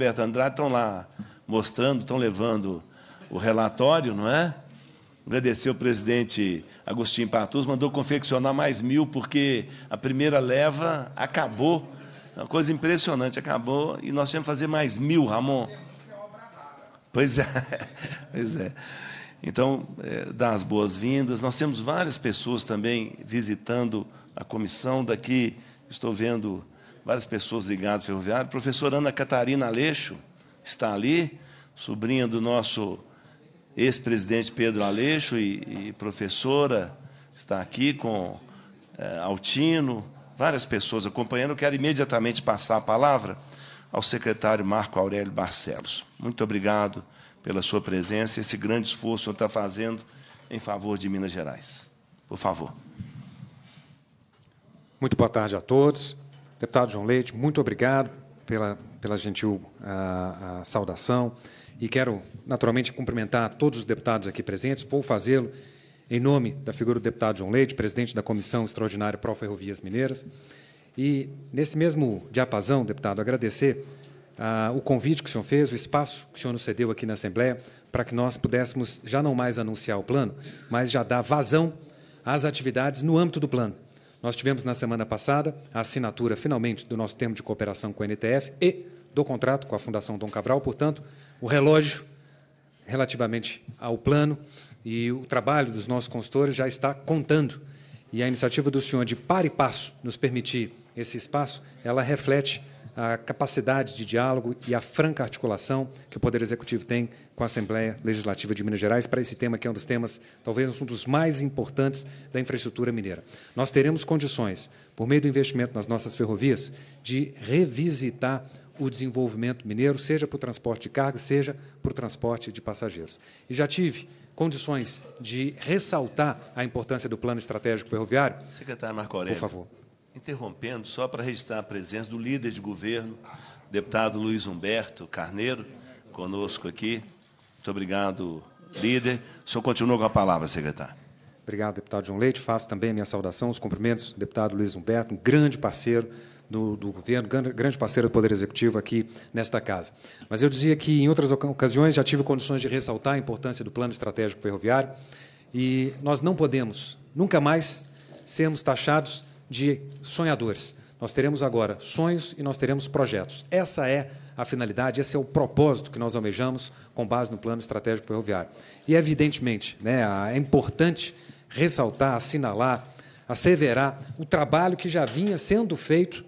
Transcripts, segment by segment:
Roberto Andrade estão lá mostrando, estão levando o relatório, não é? Agradecer o presidente Agostinho Patus, mandou confeccionar mais mil, porque a primeira leva acabou. Uma coisa impressionante, acabou, e nós temos que fazer mais mil, Ramon. Pois é, pois é. Então, é, dar as boas-vindas. Nós temos várias pessoas também visitando a comissão. Daqui estou vendo várias pessoas ligadas ao ferroviário. A professora Ana Catarina Aleixo está ali, sobrinha do nosso ex-presidente Pedro Aleixo e, e, professora, está aqui com é, Altino, várias pessoas acompanhando. Eu quero imediatamente passar a palavra ao secretário Marco Aurélio Barcelos. Muito obrigado pela sua presença, e esse grande esforço que está fazendo em favor de Minas Gerais. Por favor. Muito boa tarde a todos. Deputado João Leite, muito obrigado pela, pela gentil a, ah, a ah, saudação e quero, naturalmente, cumprimentar todos os deputados aqui presentes. Vou fazê-lo em nome da figura do deputado João Leite, presidente da Comissão Extraordinária Pro Ferrovias Mineiras. E, nesse mesmo diapasão, deputado, agradecer ah, o convite que o senhor fez, o espaço que o senhor nos cedeu aqui na Assembleia, para que nós pudéssemos já não mais anunciar o plano, mas já dar vazão às atividades no âmbito do plano. Nós tivemos na semana passada a assinatura, finalmente, do nosso termo de cooperação com a NTF e do contrato com a Fundação Dom Cabral. Portanto, o relógio, relativamente ao plano e o trabalho dos nossos consultores, já está contando. E a iniciativa do senhor de par e passo nos permitir esse espaço, ela reflete a capacidade de diálogo e a franca articulação que o Poder Executivo tem com a Assembleia Legislativa de Minas Gerais para esse tema, que é um dos temas, talvez um dos mais importantes da infraestrutura mineira. Nós teremos condições, por meio do investimento nas nossas ferrovias, de revisitar o desenvolvimento mineiro, seja para o transporte de carga, seja para o transporte de passageiros. E já tive condições de ressaltar a importância do plano estratégico ferroviário. Secretário Marco Aurélio, por favor. Interrompendo, só para registrar a presença do líder de governo, deputado Luiz Humberto Carneiro, conosco aqui. Muito obrigado, líder. O senhor continua com a palavra, secretário. Obrigado, deputado João Leite. Faço também minha saudação, os cumprimentos, deputado Luiz Humberto, um grande parceiro do, do, governo, grande parceiro do Poder Executivo aqui nesta casa. Mas eu dizia que, em outras ocasiões, já tive condições de ressaltar a importância do plano estratégico ferroviário e nós não podemos, nunca mais, sermos taxados de sonhadores. Nós teremos agora sonhos e nós teremos projetos. Essa é a finalidade, esse é o propósito que nós almejamos com base no plano estratégico ferroviário. E, evidentemente, né, é importante ressaltar, assinalar, asseverar o trabalho que já vinha sendo feito,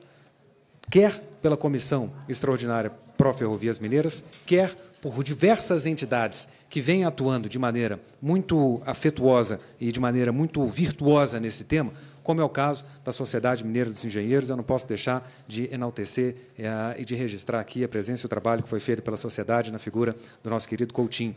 quer pela Comissão Extraordinária Pró-Ferrovias Mineiras, quer por diversas entidades que vêm atuando de maneira muito afetuosa e de maneira muito virtuosa nesse tema, como é o caso da Sociedade Mineira dos Engenheiros. Eu não posso deixar de enaltecer eh, e de registrar aqui a presença e o trabalho que foi feito pela sociedade na figura do nosso querido Coutinho,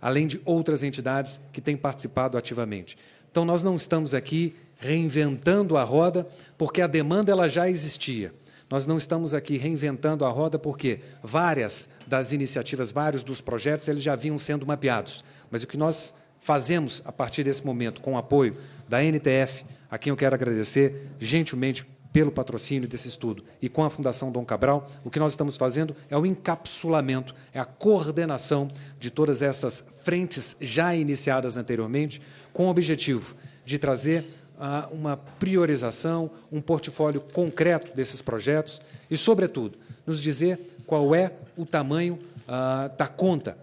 além de outras entidades que têm participado ativamente. Então, nós não estamos aqui reinventando a roda, porque a demanda ela já existia. Nós não estamos aqui reinventando a roda porque várias das iniciativas, vários dos projetos, eles já vinham sendo mapeados. Mas o que nós fazemos a partir desse momento, com o apoio da NTF, a quem eu quero agradecer gentilmente pelo patrocínio desse estudo e com a Fundação Dom Cabral, o que nós estamos fazendo é o encapsulamento, é a coordenação de todas essas frentes já iniciadas anteriormente, com o objetivo de trazer ah, uma priorização, um portfólio concreto desses projetos e, sobretudo, nos dizer qual é o tamanho ah, da conta,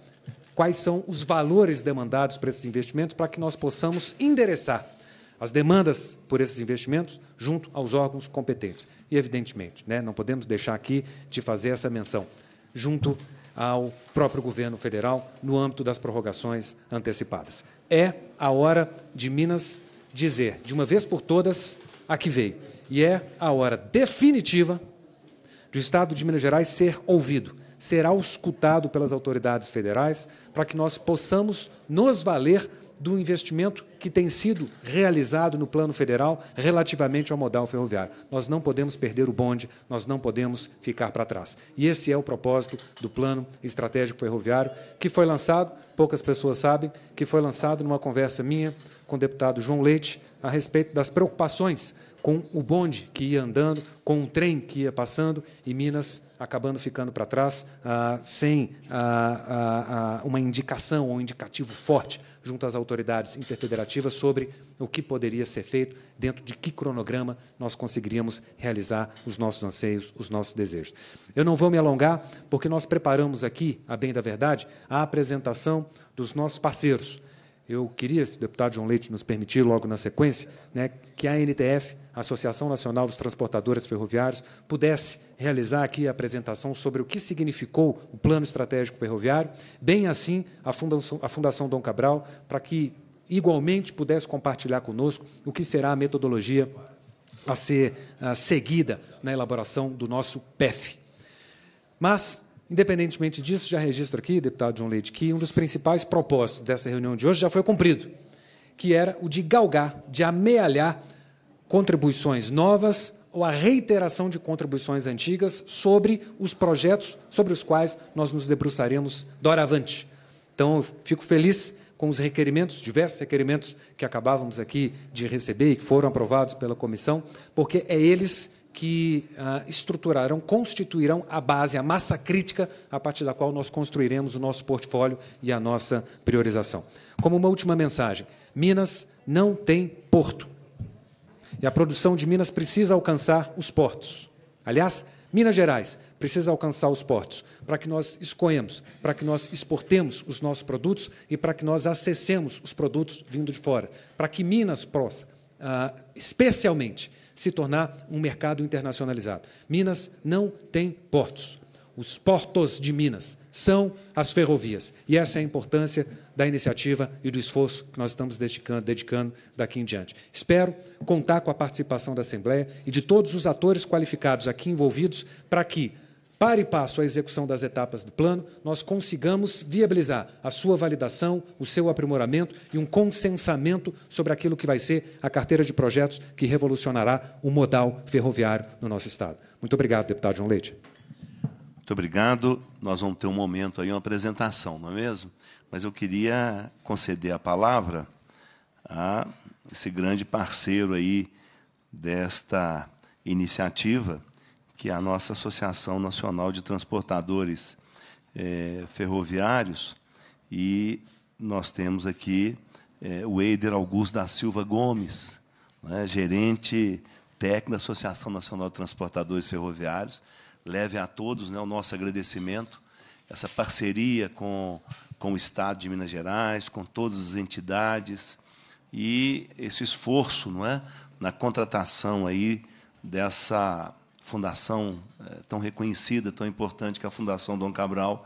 quais são os valores demandados para esses investimentos, para que nós possamos endereçar as demandas por esses investimentos junto aos órgãos competentes. E, evidentemente, né, não podemos deixar aqui de fazer essa menção, junto ao próprio governo federal, no âmbito das prorrogações antecipadas. É a hora de Minas dizer, de uma vez por todas, a que veio. E é a hora definitiva do Estado de Minas Gerais ser ouvido, ser auscultado pelas autoridades federais, para que nós possamos nos valer do investimento que tem sido realizado no plano federal relativamente ao modal ferroviário. Nós não podemos perder o bonde, nós não podemos ficar para trás. E esse é o propósito do plano estratégico ferroviário, que foi lançado, poucas pessoas sabem, que foi lançado numa conversa minha com o deputado João Leite a respeito das preocupações com o bonde que ia andando, com o trem que ia passando e Minas acabando ficando para trás ah, sem ah, ah, ah, uma indicação ou um indicativo forte junto às autoridades interfederativas sobre o que poderia ser feito, dentro de que cronograma nós conseguiríamos realizar os nossos anseios, os nossos desejos. Eu não vou me alongar, porque nós preparamos aqui, a bem da verdade, a apresentação dos nossos parceiros eu queria, se o deputado João Leite nos permitir, logo na sequência, né, que a NTF, a Associação Nacional dos Transportadores Ferroviários, pudesse realizar aqui a apresentação sobre o que significou o Plano Estratégico Ferroviário, bem assim a Fundação, a Fundação Dom Cabral, para que igualmente pudesse compartilhar conosco o que será a metodologia a ser a, seguida na elaboração do nosso PEF. Mas Independentemente disso, já registro aqui, deputado John Leite, que um dos principais propósitos dessa reunião de hoje já foi cumprido, que era o de galgar, de amealhar contribuições novas ou a reiteração de contribuições antigas sobre os projetos sobre os quais nós nos debruçaremos doravante. Então, eu fico feliz com os requerimentos, diversos requerimentos que acabávamos aqui de receber e que foram aprovados pela comissão, porque é eles que uh, ah, estruturarão, constituirão a base, a massa crítica a partir da qual nós construiremos o nosso portfólio e a nossa priorização. Como uma última mensagem, Minas não tem porto. E a produção de Minas precisa alcançar os portos. Aliás, Minas Gerais precisa alcançar os portos para que nós escoemos, para que nós exportemos os nossos produtos e para que nós acessemos os produtos vindo de fora, para que Minas possa, uh, especialmente, se tornar um mercado internacionalizado. Minas não tem portos. Os portos de Minas são as ferrovias. E essa é a importância da iniciativa e do esforço que nós estamos dedicando, dedicando, daqui em diante. Espero contar com a participação da Assembleia e de todos os atores qualificados aqui envolvidos para que para e passo a execução das etapas do plano, nós consigamos viabilizar a sua validação, o seu aprimoramento e um consensamento sobre aquilo que vai ser a carteira de projetos que revolucionará o modal ferroviário no nosso Estado. Muito obrigado, deputado João Leite. Muito obrigado. Nós vamos ter um momento aí, uma apresentação, não é mesmo? Mas eu queria conceder a palavra a esse grande parceiro aí desta iniciativa que é a nossa Associação Nacional de Transportadores é, Ferroviários, e nós temos aqui é, o Eider Augusto da Silva Gomes, né, gerente técnico da Associação Nacional de Transportadores Ferroviários. Leve a todos né, o nosso agradecimento, essa parceria com, com o Estado de Minas Gerais, com todas as entidades, e esse esforço não é, na contratação aí dessa fundação eh, tão reconhecida, tão importante, que é a Fundação Dom Cabral,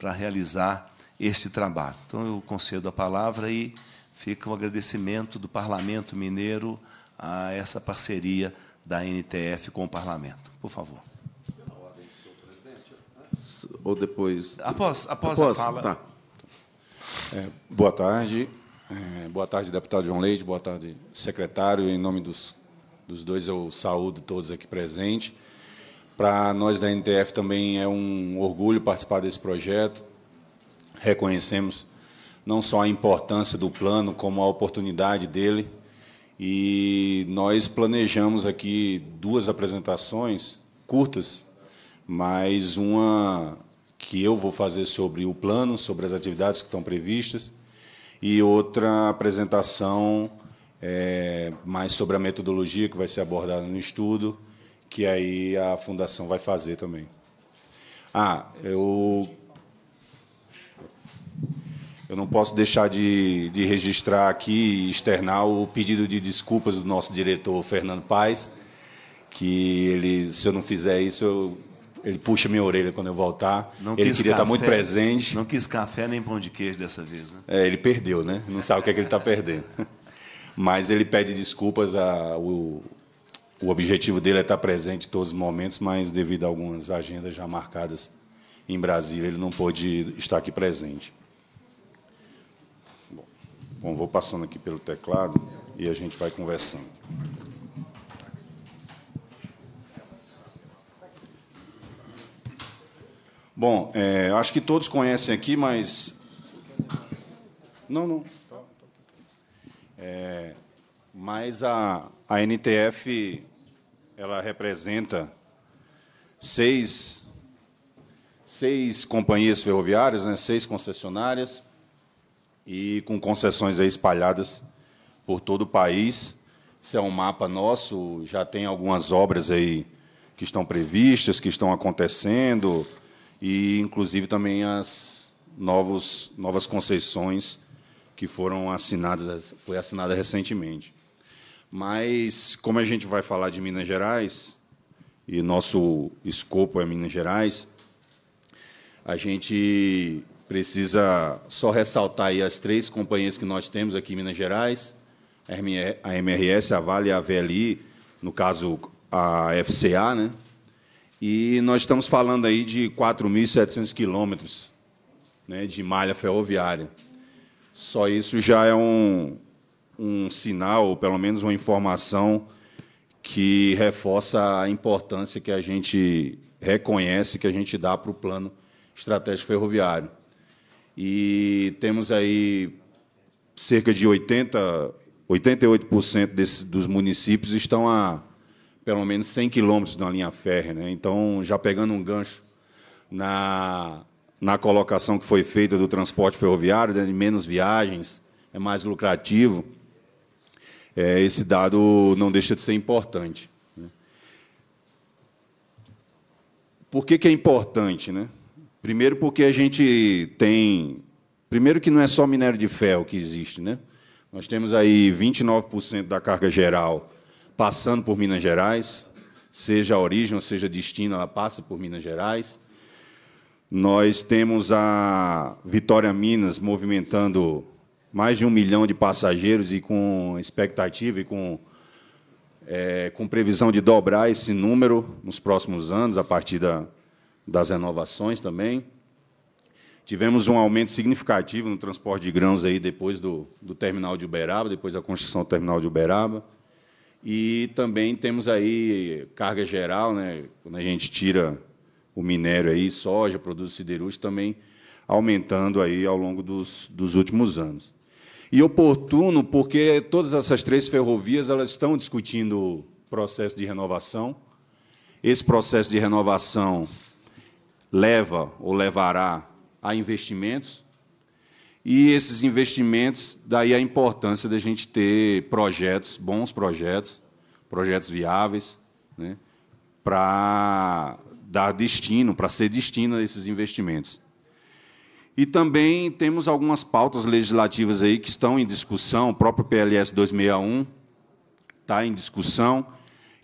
para realizar este trabalho. Então, eu concedo a palavra e fica o um agradecimento do Parlamento Mineiro a essa parceria da NTF com o Parlamento. Por favor. Ou depois. Após, após, após a fala. Tá. É, boa tarde. É, boa tarde, deputado João Leite. Boa tarde, secretário. Em nome dos, dos dois, eu saúdo todos aqui presentes. Para nós da NTF também é um orgulho participar desse projeto. Reconhecemos não só a importância do plano, como a oportunidade dele. E nós planejamos aqui duas apresentações curtas, mas uma que eu vou fazer sobre o plano, sobre as atividades que estão previstas, e outra apresentação é, mais sobre a metodologia que vai ser abordada no estudo que aí a fundação vai fazer também. Ah, eu eu não posso deixar de, de registrar aqui e externar o pedido de desculpas do nosso diretor Fernando Paes, que ele, se eu não fizer isso, eu, ele puxa minha orelha quando eu voltar. Não ele queria café, estar muito presente. Não quis café nem pão de queijo dessa vez. Né? É, ele perdeu, né? Não sabe o que, é que ele está perdendo. Mas ele pede desculpas ao o objetivo dele é estar presente em todos os momentos, mas devido a algumas agendas já marcadas em Brasília, ele não pôde estar aqui presente. Bom, vou passando aqui pelo teclado e a gente vai conversando. Bom, é, acho que todos conhecem aqui, mas. Não, não. É, mas a, a NTF ela representa seis, seis companhias ferroviárias, né, seis concessionárias, e com concessões espalhadas por todo o país. Isso é um mapa nosso, já tem algumas obras aí que estão previstas, que estão acontecendo, e inclusive também as novos, novas concessões que foram assinadas, foi assinada recentemente. Mas, como a gente vai falar de Minas Gerais, e nosso escopo é Minas Gerais, a gente precisa só ressaltar as três companhias que nós temos aqui em Minas Gerais, a MRS, a Vale e a VLI, no caso a FCA, né? E nós estamos falando aí de 4.700 quilômetros né, de malha ferroviária. Só isso já é um, um sinal, ou pelo menos uma informação que reforça a importância que a gente reconhece, que a gente dá para o plano estratégico ferroviário. E temos aí cerca de 80, 88% dos municípios estão a pelo menos 100 quilômetros da linha férrea. Né? Então, já pegando um gancho na, na colocação que foi feita do transporte ferroviário, né, de menos viagens, é mais lucrativo é, esse dado não deixa de ser importante. Né? Por que, que é importante? Né? Primeiro, porque a gente tem. Primeiro, que não é só minério de ferro que existe. Né? Nós temos aí 29% da carga geral passando por Minas Gerais, seja a origem ou seja destino, ela passa por Minas Gerais. Nós temos a Vitória Minas movimentando mais de um milhão de passageiros e com expectativa e com, é, com previsão de dobrar esse número nos próximos anos, a partir da, das renovações também. Tivemos um aumento significativo no transporte de grãos aí depois do, do terminal de Uberaba, depois da construção do terminal de Uberaba. E também temos aí carga geral, né? quando a gente tira o minério aí, soja, produtos siderúrgicos, também aumentando aí ao longo dos, dos últimos anos e oportuno, porque todas essas três ferrovias elas estão discutindo processo de renovação. Esse processo de renovação leva ou levará a investimentos. E esses investimentos, daí a importância da gente ter projetos, bons projetos, projetos viáveis, né, para dar destino, para ser destino a esses investimentos. E também temos algumas pautas legislativas aí que estão em discussão, o próprio PLS 261 está em discussão,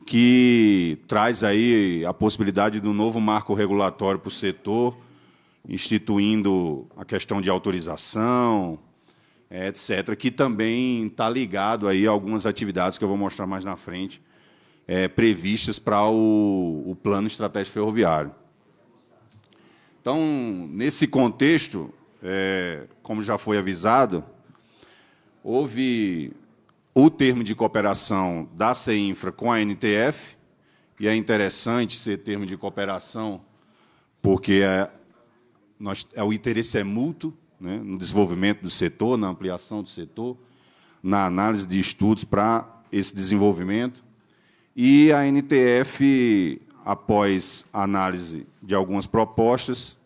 que traz aí a possibilidade do novo marco regulatório para o setor, instituindo a questão de autorização, etc., que também está ligado aí a algumas atividades que eu vou mostrar mais na frente, é, previstas para o, o plano estratégico ferroviário. Então, nesse contexto, é, como já foi avisado, houve o termo de cooperação da CEINFRA com a NTF, e é interessante ser termo de cooperação, porque é, nós, é, o interesse é mútuo né, no desenvolvimento do setor, na ampliação do setor, na análise de estudos para esse desenvolvimento. E a NTF após análise de algumas propostas,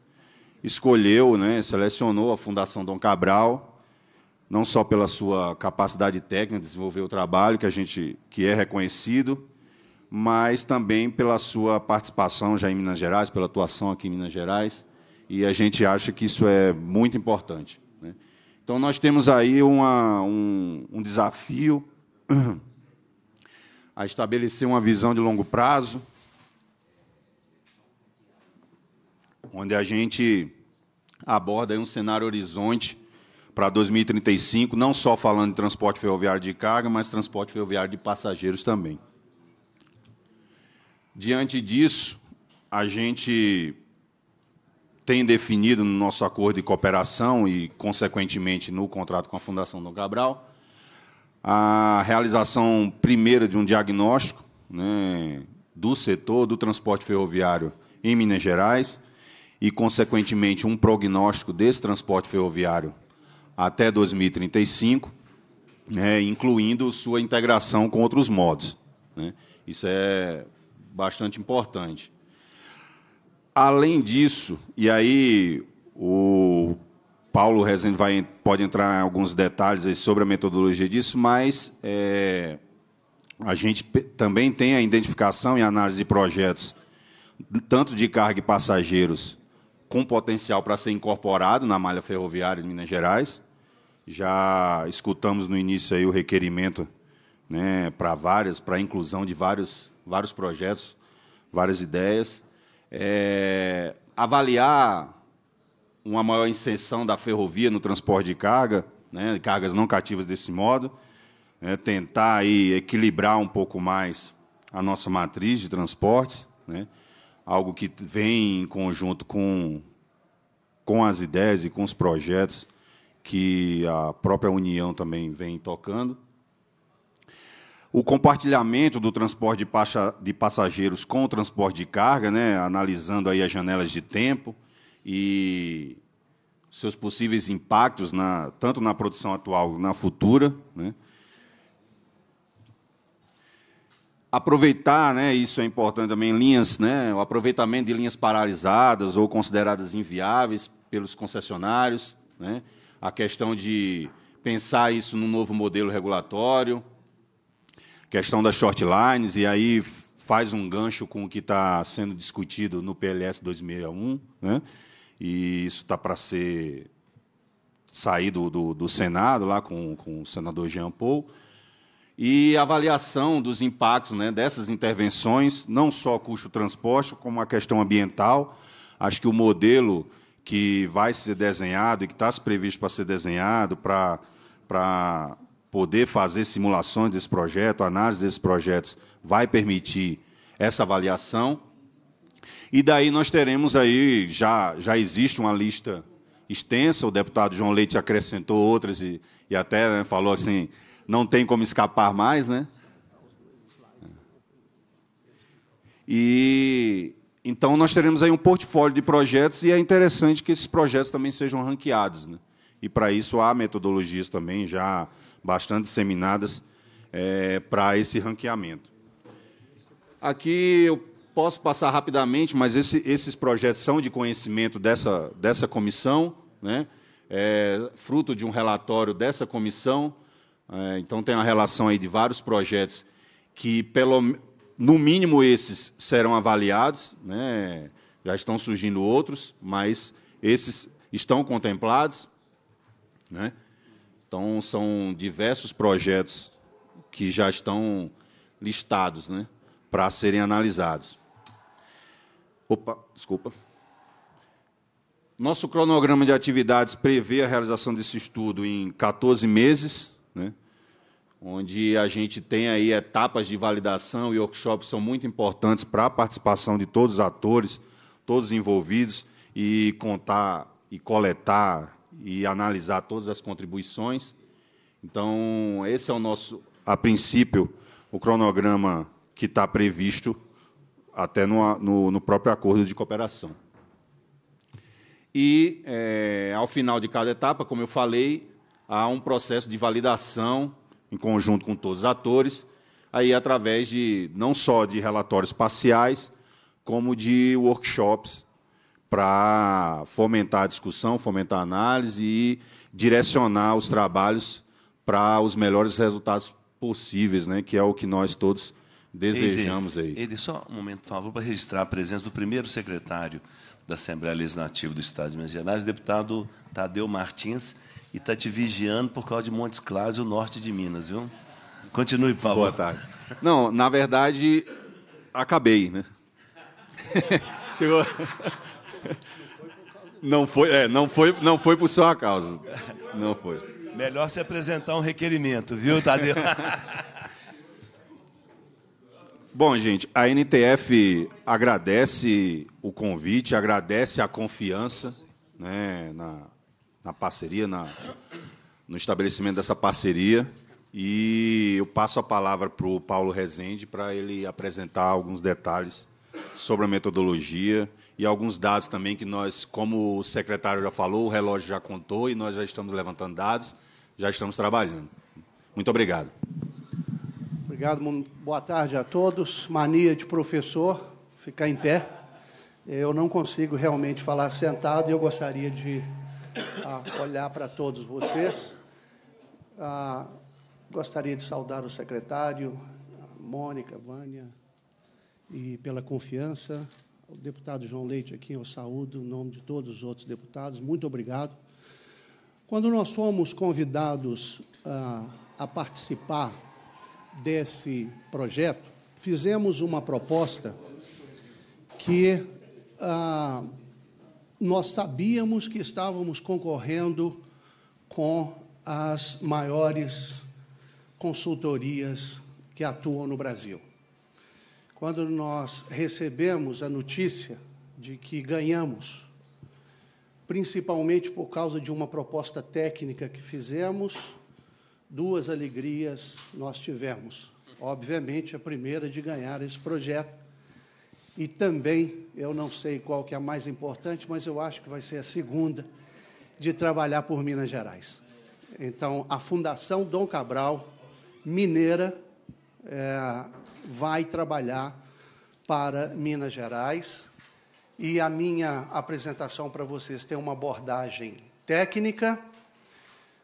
escolheu, né, selecionou a Fundação Dom Cabral, não só pela sua capacidade técnica de desenvolver o trabalho, que a gente que é reconhecido, mas também pela sua participação já em Minas Gerais, pela atuação aqui em Minas Gerais, e a gente acha que isso é muito importante. Né? Então, nós temos aí uma, um, um desafio a estabelecer uma visão de longo prazo, onde a gente aborda um cenário horizonte para 2035, não só falando de transporte ferroviário de carga, mas transporte ferroviário de passageiros também. Diante disso, a gente tem definido no nosso acordo de cooperação e, consequentemente, no contrato com a Fundação do Cabral, a realização primeira de um diagnóstico né, do setor do transporte ferroviário em Minas Gerais, e, consequentemente, um prognóstico desse transporte ferroviário até 2035, né, incluindo sua integração com outros modos. Né? Isso é bastante importante. Além disso, e aí o Paulo Rezende vai, pode entrar em alguns detalhes sobre a metodologia disso, mas é, a gente também tem a identificação e análise de projetos, tanto de carga e passageiros, com potencial para ser incorporado na malha ferroviária de Minas Gerais. Já escutamos no início aí o requerimento né, para várias, para a inclusão de vários, vários projetos, várias ideias. É, avaliar uma maior inserção da ferrovia no transporte de carga, né, cargas não cativas desse modo, é, tentar aí equilibrar um pouco mais a nossa matriz de transportes, né, algo que vem em conjunto com, com as ideias e com os projetos que a própria União também vem tocando. O compartilhamento do transporte de passageiros com o transporte de carga, né, analisando aí as janelas de tempo e seus possíveis impactos na, tanto na produção atual na futura, né? aproveitar, né, isso é importante também, linhas, né, o aproveitamento de linhas paralisadas ou consideradas inviáveis pelos concessionários, né, a questão de pensar isso num novo modelo regulatório, questão das short lines, e aí faz um gancho com o que está sendo discutido no PLS 261, né, e isso está para ser sair do, do, do, Senado, lá com, com o senador Jean Paul, e avaliação dos impactos né, dessas intervenções, não só custo transporte, como a questão ambiental. Acho que o modelo que vai ser desenhado e que está previsto para ser desenhado para, para poder fazer simulações desse projeto, análise desses projetos, vai permitir essa avaliação. E daí nós teremos aí, já, já existe uma lista extensa, o deputado João Leite acrescentou outras e, e até né, falou assim, não tem como escapar mais, né? E então nós teremos aí um portfólio de projetos e é interessante que esses projetos também sejam ranqueados, né? E para isso há metodologias também já bastante disseminadas é, para esse ranqueamento. Aqui eu posso passar rapidamente, mas esse, esses projetos são de conhecimento dessa, dessa comissão, né? É, fruto de um relatório dessa comissão é, então, tem uma relação aí de vários projetos que, pelo, no mínimo, esses serão avaliados. Né? Já estão surgindo outros, mas esses estão contemplados. Né? Então, são diversos projetos que já estão listados né? para serem analisados. Opa, desculpa. Nosso cronograma de atividades prevê a realização desse estudo em 14 meses, onde a gente tem aí etapas de validação e workshops são muito importantes para a participação de todos os atores, todos envolvidos, e contar e coletar e analisar todas as contribuições. Então, esse é o nosso, a princípio, o cronograma que está previsto até no, no, no, próprio acordo de cooperação. E, é, ao final de cada etapa, como eu falei, há um processo de validação em conjunto com todos os atores, aí através de não só de relatórios parciais, como de workshops para fomentar a discussão, fomentar a análise e direcionar os trabalhos para os melhores resultados possíveis, né? que é o que nós todos desejamos Eide, aí. Ele só um momento, por favor, para registrar a presença do primeiro secretário da Assembleia Legislativa do Estado de Minas Gerais, o deputado Tadeu Martins, e está te vigiando por causa de Montes Claros, o norte de Minas, viu? Continue, por favor. Boa tarde. Não, na verdade, acabei, né? Chegou. Não foi, é, não foi, não foi por sua causa. Não foi. Melhor se apresentar um requerimento, viu, Tadeu? Bom, gente, a NTF agradece o convite, agradece a confiança né, na, na parceria, na, no estabelecimento dessa parceria. E eu passo a palavra para o Paulo Rezende para ele apresentar alguns detalhes sobre a metodologia e alguns dados também que nós, como o secretário já falou, o relógio já contou e nós já estamos levantando dados, já estamos trabalhando. Muito obrigado. Obrigado, boa tarde a todos. Mania de professor, ficar em pé. Eu não consigo realmente falar sentado e eu gostaria de a olhar para todos vocês. Ah, gostaria de saudar o secretário, a Mônica, Vânia, e pela confiança. O deputado João Leite aqui, eu saúdo em nome de todos os outros deputados. Muito obrigado. Quando nós fomos convidados ah, a participar desse projeto, fizemos uma proposta que ah, nós sabíamos que estávamos concorrendo com as maiores consultorias que atuam no Brasil. Quando nós recebemos a notícia de que ganhamos, principalmente por causa de uma proposta técnica que fizemos, duas alegrias nós tivemos. Obviamente, a primeira de ganhar esse projeto, e também, eu não sei qual que é a mais importante, mas eu acho que vai ser a segunda, de trabalhar por Minas Gerais. Então, a Fundação Dom Cabral, mineira, é, vai trabalhar para Minas Gerais. E a minha apresentação para vocês tem uma abordagem técnica.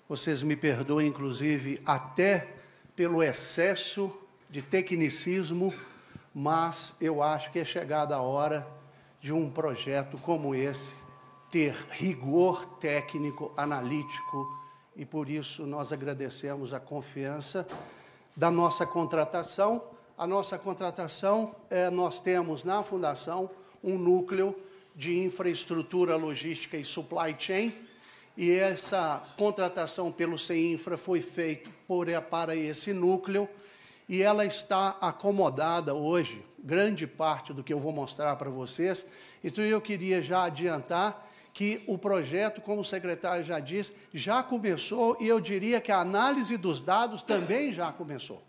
Vocês me perdoem, inclusive, até pelo excesso de tecnicismo mas eu acho que é chegada a hora de um projeto como esse ter rigor técnico, analítico, e por isso nós agradecemos a confiança da nossa contratação. A nossa contratação, é, nós temos na Fundação um núcleo de infraestrutura logística e supply chain, e essa contratação pelo CEINFRA foi feita por, para esse núcleo e ela está acomodada hoje, grande parte do que eu vou mostrar para vocês. Então eu queria já adiantar que o projeto, como o secretário já disse, já começou e eu diria que a análise dos dados também já começou.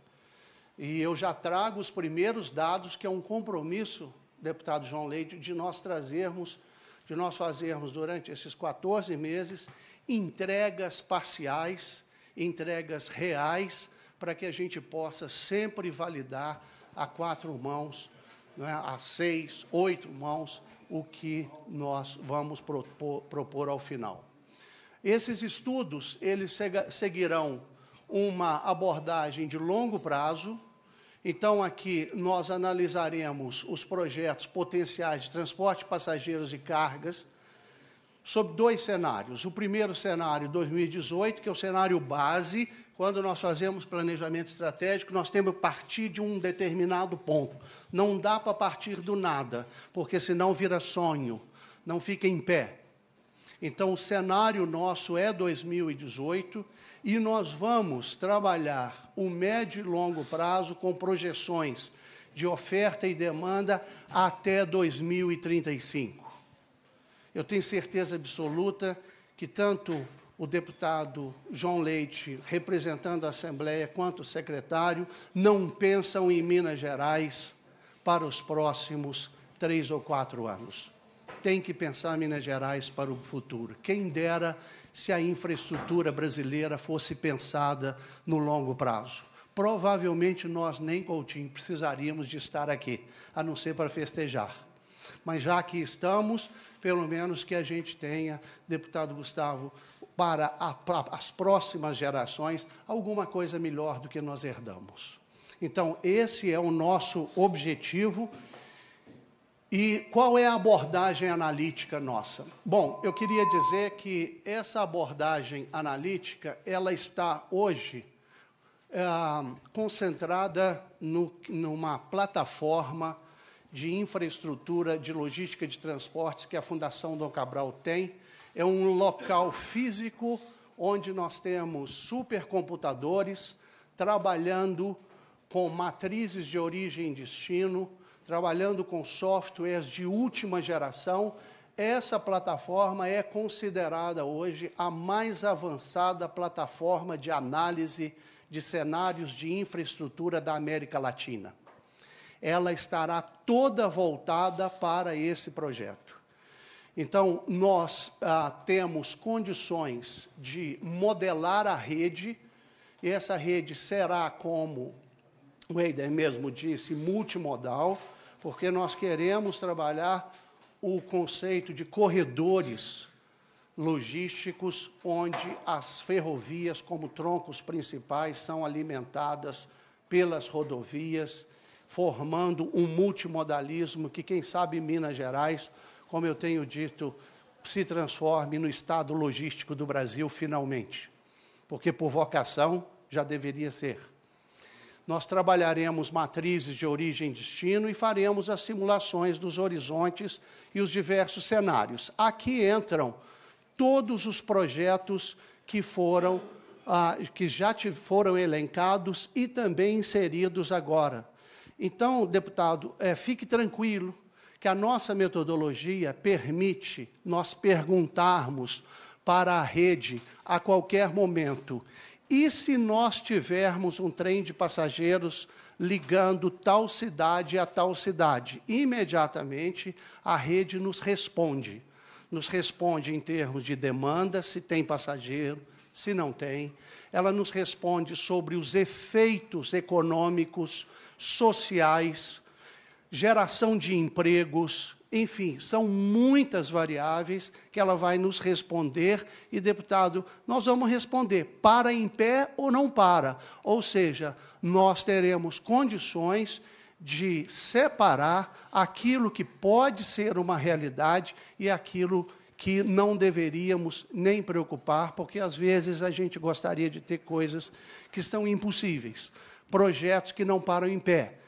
E eu já trago os primeiros dados, que é um compromisso, deputado João Leite, de nós trazermos, de nós fazermos durante esses 14 meses entregas parciais, entregas reais para que a gente possa sempre validar a quatro mãos, é, a seis, oito mãos, o que nós vamos propor, propor ao final. Esses estudos eles seguirão uma abordagem de longo prazo. Então, aqui nós analisaremos os projetos potenciais de transporte de passageiros e cargas sob dois cenários. O primeiro cenário, 2018, que é o cenário base, quando nós fazemos planejamento estratégico, nós temos que partir de um determinado ponto. Não dá para partir do nada, porque senão vira sonho, não fica em pé. Então, o cenário nosso é 2018 e nós vamos trabalhar o médio e longo prazo com projeções de oferta e demanda até 2035. Eu tenho certeza absoluta que tanto o deputado João Leite, representando a Assembleia, quanto o secretário, não pensam em Minas Gerais para os próximos três ou quatro anos. Tem que pensar Minas Gerais para o futuro. Quem dera se a infraestrutura brasileira fosse pensada no longo prazo. Provavelmente nós, nem Coutinho, precisaríamos de estar aqui, a não ser para festejar. Mas já que estamos, pelo menos que a gente tenha, deputado Gustavo, para, a, para as próximas gerações, alguma coisa melhor do que nós herdamos. Então, esse é o nosso objetivo. E qual é a abordagem analítica nossa? Bom, eu queria dizer que essa abordagem analítica, ela está hoje é, concentrada no, numa plataforma de infraestrutura, de logística de transportes que a Fundação Dom Cabral tem. É um local físico onde nós temos supercomputadores trabalhando com matrizes de origem e destino, trabalhando com softwares de última geração. Essa plataforma é considerada hoje a mais avançada plataforma de análise de cenários de infraestrutura da América Latina ela estará toda voltada para esse projeto. Então, nós ah, temos condições de modelar a rede, e essa rede será, como o Eider mesmo disse, multimodal, porque nós queremos trabalhar o conceito de corredores logísticos, onde as ferrovias, como troncos principais, são alimentadas pelas rodovias formando um multimodalismo que, quem sabe, Minas Gerais, como eu tenho dito, se transforme no estado logístico do Brasil finalmente, porque por vocação já deveria ser. Nós trabalharemos matrizes de origem e destino e faremos as simulações dos horizontes e os diversos cenários. Aqui entram todos os projetos que foram ah, que já foram elencados e também inseridos agora então, deputado, é, fique tranquilo que a nossa metodologia permite nós perguntarmos para a rede a qualquer momento. E se nós tivermos um trem de passageiros ligando tal cidade a tal cidade? Imediatamente a rede nos responde. Nos responde em termos de demanda, se tem passageiro, se não tem. Ela nos responde sobre os efeitos econômicos, sociais, geração de empregos, enfim, são muitas variáveis que ela vai nos responder. E, deputado, nós vamos responder: para em pé ou não para? Ou seja, nós teremos condições de separar aquilo que pode ser uma realidade e aquilo que que não deveríamos nem preocupar, porque às vezes a gente gostaria de ter coisas que são impossíveis, projetos que não param em pé.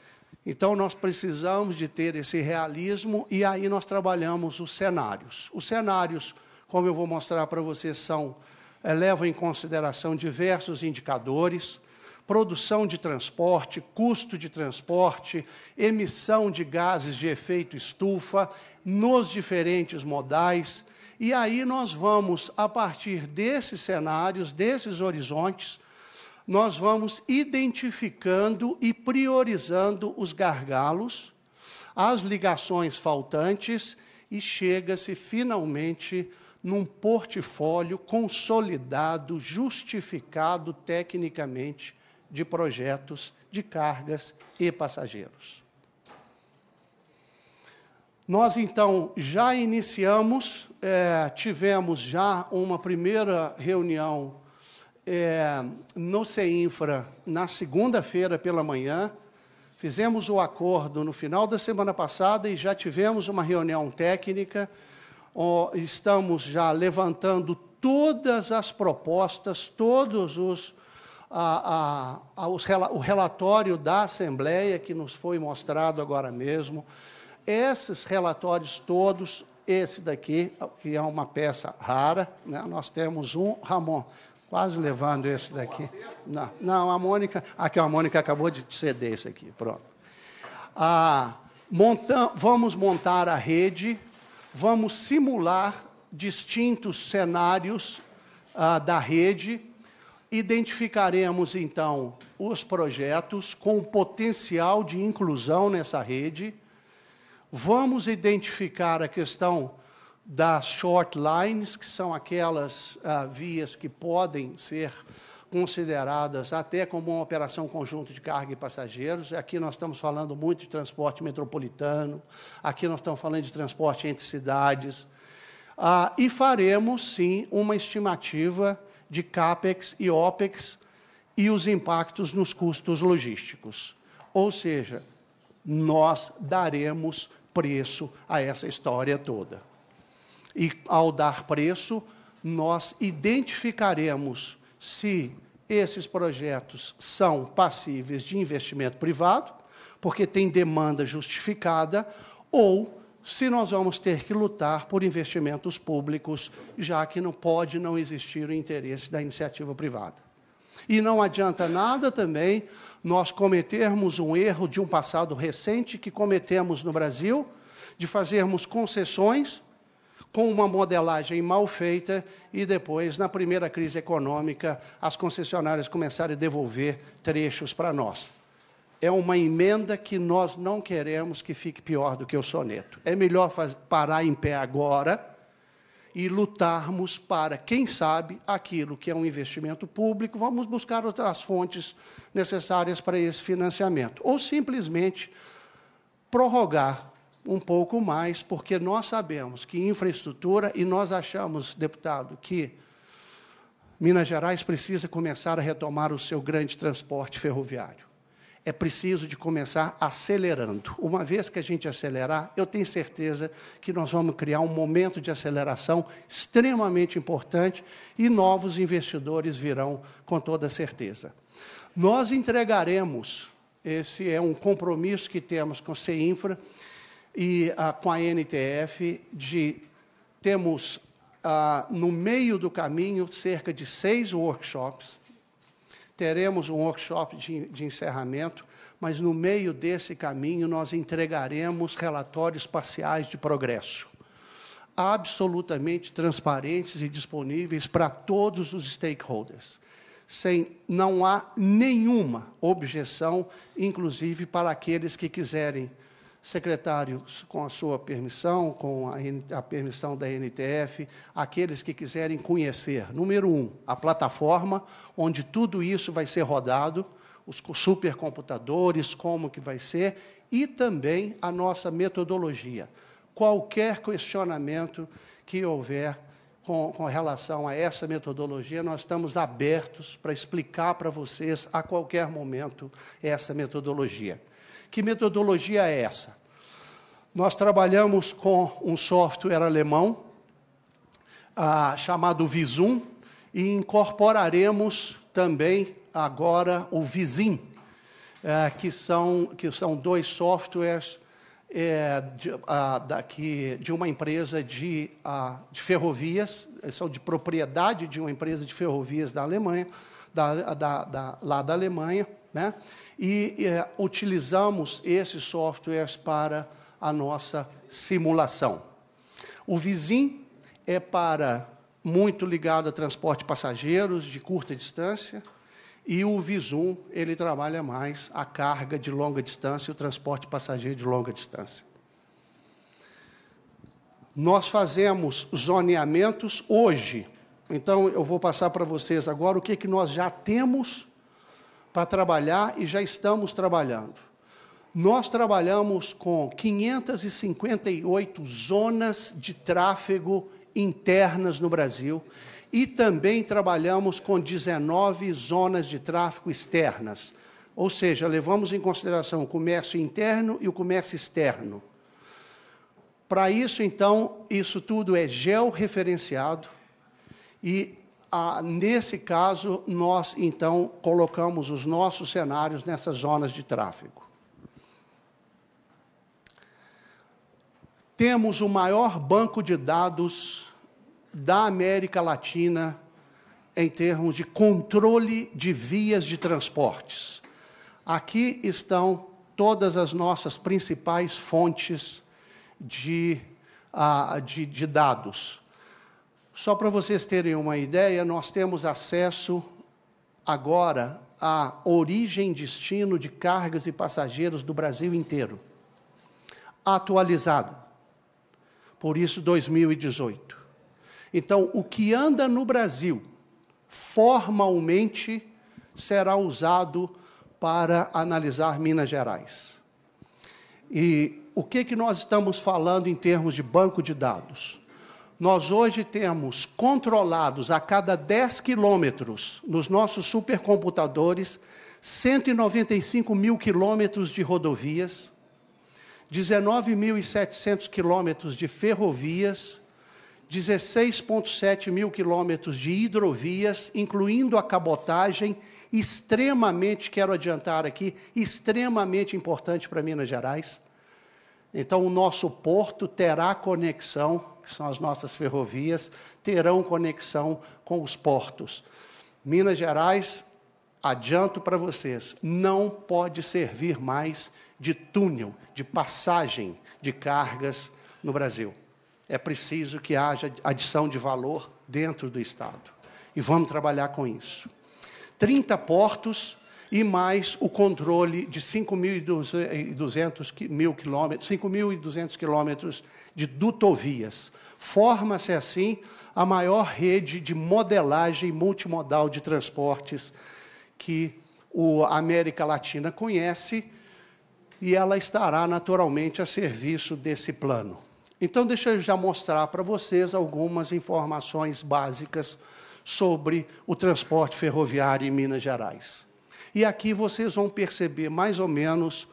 Então, nós precisamos de ter esse realismo e aí nós trabalhamos os cenários. Os cenários, como eu vou mostrar para vocês, são, é, levam em consideração diversos indicadores, produção de transporte, custo de transporte, emissão de gases de efeito estufa nos diferentes modais, e aí nós vamos, a partir desses cenários, desses horizontes, nós vamos identificando e priorizando os gargalos, as ligações faltantes e chega-se finalmente num portfólio consolidado, justificado tecnicamente de projetos de cargas e passageiros. Nós então já iniciamos, é, tivemos já uma primeira reunião é, no CEINFRA na segunda-feira pela manhã. Fizemos o acordo no final da semana passada e já tivemos uma reunião técnica. Ó, estamos já levantando todas as propostas, todos os. A, a, a, os, o relatório da Assembleia, que nos foi mostrado agora mesmo, esses relatórios todos, esse daqui, que é uma peça rara, né? nós temos um, Ramon, quase levando esse daqui. Não, não, a Mônica, aqui a Mônica acabou de ceder esse aqui, pronto. Ah, monta, vamos montar a rede, vamos simular distintos cenários ah, da rede, identificaremos então os projetos com potencial de inclusão nessa rede Vamos identificar a questão das short lines, que são aquelas ah, vias que podem ser consideradas até como uma operação conjunta de carga e passageiros. Aqui nós estamos falando muito de transporte metropolitano, aqui nós estamos falando de transporte entre cidades. Ah, e faremos, sim, uma estimativa de CAPEX e OPEX e os impactos nos custos logísticos. Ou seja, nós daremos preço a essa história toda. E ao dar preço, nós identificaremos se esses projetos são passíveis de investimento privado, porque tem demanda justificada, ou se nós vamos ter que lutar por investimentos públicos, já que não pode não existir o interesse da iniciativa privada. E não adianta nada também nós cometermos um erro de um passado recente que cometemos no Brasil, de fazermos concessões com uma modelagem mal feita e depois, na primeira crise econômica, as concessionárias começaram a devolver trechos para nós. É uma emenda que nós não queremos que fique pior do que o soneto. É melhor parar em pé agora e lutarmos para, quem sabe, aquilo que é um investimento público, vamos buscar outras fontes necessárias para esse financiamento. Ou simplesmente prorrogar um pouco mais, porque nós sabemos que infraestrutura, e nós achamos, deputado, que Minas Gerais precisa começar a retomar o seu grande transporte ferroviário é preciso de começar acelerando. Uma vez que a gente acelerar, eu tenho certeza que nós vamos criar um momento de aceleração extremamente importante e novos investidores virão com toda certeza. Nós entregaremos, esse é um compromisso que temos com a CEINFRA e a, ah, com a NTF, de temos ah, no meio do caminho cerca de seis workshops teremos um workshop de, de, encerramento, mas no meio desse caminho nós entregaremos relatórios parciais de progresso, absolutamente transparentes e disponíveis para todos os stakeholders. Sem, não há nenhuma objeção, inclusive para aqueles que quiserem secretários, com a sua permissão, com a, a, permissão da NTF, aqueles que quiserem conhecer, número um, a plataforma onde tudo isso vai ser rodado, os supercomputadores, como que vai ser, e também a nossa metodologia. Qualquer questionamento que houver com, com relação a essa metodologia, nós estamos abertos para explicar para vocês a qualquer momento essa metodologia. Que metodologia é essa? Nós trabalhamos com um software alemão ah, chamado Visum e incorporaremos também agora o Visim, eh, que, são, que são dois softwares eh, de, ah, daqui, de uma empresa de, ah, de, ferrovias, são de propriedade de uma empresa de ferrovias da Alemanha, da, da, da, lá da Alemanha, né? e é, utilizamos esses softwares para a nossa simulação. O Visim é para muito ligado a transporte de passageiros de curta distância e o Visum ele trabalha mais a carga de longa distância e o transporte de passageiro de longa distância. Nós fazemos zoneamentos hoje. Então eu vou passar para vocês agora o que que nós já temos para trabalhar e já estamos trabalhando. Nós trabalhamos com 558 zonas de tráfego internas no Brasil e também trabalhamos com 19 zonas de tráfego externas. Ou seja, levamos em consideração o comércio interno e o comércio externo. Para isso, então, isso tudo é georreferenciado e ah, nesse caso, nós então colocamos os nossos cenários nessas zonas de tráfego. Temos o maior banco de dados da América Latina em termos de controle de vias de transportes. Aqui estão todas as nossas principais fontes de, ah, de, de dados só para vocês terem uma ideia, nós temos acesso agora à origem destino de cargas e passageiros do Brasil inteiro, atualizado. Por isso, 2018. Então, o que anda no Brasil, formalmente, será usado para analisar Minas Gerais. E o que, que nós estamos falando em termos de banco de dados? nós hoje temos controlados a cada 10 quilômetros nos nossos supercomputadores 195 mil quilômetros de rodovias, 19.700 quilômetros de ferrovias, 16,7 mil quilômetros de hidrovias, incluindo a cabotagem, extremamente, quero adiantar aqui, extremamente importante para Minas Gerais. Então, o nosso porto terá conexão, que são as nossas ferrovias, terão conexão com os portos. Minas Gerais, adianto para vocês, não pode servir mais de túnel, de passagem de cargas no Brasil. É preciso que haja adição de valor dentro do Estado. E vamos trabalhar com isso. 30 portos e mais o controle de 5.200 mil quilômetros, 5.200 quilômetros de dutovias. Forma-se assim a maior rede de modelagem multimodal de transportes que a América Latina conhece e ela estará naturalmente a serviço desse plano. Então, deixa eu já mostrar para vocês algumas informações básicas sobre o transporte ferroviário em Minas Gerais. E aqui vocês vão perceber mais ou menos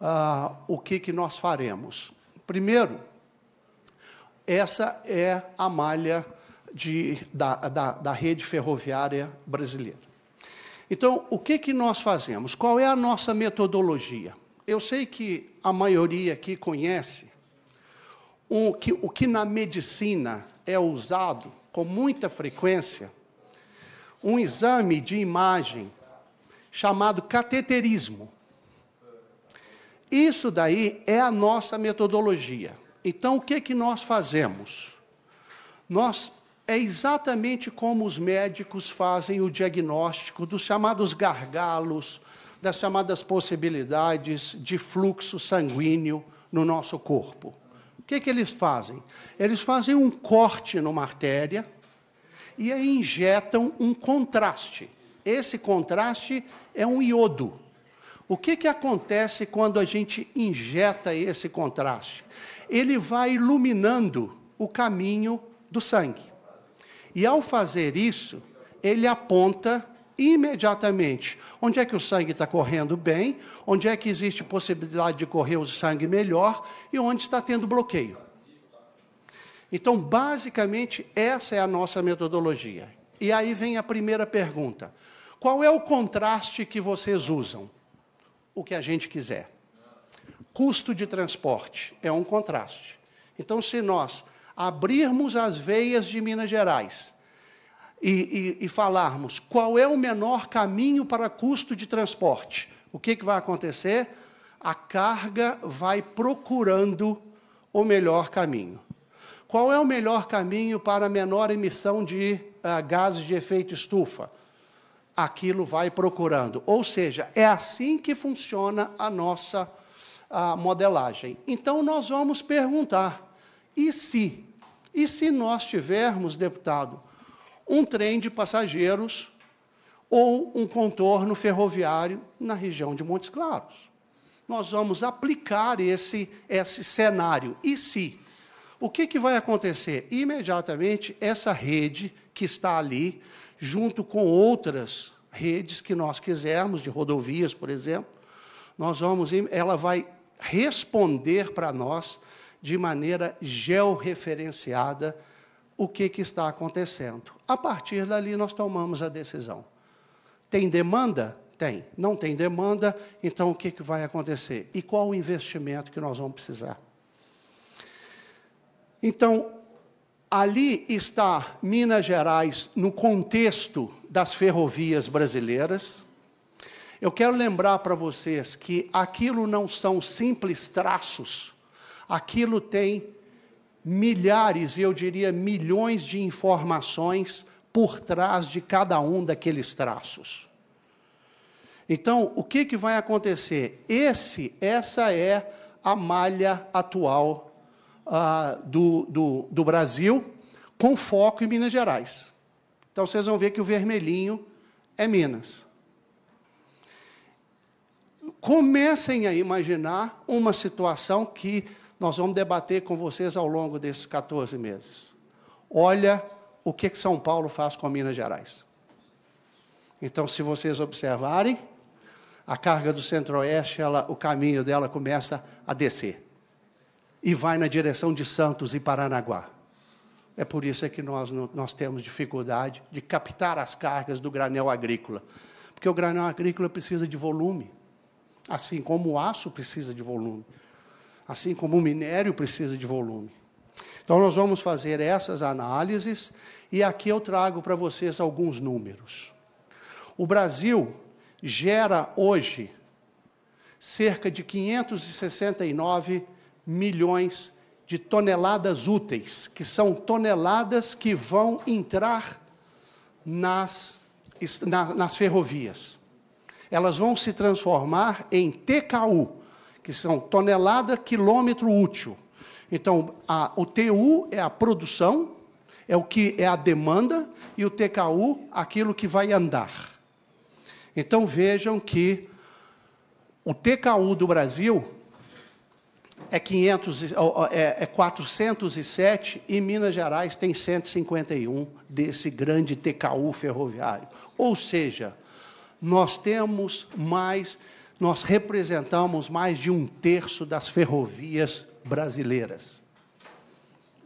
ah, o que, que nós faremos. Primeiro, essa é a malha de, da, da, da rede ferroviária brasileira. Então, o que, que nós fazemos? Qual é a nossa metodologia? Eu sei que a maioria aqui conhece o que, o que na medicina é usado com muita frequência, um exame de imagem chamado cateterismo. Isso daí é a nossa metodologia. Então, o que, que nós fazemos? Nós é exatamente como os médicos fazem o diagnóstico dos chamados gargalos, das chamadas possibilidades de fluxo sanguíneo no nosso corpo. O que, que eles fazem? Eles fazem um corte numa artéria e aí injetam um contraste. Esse contraste é um iodo. O que, que acontece quando a gente injeta esse contraste? Ele vai iluminando o caminho do sangue. E ao fazer isso, ele aponta imediatamente onde é que o sangue está correndo bem, onde é que existe possibilidade de correr o sangue melhor e onde está tendo bloqueio. Então, basicamente, essa é a nossa metodologia. E aí vem a primeira pergunta: qual é o contraste que vocês usam? O que a gente quiser. Custo de transporte é um contraste. Então, se nós abrirmos as veias de Minas Gerais e, e, e falarmos qual é o menor caminho para custo de transporte, o que, que vai acontecer? A carga vai procurando o melhor caminho. Qual é o melhor caminho para menor emissão de uh, gases de efeito estufa? aquilo vai procurando. Ou seja, é assim que funciona a nossa a modelagem. Então, nós vamos perguntar: e se? E se nós tivermos, deputado, um trem de passageiros ou um contorno ferroviário na região de Montes Claros? Nós vamos aplicar esse, esse cenário. E se? O que, que vai acontecer? Imediatamente, essa rede que está ali junto com outras redes que nós quisermos, de rodovias, por exemplo, nós vamos, ela vai responder para nós de maneira georreferenciada o que, que está acontecendo. A partir dali, nós tomamos a decisão. Tem demanda? Tem. Não tem demanda, então o que, que vai acontecer? E qual o investimento que nós vamos precisar? Então, Ali está Minas Gerais no contexto das ferrovias brasileiras. Eu quero lembrar para vocês que aquilo não são simples traços, aquilo tem milhares, eu diria milhões de informações por trás de cada um daqueles traços. Então, o que, que vai acontecer? Esse, essa é a malha atual ah, do, do, do Brasil, com foco em Minas Gerais. Então vocês vão ver que o vermelhinho é Minas. Comecem a imaginar uma situação que nós vamos debater com vocês ao longo desses 14 meses. Olha o que, São Paulo faz com Minas Gerais. Então, se vocês observarem, a carga do Centro-Oeste, o caminho dela começa a descer e vai na direção de Santos e Paranaguá. É por isso é que nós, nós temos dificuldade de captar as cargas do granel agrícola, porque o granel agrícola precisa de volume, assim como o aço precisa de volume, assim como o minério precisa de volume. Então, nós vamos fazer essas análises e aqui eu trago para vocês alguns números. O Brasil gera hoje cerca de 569 milhões de toneladas úteis, que são toneladas que vão entrar nas, na, nas ferrovias. Elas vão se transformar em TKU, que são tonelada quilômetro útil. Então, a, o TU é a produção, é o que é a demanda, e o TKU, aquilo que vai andar. Então vejam que o TKU do Brasil é, 500, é, é 407 e Minas Gerais tem 151 desse grande TKU ferroviário. Ou seja, nós temos mais, nós representamos mais de um terço das ferrovias brasileiras.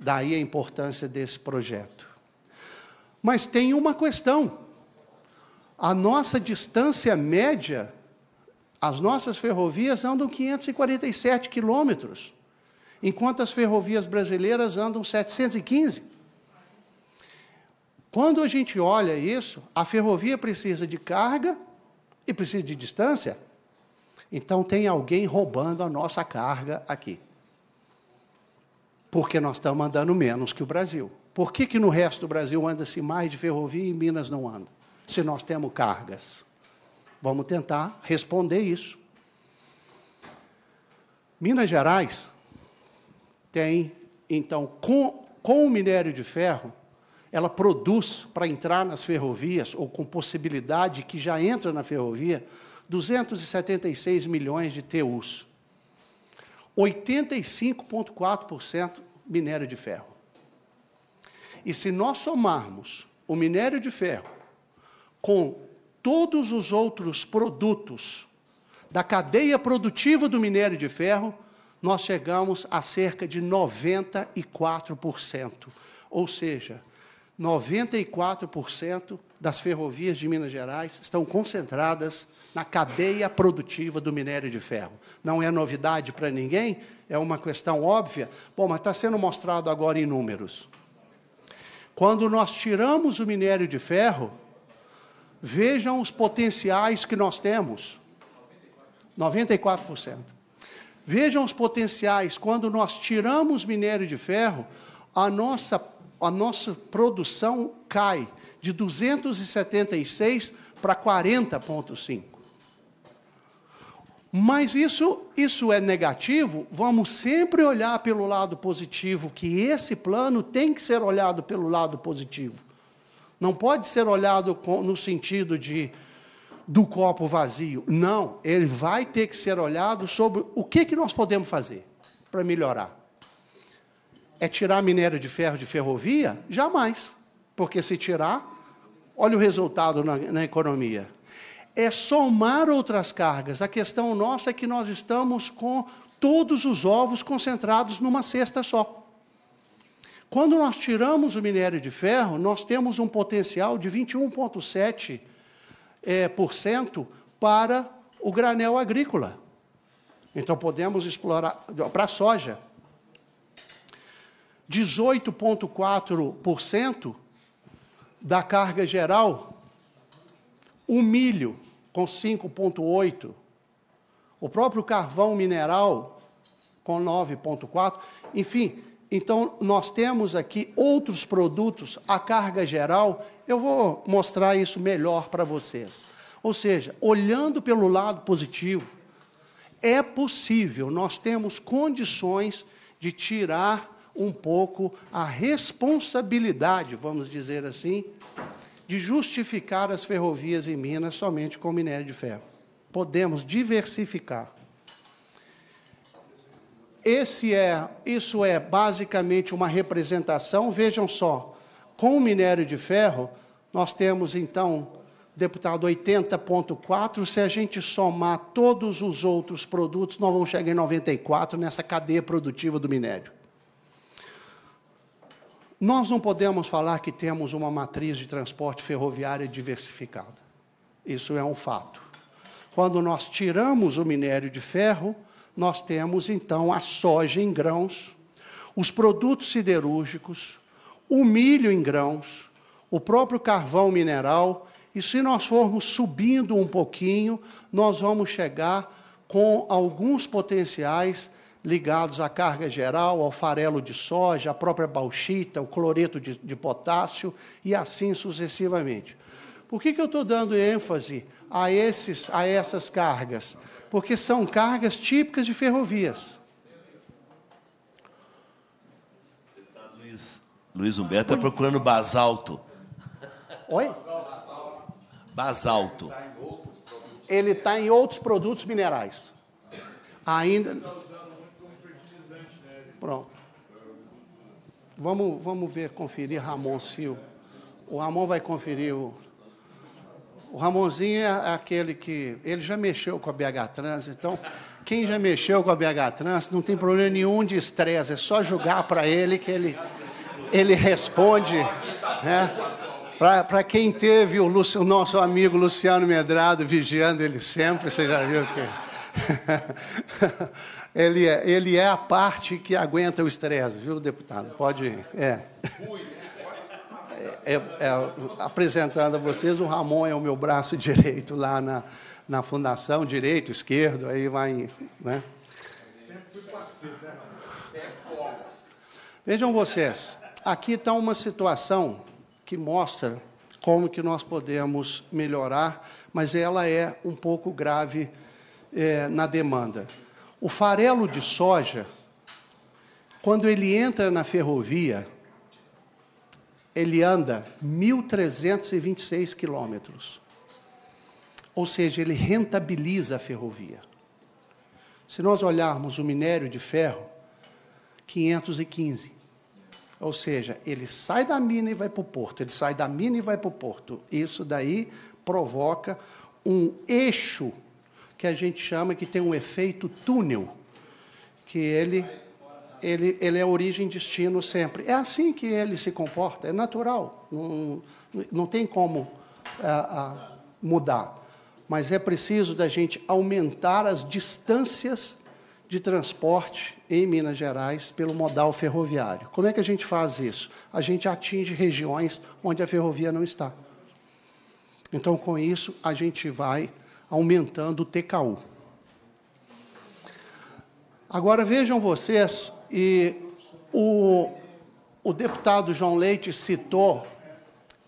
Daí a importância desse projeto. Mas tem uma questão. A nossa distância média as nossas ferrovias andam 547 quilômetros, enquanto as ferrovias brasileiras andam 715. Quando a gente olha isso, a ferrovia precisa de carga e precisa de distância. Então tem alguém roubando a nossa carga aqui. Porque nós estamos andando menos que o Brasil. Por que, que no resto do Brasil anda-se mais de ferrovia e em Minas não anda? Se nós temos cargas. Vamos tentar responder isso. Minas Gerais tem, então, com, com o minério de ferro, ela produz para entrar nas ferrovias, ou com possibilidade que já entra na ferrovia, 276 milhões de TUs. 85,4% minério de ferro. E se nós somarmos o minério de ferro com todos os outros produtos da cadeia produtiva do minério de ferro, nós chegamos a cerca de 94%. Ou seja, 94% das ferrovias de Minas Gerais estão concentradas na cadeia produtiva do minério de ferro. Não é novidade para ninguém, é uma questão óbvia. Bom, mas está sendo mostrado agora em números. Quando nós tiramos o minério de ferro, Vejam os potenciais que nós temos. 94%. Vejam os potenciais. Quando nós tiramos minério de ferro, a nossa, a nossa produção cai de 276 para 40,5. Mas isso, isso é negativo, vamos sempre olhar pelo lado positivo, que esse plano tem que ser olhado pelo lado positivo. Não pode ser olhado no sentido de do copo vazio. Não, ele vai ter que ser olhado sobre o que, que nós podemos fazer para melhorar. É tirar minério de ferro de ferrovia? Jamais. Porque se tirar, olha o resultado na, na economia. É somar outras cargas. A questão nossa é que nós estamos com todos os ovos concentrados numa cesta só. Quando nós tiramos o minério de ferro, nós temos um potencial de 21,7% é, eh, para o granel agrícola. Então, podemos explorar para a soja. 18,4% da carga geral, o milho, com 5,8%, o próprio carvão mineral, com 9,4%. Enfim, então, nós temos aqui outros produtos, a carga geral, eu vou mostrar isso melhor para vocês. Ou seja, olhando pelo lado positivo, é possível, nós temos condições de tirar um pouco a responsabilidade, vamos dizer assim, de justificar as ferrovias em Minas somente com minério de ferro. Podemos diversificar esse é, isso é basicamente uma representação. Vejam só, com o minério de ferro, nós temos então, deputado, 80,4. Se a gente somar todos os outros produtos, nós vamos chegar em 94 nessa cadeia produtiva do minério. Nós não podemos falar que temos uma matriz de transporte ferroviária diversificada. Isso é um fato. Quando nós tiramos o minério de ferro, nós temos então a soja em grãos, os produtos siderúrgicos, o milho em grãos, o próprio carvão mineral, e se nós formos subindo um pouquinho, nós vamos chegar com alguns potenciais ligados à carga geral, ao farelo de soja, à própria bauxita, o cloreto de, de potássio e assim sucessivamente. Por que, que eu estou dando ênfase a, esses, a essas cargas? porque são cargas típicas de ferrovias. Luiz, Luiz Humberto está procurando basalto. Oi? Basalto. Ele está em outros produtos minerais. Ainda. Pronto. Vamos, vamos ver, conferir, Ramon, se o, o Ramon vai conferir o, o Ramonzinho é aquele que. Ele já mexeu com a BH Trans, então, quem já mexeu com a BH Trans não tem problema nenhum de estresse, é só jogar para ele que ele, ele responde. Né? Para quem teve o, o, nosso amigo Luciano Medrado vigiando ele sempre, você já viu que. ele, é, ele é a parte que aguenta o estresse, viu, deputado? Pode. Ir. É é, é, apresentando a vocês, o Ramon é o meu braço direito lá na, na fundação, direito, esquerdo, aí vai. Né? Sempre fui parceiro, né, Ramon? Vejam vocês, aqui está uma situação que mostra como que nós podemos melhorar, mas ela é um pouco grave é, na demanda. O farelo de soja, quando ele entra na ferrovia, ele anda 1.326 quilômetros. Ou seja, ele rentabiliza a ferrovia. Se nós olharmos o minério de ferro, 515. Ou seja, ele sai da mina e vai para o porto, ele sai da mina e vai para o porto. Isso daí provoca um eixo que a gente chama que tem um efeito túnel, que ele ele, ele é origem e destino sempre. É assim que ele se comporta, é natural, não, não tem como é, mudar. Mas é preciso da gente aumentar as distâncias de transporte em Minas Gerais pelo modal ferroviário. Como é que a gente faz isso? A gente atinge regiões onde a ferrovia não está. Então, com isso, a gente vai aumentando o TKU. Agora vejam vocês e o, o deputado João Leite citou,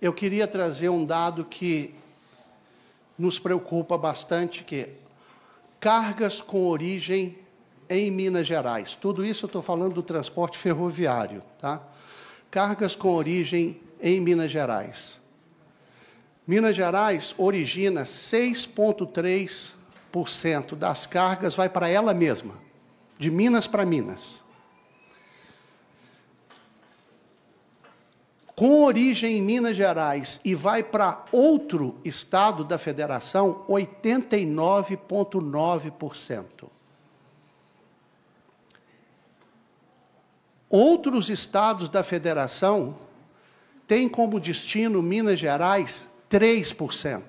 eu queria trazer um dado que nos preocupa bastante, que cargas com origem em Minas Gerais. Tudo isso eu estou falando do transporte ferroviário, tá? Cargas com origem em Minas Gerais. Minas Gerais origina 6,3% das cargas, vai para ela mesma, de Minas para Minas. com origem em Minas Gerais e vai para outro estado da federação, 89,9%. Outros estados da federação têm como destino Minas Gerais 3%.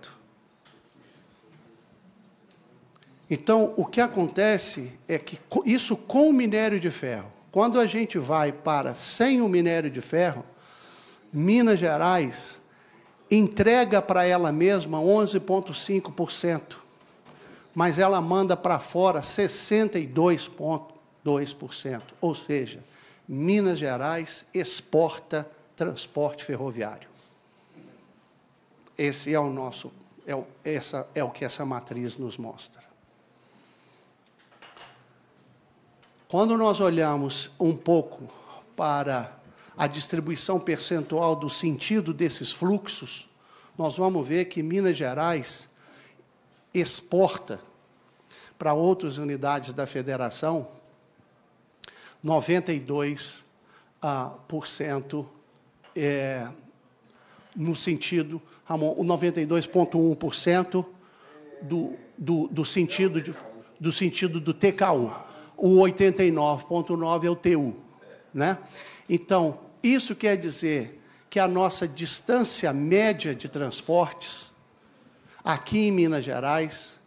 Então, o que acontece é que isso com o minério de ferro. Quando a gente vai para sem o minério de ferro, Minas Gerais entrega para ela mesma 11,5%, mas ela manda para fora 62,2%. Ou seja, Minas Gerais exporta transporte ferroviário. Esse é o nosso, é o, essa, é o que essa matriz nos mostra. Quando nós olhamos um pouco para a distribuição percentual do sentido desses fluxos, nós vamos ver que Minas Gerais exporta para outras unidades da federação 92% ah, por cento, é, no sentido, Ramon, o 92,1% do, do, do, sentido do sentido do TKU. O 89,9% é o TU. Né? Então, isso quer dizer que a nossa distância média de transportes, aqui em Minas Gerais,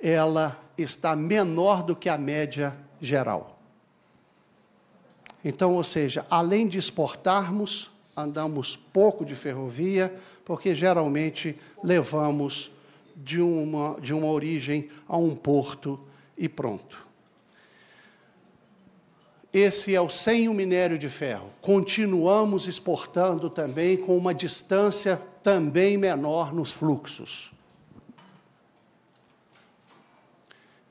ela está menor do que a média geral. Então, ou seja, além de exportarmos, andamos pouco de ferrovia, porque geralmente levamos de uma, de uma origem a um porto e pronto. Esse é o sem o minério de ferro. Continuamos exportando também com uma distância também menor nos fluxos.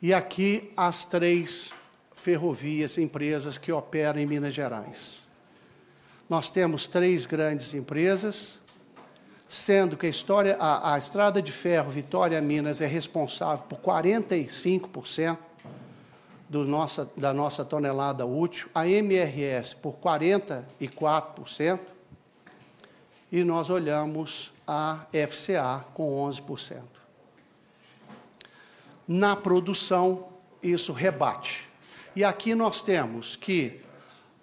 E aqui as três ferrovias, empresas que operam em Minas Gerais. Nós temos três grandes empresas, sendo que a, história, a, a estrada de ferro Vitória Minas é responsável por 45% nossa, da nossa tonelada útil, a MRS por 44%, e nós olhamos a FCA com 11%. Na produção, isso rebate. E aqui nós temos que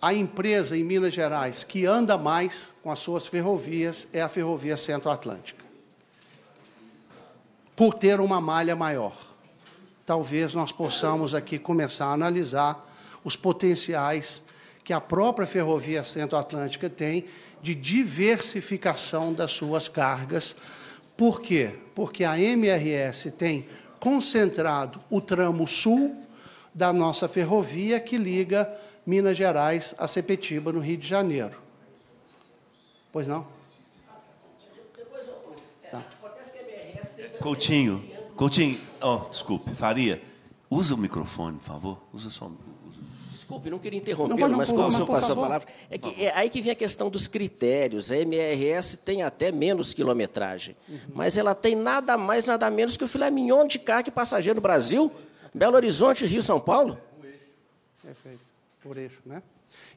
a empresa em Minas Gerais que anda mais com as suas ferrovias é a Ferrovia Centro-Atlântica, por ter uma malha maior talvez nós possamos aqui começar a analisar os potenciais que a própria ferrovia Centro-Atlântica tem de diversificação das suas cargas. Por quê? Porque a MRS tem concentrado o tramo sul da nossa ferrovia que liga Minas Gerais a Sepetiba, no Rio de Janeiro. Pois não? Tá. Coutinho, Coutinho, Oh, desculpe, Faria, usa o microfone, por favor. Usa só. Usa. Desculpe, não queria interromper, mas como o senhor passou a palavra. É, que, é aí que vem a questão dos critérios. A MRS tem até menos quilometragem, uhum. mas ela tem nada mais, nada menos que o filé mignon de carro que passageiro no Brasil, Belo Horizonte, Rio, São Paulo. Perfeito. Por eixo, né?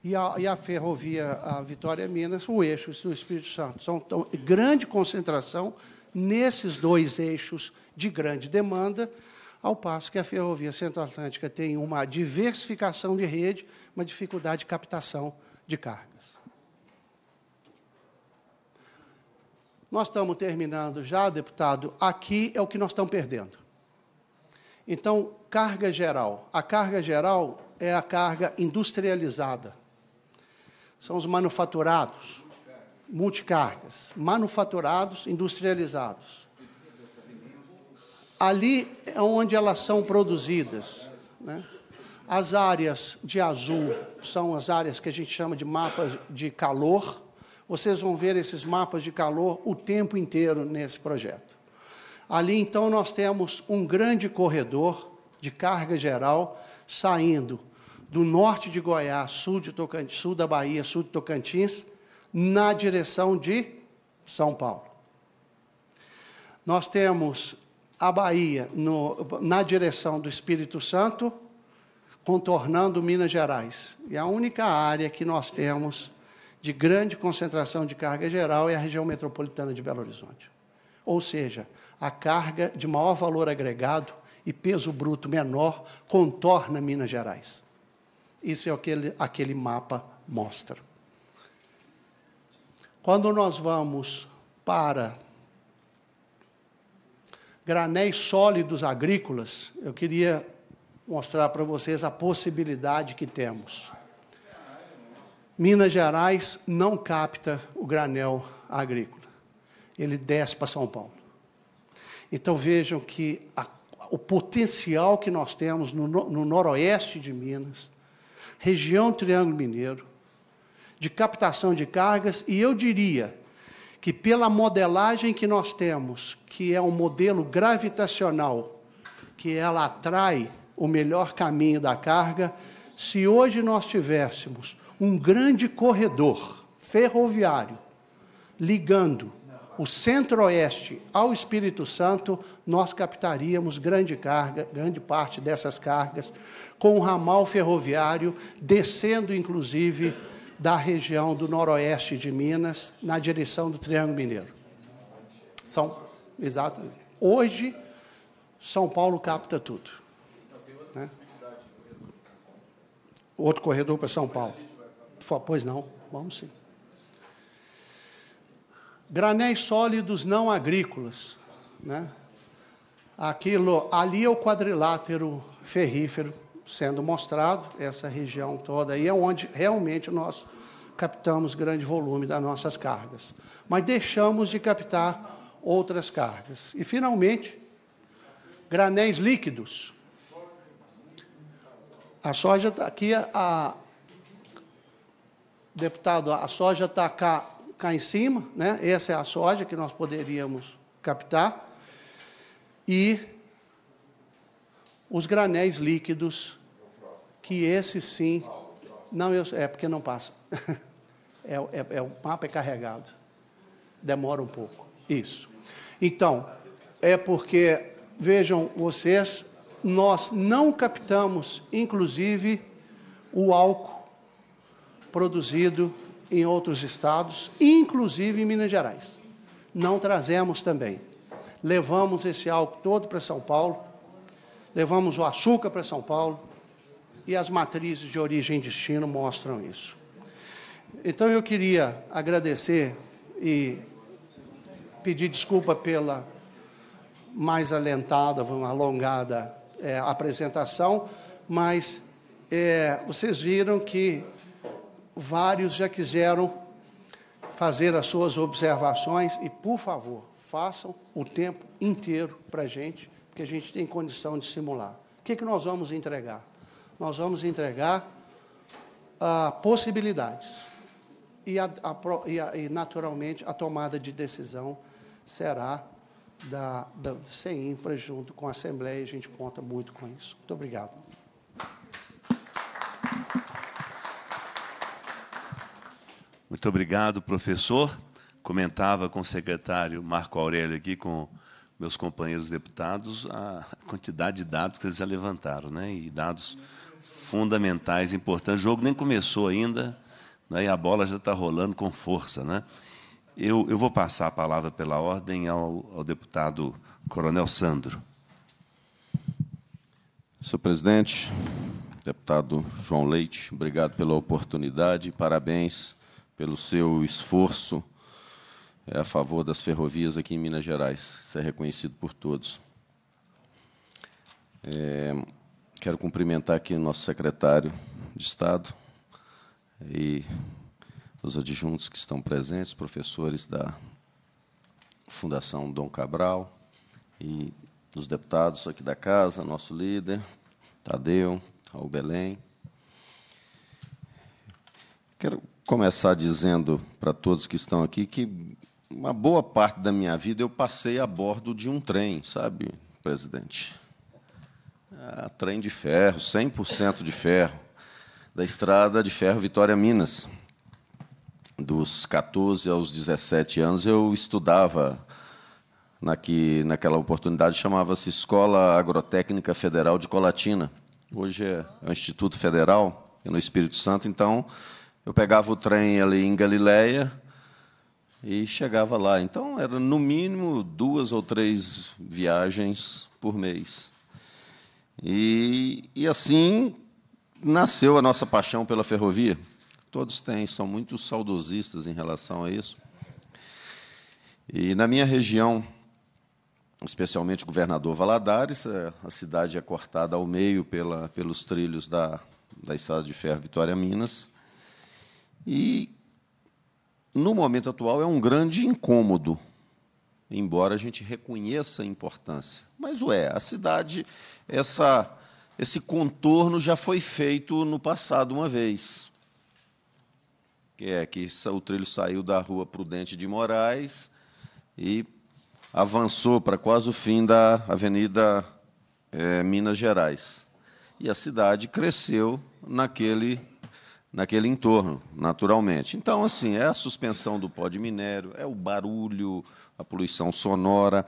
E a, e a, ferrovia a Vitória Minas, o eixo é o Espírito Santo. São tão, grande concentração nesses dois eixos de grande demanda, ao passo que a ferrovia centro-atlântica tem uma diversificação de rede, uma dificuldade de captação de cargas. Nós estamos terminando já, deputado, aqui é o que nós estamos perdendo. Então, carga geral. A carga geral é a carga industrializada. São os manufaturados, multicargas, manufaturados, industrializados. Ali é onde elas são produzidas. Né? As áreas de azul são as áreas que a gente chama de mapas de calor. Vocês vão ver esses mapas de calor o tempo inteiro nesse projeto. Ali, então, nós temos um grande corredor de carga geral saindo do norte de Goiás, sul, de Tocantins, sul da Bahia, sul de Tocantins, na direção de São Paulo. Nós temos a Bahia no, na direção do Espírito Santo, contornando Minas Gerais. E a única área que nós temos de grande concentração de carga geral é a região metropolitana de Belo Horizonte. Ou seja, a carga de maior valor agregado e peso bruto menor contorna Minas Gerais. Isso é o que aquele mapa mostra. Quando nós vamos para granéis sólidos agrícolas, eu queria mostrar para vocês a possibilidade que temos. Minas Gerais não capta o granel agrícola. Ele desce para São Paulo. Então vejam que a, o potencial que nós temos no, no noroeste de Minas, região Triângulo Mineiro, de captação de cargas, e eu diria que, pela modelagem que nós temos, que é um modelo gravitacional, que ela atrai o melhor caminho da carga, se hoje nós tivéssemos um grande corredor ferroviário ligando o centro-oeste ao Espírito Santo, nós captaríamos grande carga, grande parte dessas cargas, com o ramal ferroviário descendo, inclusive, da região do noroeste de Minas na direção do Triângulo Mineiro. São, exato. Hoje, São Paulo capta tudo. né? Outro corredor para São Paulo. Pois não, vamos sim. Granéis sólidos não agrícolas. Né? Aquilo, ali é o quadrilátero ferrífero sendo mostrado, essa região toda aí é onde realmente nós captamos grande volume das nossas cargas. Mas deixamos de captar outras cargas. E, finalmente, granéis líquidos. A soja está aqui, a, deputado, a soja está cá, cá em cima, né? essa é a soja que nós poderíamos captar. E os granéis líquidos, que esse sim. Não, eu, é porque não passa. é, é, é, o mapa é carregado. Demora um pouco. Isso. Então, é porque, vejam vocês, nós não captamos, inclusive, o álcool produzido em outros estados, inclusive em Minas Gerais. Não trazemos também. Levamos esse álcool todo para São Paulo levamos o açúcar para São Paulo e as matrizes de origem e destino mostram isso. Então eu queria agradecer e pedir desculpa pela mais alentada, alongada é, apresentação, mas é, vocês viram que vários já quiseram fazer as suas observações e, por favor, façam o tempo inteiro para a gente, que a gente tem condição de simular. O que, é que nós vamos entregar? Nós vamos entregar ah, possibilidades. E, a, a, e, a, e, naturalmente, a tomada de decisão será da, da CEINFRA junto com a Assembleia, a gente conta muito com isso. Muito obrigado. Muito obrigado, professor. Comentava com o secretário Marco Aurélio aqui, com meus companheiros deputados a quantidade de dados que eles já levantaram, né? e dados fundamentais, importantes. O jogo nem começou ainda, né? e a bola já está rolando com força. Né? Eu, eu vou passar a palavra pela ordem ao, ao deputado Coronel Sandro. Senhor presidente, deputado João Leite, obrigado pela oportunidade, parabéns pelo seu esforço é a favor das ferrovias aqui em Minas Gerais. Isso é reconhecido por todos. É, quero cumprimentar aqui o nosso secretário de Estado e os adjuntos que estão presentes, professores da Fundação Dom Cabral e os deputados aqui da casa, nosso líder, Tadeu, Raul Belém. Quero começar dizendo para todos que estão aqui que uma boa parte da minha vida eu passei a bordo de um trem, sabe, presidente? Ah, trem de ferro, 100% de ferro, da estrada de ferro Vitória Minas. Dos 14 aos 17 anos eu estudava na que, naquela oportunidade chamava-se Escola Agrotécnica Federal de Colatina. Hoje é o é Instituto Federal é no Espírito Santo, então eu pegava o trem ali em Galileia, e chegava lá. Então, era no mínimo duas ou três viagens por mês. E, e assim nasceu a nossa paixão pela ferrovia. Todos têm, são muito saudosistas em relação a isso. E na minha região, especialmente governador Valadares, é, a cidade é cortada ao meio pela, pelos trilhos da, da estrada de ferro Vitória Minas. E no momento atual, é um grande incômodo, embora a gente reconheça a importância. Mas, ué, a cidade, essa, esse contorno já foi feito no passado uma vez. Que é que o trilho saiu da rua Prudente de Moraes e avançou para quase o fim da Avenida é, Minas Gerais. E a cidade cresceu naquele naquele entorno, naturalmente. Então, assim, é a suspensão do pó de minério, é o barulho, a poluição sonora.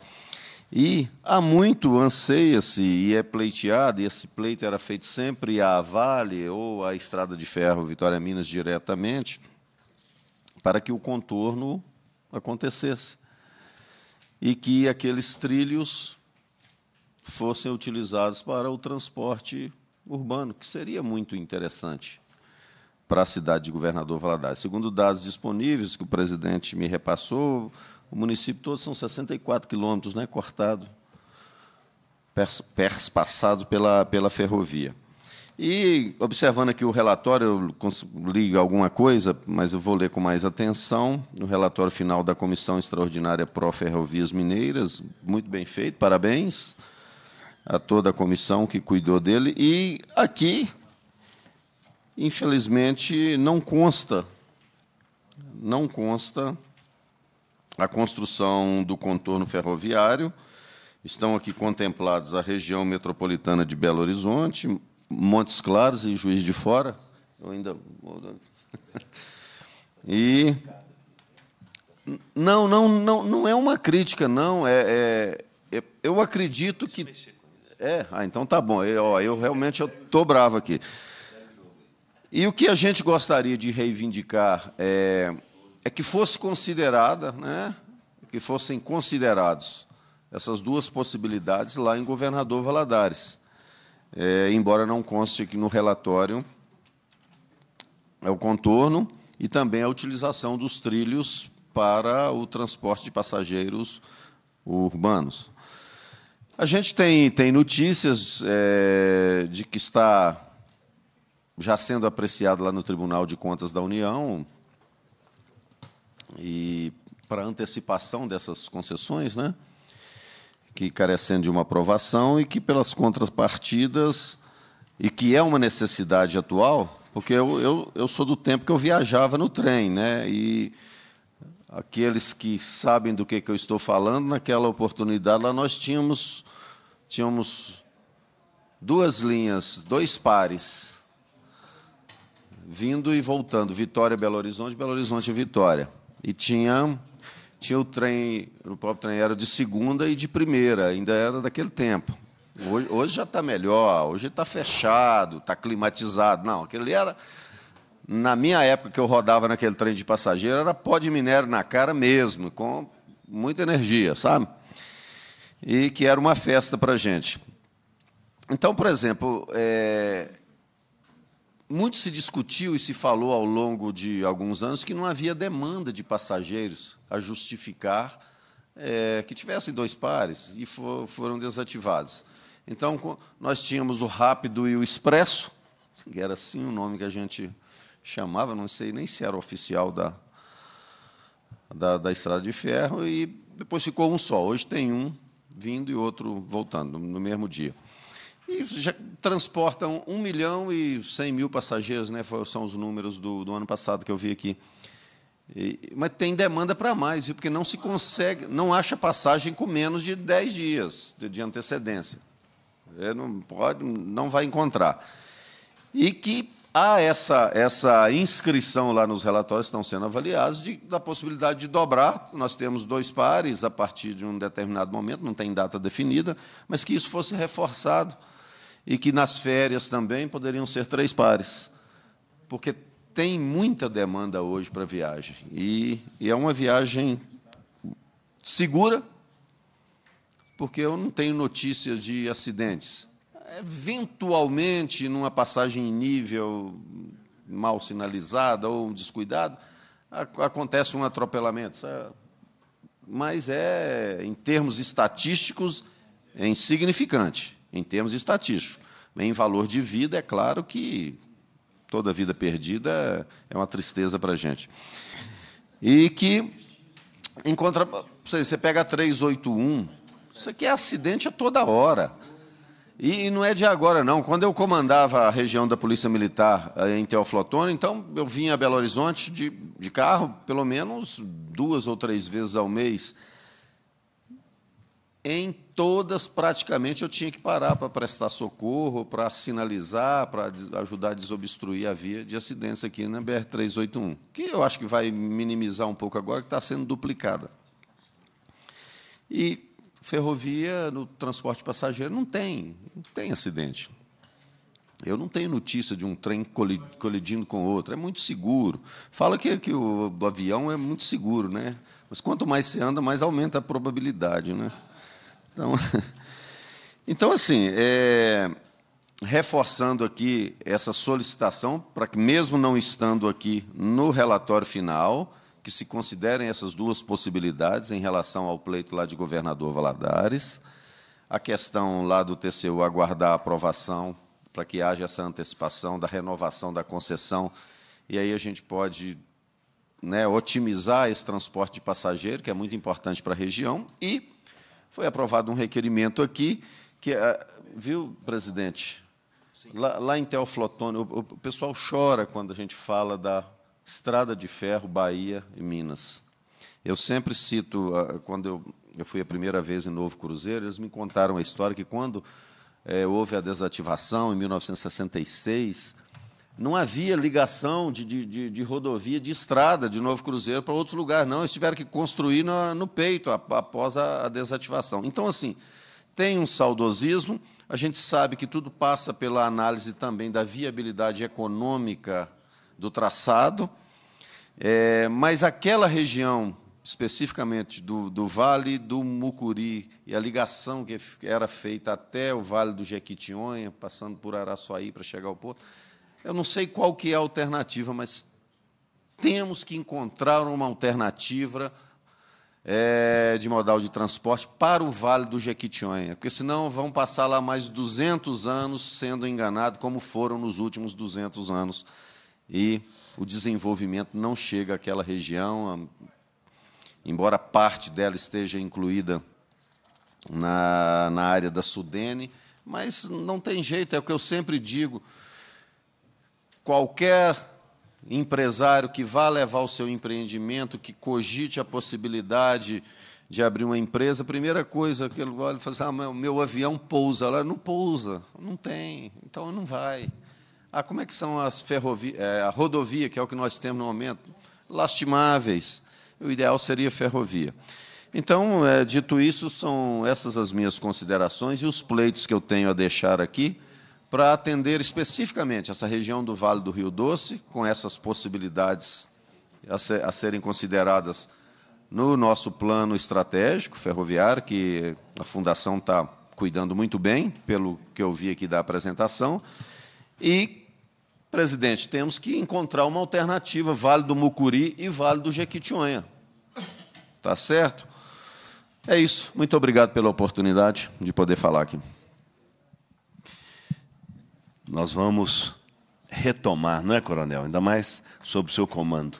E há muito anseia-se e é pleiteado, e esse pleito era feito sempre à Vale ou à Estrada de Ferro Vitória Minas diretamente, para que o contorno acontecesse e que aqueles trilhos fossem utilizados para o transporte urbano, que seria muito interessante para a cidade de Governador Valadares. Segundo dados disponíveis que o presidente me repassou, o município todo são 64 quilômetros, né, cortado, passado pela, pela ferrovia. E, observando aqui o relatório, eu li alguma coisa, mas eu vou ler com mais atenção, o relatório final da Comissão Extraordinária pró Ferrovias Mineiras, muito bem feito, parabéns a toda a comissão que cuidou dele. E aqui, Infelizmente, não consta, não consta a construção do contorno ferroviário. Estão aqui contemplados a região metropolitana de Belo Horizonte, Montes Claros e Juiz de Fora. Eu ainda. E. Não, não, não, não é uma crítica, não. É, é, é eu acredito que. É, ah, então tá bom. Eu, ó, eu realmente estou bravo aqui. E o que a gente gostaria de reivindicar é, é que fosse considerada, né, que fossem considerados essas duas possibilidades lá em Governador Valadares. É, embora não conste aqui no relatório é o contorno e também a utilização dos trilhos para o transporte de passageiros urbanos. A gente tem, tem notícias é, de que está já sendo apreciado lá no Tribunal de Contas da União, e para antecipação dessas concessões, né? que carecendo de uma aprovação e que pelas contrapartidas, e que é uma necessidade atual, porque eu, eu, eu sou do tempo que eu viajava no trem, né? e aqueles que sabem do que, que eu estou falando, naquela oportunidade lá nós tínhamos, tínhamos duas linhas, dois pares, vindo e voltando, Vitória, Belo Horizonte, Belo Horizonte, Vitória. E tinha tinha o trem, o próprio trem era de segunda e de primeira, ainda era daquele tempo. Hoje, hoje já está melhor, hoje está fechado, está climatizado. Não, aquele era. Na minha época que eu rodava naquele trem de passageiro, era pó de minério na cara mesmo, com muita energia, sabe? E que era uma festa para gente. Então, por exemplo, é, muito se discutiu e se falou ao longo de alguns anos que não havia demanda de passageiros a justificar é, que tivessem dois pares e for, foram desativados. Então, nós tínhamos o rápido e o expresso, que era assim o nome que a gente chamava, não sei nem se era oficial da, da, da Estrada de Ferro, e depois ficou um só. Hoje tem um vindo e outro voltando, no mesmo dia. E já transportam 1 milhão e 100 mil passageiros, né? são os números do, do ano passado que eu vi aqui. E, mas tem demanda para mais, porque não se consegue, não acha passagem com menos de 10 dias de, de antecedência. É, não pode, não vai encontrar. E que há essa, essa inscrição lá nos relatórios que estão sendo avaliados de, da possibilidade de dobrar. Nós temos dois pares a partir de um determinado momento, não tem data definida, mas que isso fosse reforçado e que nas férias também poderiam ser três pares, porque tem muita demanda hoje para viagem. E, e, é uma viagem segura, porque eu não tenho notícias de acidentes. Eventualmente, numa passagem em nível mal sinalizada ou descuidado, acontece um atropelamento. Mas é, em termos estatísticos, é insignificante em termos estatísticos. Em valor de vida, é claro que toda vida perdida é uma tristeza para a gente. E que, encontra, você pega 381, isso aqui é acidente a toda hora. E não é de agora, não. Quando eu comandava a região da Polícia Militar eh, em Teoflotone, então eu vinha a Belo Horizonte de, de carro pelo menos duas ou três vezes ao mês em todas, praticamente, eu tinha que parar para prestar socorro, para sinalizar, para ajudar a desobstruir a via de acidentes aqui na BR-381, que eu acho que vai minimizar um pouco agora, que está sendo duplicada. E ferrovia, no transporte passageiro, não tem, não tem acidente. Eu não tenho notícia de um trem colidindo com outro. É muito seguro. Fala que, que o avião é muito seguro, né? Mas quanto mais você anda, mais aumenta a probabilidade, né? Então, então assim, é, reforçando aqui essa solicitação para que, mesmo não estando aqui no relatório final, que se considerem essas duas possibilidades em relação ao pleito lá de governador Valadares, a questão lá do TCU aguardar a aprovação para que haja essa antecipação da renovação da concessão, e aí a gente pode né, otimizar esse transporte de passageiro, que é muito importante para a região, e foi aprovado um requerimento aqui, que, ah, viu, presidente? Lá, lá, em Teoflotone, o, o pessoal chora quando a gente fala da Estrada de Ferro, Bahia e Minas. Eu sempre cito, ah, quando eu, eu fui a primeira vez em Novo Cruzeiro, eles me contaram a história que quando é, houve a desativação, em 1966, não havia ligação de, de, de, rodovia, de estrada, de Novo Cruzeiro para outros lugares, não. Eles tiveram que construir no, no peito após a, a, desativação. Então, assim, tem um saudosismo. A gente sabe que tudo passa pela análise também da viabilidade econômica do traçado, é, mas aquela região, especificamente do, do Vale do Mucuri, e a ligação que era feita até o Vale do Jequitinhonha, passando por Araçuaí para chegar ao porto, eu não sei qual que é a alternativa, mas temos que encontrar uma alternativa é, de modal de transporte para o Vale do Jequitinhonha, porque senão vão passar lá mais 200 anos sendo enganados, como foram nos últimos 200 anos, e o desenvolvimento não chega àquela região, embora parte dela esteja incluída na, na área da Sudene, mas não tem jeito, é o que eu sempre digo, qualquer empresário que vá levar o seu empreendimento, que cogite a possibilidade de abrir uma empresa, a primeira coisa que ele olha e fala assim, ah, meu, avião pousa lá. Não pousa, não tem, então não vai. Ah, como é que são as ferrovias, é, a rodovia, que é o que nós temos no momento? Lastimáveis. O ideal seria ferrovia. Então, é, dito isso, são essas as minhas considerações e os pleitos que eu tenho a deixar aqui para atender especificamente essa região do Vale do Rio Doce, com essas possibilidades a, ser, a serem consideradas no nosso plano estratégico ferroviário, que a Fundação está cuidando muito bem, pelo que eu vi aqui da apresentação. E, presidente, temos que encontrar uma alternativa, Vale do Mucuri e Vale do Jequitinhonha. Tá certo? É isso. Muito obrigado pela oportunidade de poder falar aqui nós vamos retomar, não é, coronel? Ainda mais sob o seu comando.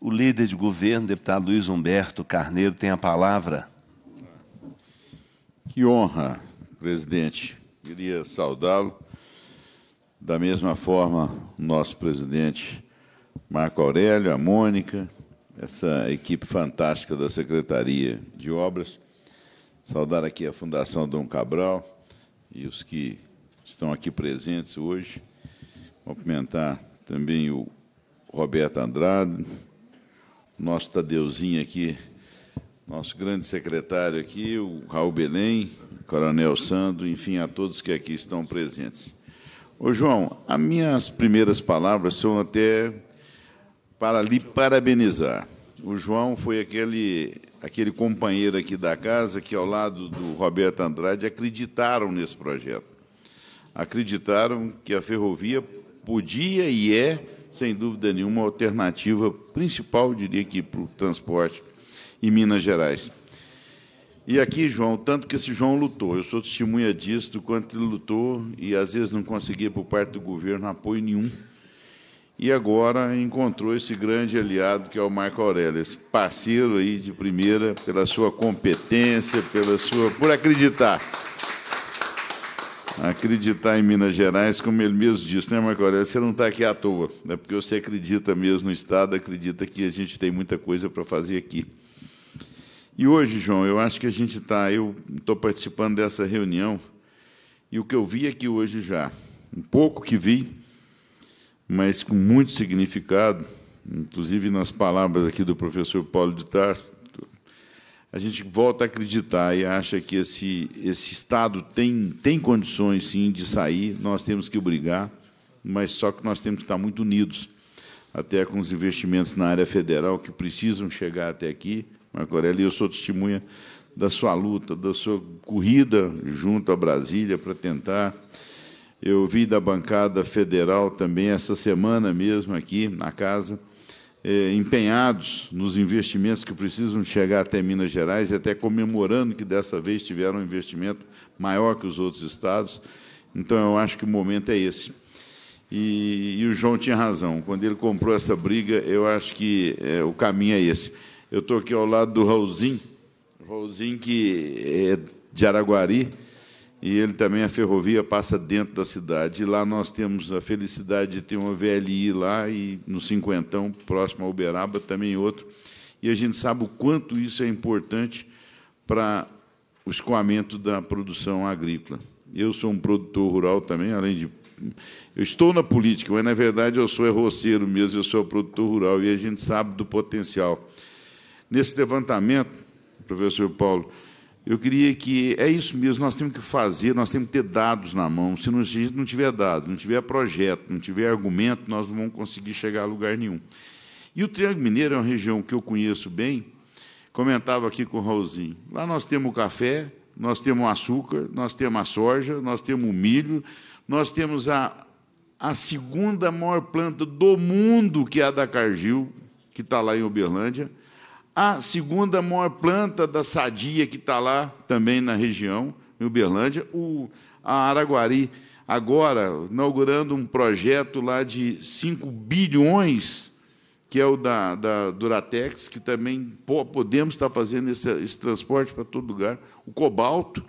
O líder de governo, deputado Luiz Humberto Carneiro, tem a palavra. Que honra, presidente. Queria saudá-lo. Da mesma forma, nosso presidente Marco Aurélio, a Mônica, essa equipe fantástica da Secretaria de Obras. Saudar aqui a Fundação Dom Cabral e os que estão aqui presentes hoje. Cumprimentar também o Roberto Andrade, nosso Tadeuzinho aqui, nosso grande secretário aqui, o Raul Belém, Coronel Sandro, enfim, a todos que aqui estão presentes. Ô, João, as minhas primeiras palavras são até para lhe parabenizar. O João foi aquele, aquele companheiro aqui da casa que, ao lado do Roberto Andrade, acreditaram nesse projeto acreditaram que a ferrovia podia e é, sem dúvida nenhuma, a alternativa principal, diria que, para o transporte em Minas Gerais. E aqui, João, tanto que esse João lutou, eu sou testemunha disso, do quanto ele lutou e às vezes não conseguia, por parte do governo, apoio nenhum. E agora encontrou esse grande aliado que é o Marco Aurélio, esse parceiro aí de primeira, pela sua competência, pela sua. por acreditar acreditar em Minas Gerais, como ele mesmo disse, né, Marco Aurélio? Você não está aqui à toa, é né? porque você acredita mesmo no Estado, acredita que a gente tem muita coisa para fazer aqui. E hoje, João, eu acho que a gente está, eu estou participando dessa reunião, e o que eu vi aqui hoje já, um pouco que vi, mas com muito significado, inclusive nas palavras aqui do professor Paulo de Tarso, a gente volta a acreditar e acha que esse, esse Estado tem, tem condições, sim, de sair, nós temos que brigar, mas só que nós temos que estar muito unidos, até com os investimentos na área federal que precisam chegar até aqui. Marco Aurélio, eu sou testemunha da sua luta, da sua corrida junto à Brasília para tentar. Eu vi da bancada federal também essa semana mesmo aqui na casa eh, empenhados nos investimentos que precisam chegar até Minas Gerais, e até comemorando que dessa vez tiveram um investimento maior que os outros estados. Então, eu acho que o momento é esse. E, e o João tinha razão. Quando ele comprou essa briga, eu acho que eh, o caminho é esse. Eu estou aqui ao lado do Raulzinho, Raulzinho que é de Araguari, e ele também, a ferrovia passa dentro da cidade. E lá nós temos a felicidade de ter uma VLI lá e no Cinquentão, próximo a Uberaba, também outro. E a gente sabe o quanto isso é importante para o escoamento da produção agrícola. Eu sou um produtor rural também, além de. Eu estou na política, mas na verdade eu sou é roceiro mesmo, eu sou produtor rural e a gente sabe do potencial. Nesse levantamento, professor Paulo, eu queria que. É isso mesmo, nós temos que fazer, nós temos que ter dados na mão. Se não, não tiver dados, não tiver projeto, não tiver argumento, nós não vamos conseguir chegar a lugar nenhum. E o Triângulo Mineiro é uma região que eu conheço bem. Comentava aqui com o Raulzinho. Lá nós temos o café, nós temos o açúcar, nós temos a soja, nós temos o milho, nós temos a, a segunda maior planta do mundo, que é a da Cargill, que está lá em Uberlândia. A segunda maior planta da Sadia, que está lá também na região, em Uberlândia, o, a Araguari, agora inaugurando um projeto lá de 5 bilhões, que é o da, da Duratex, que também pô, podemos estar tá fazendo esse, esse transporte para todo lugar. O cobalto,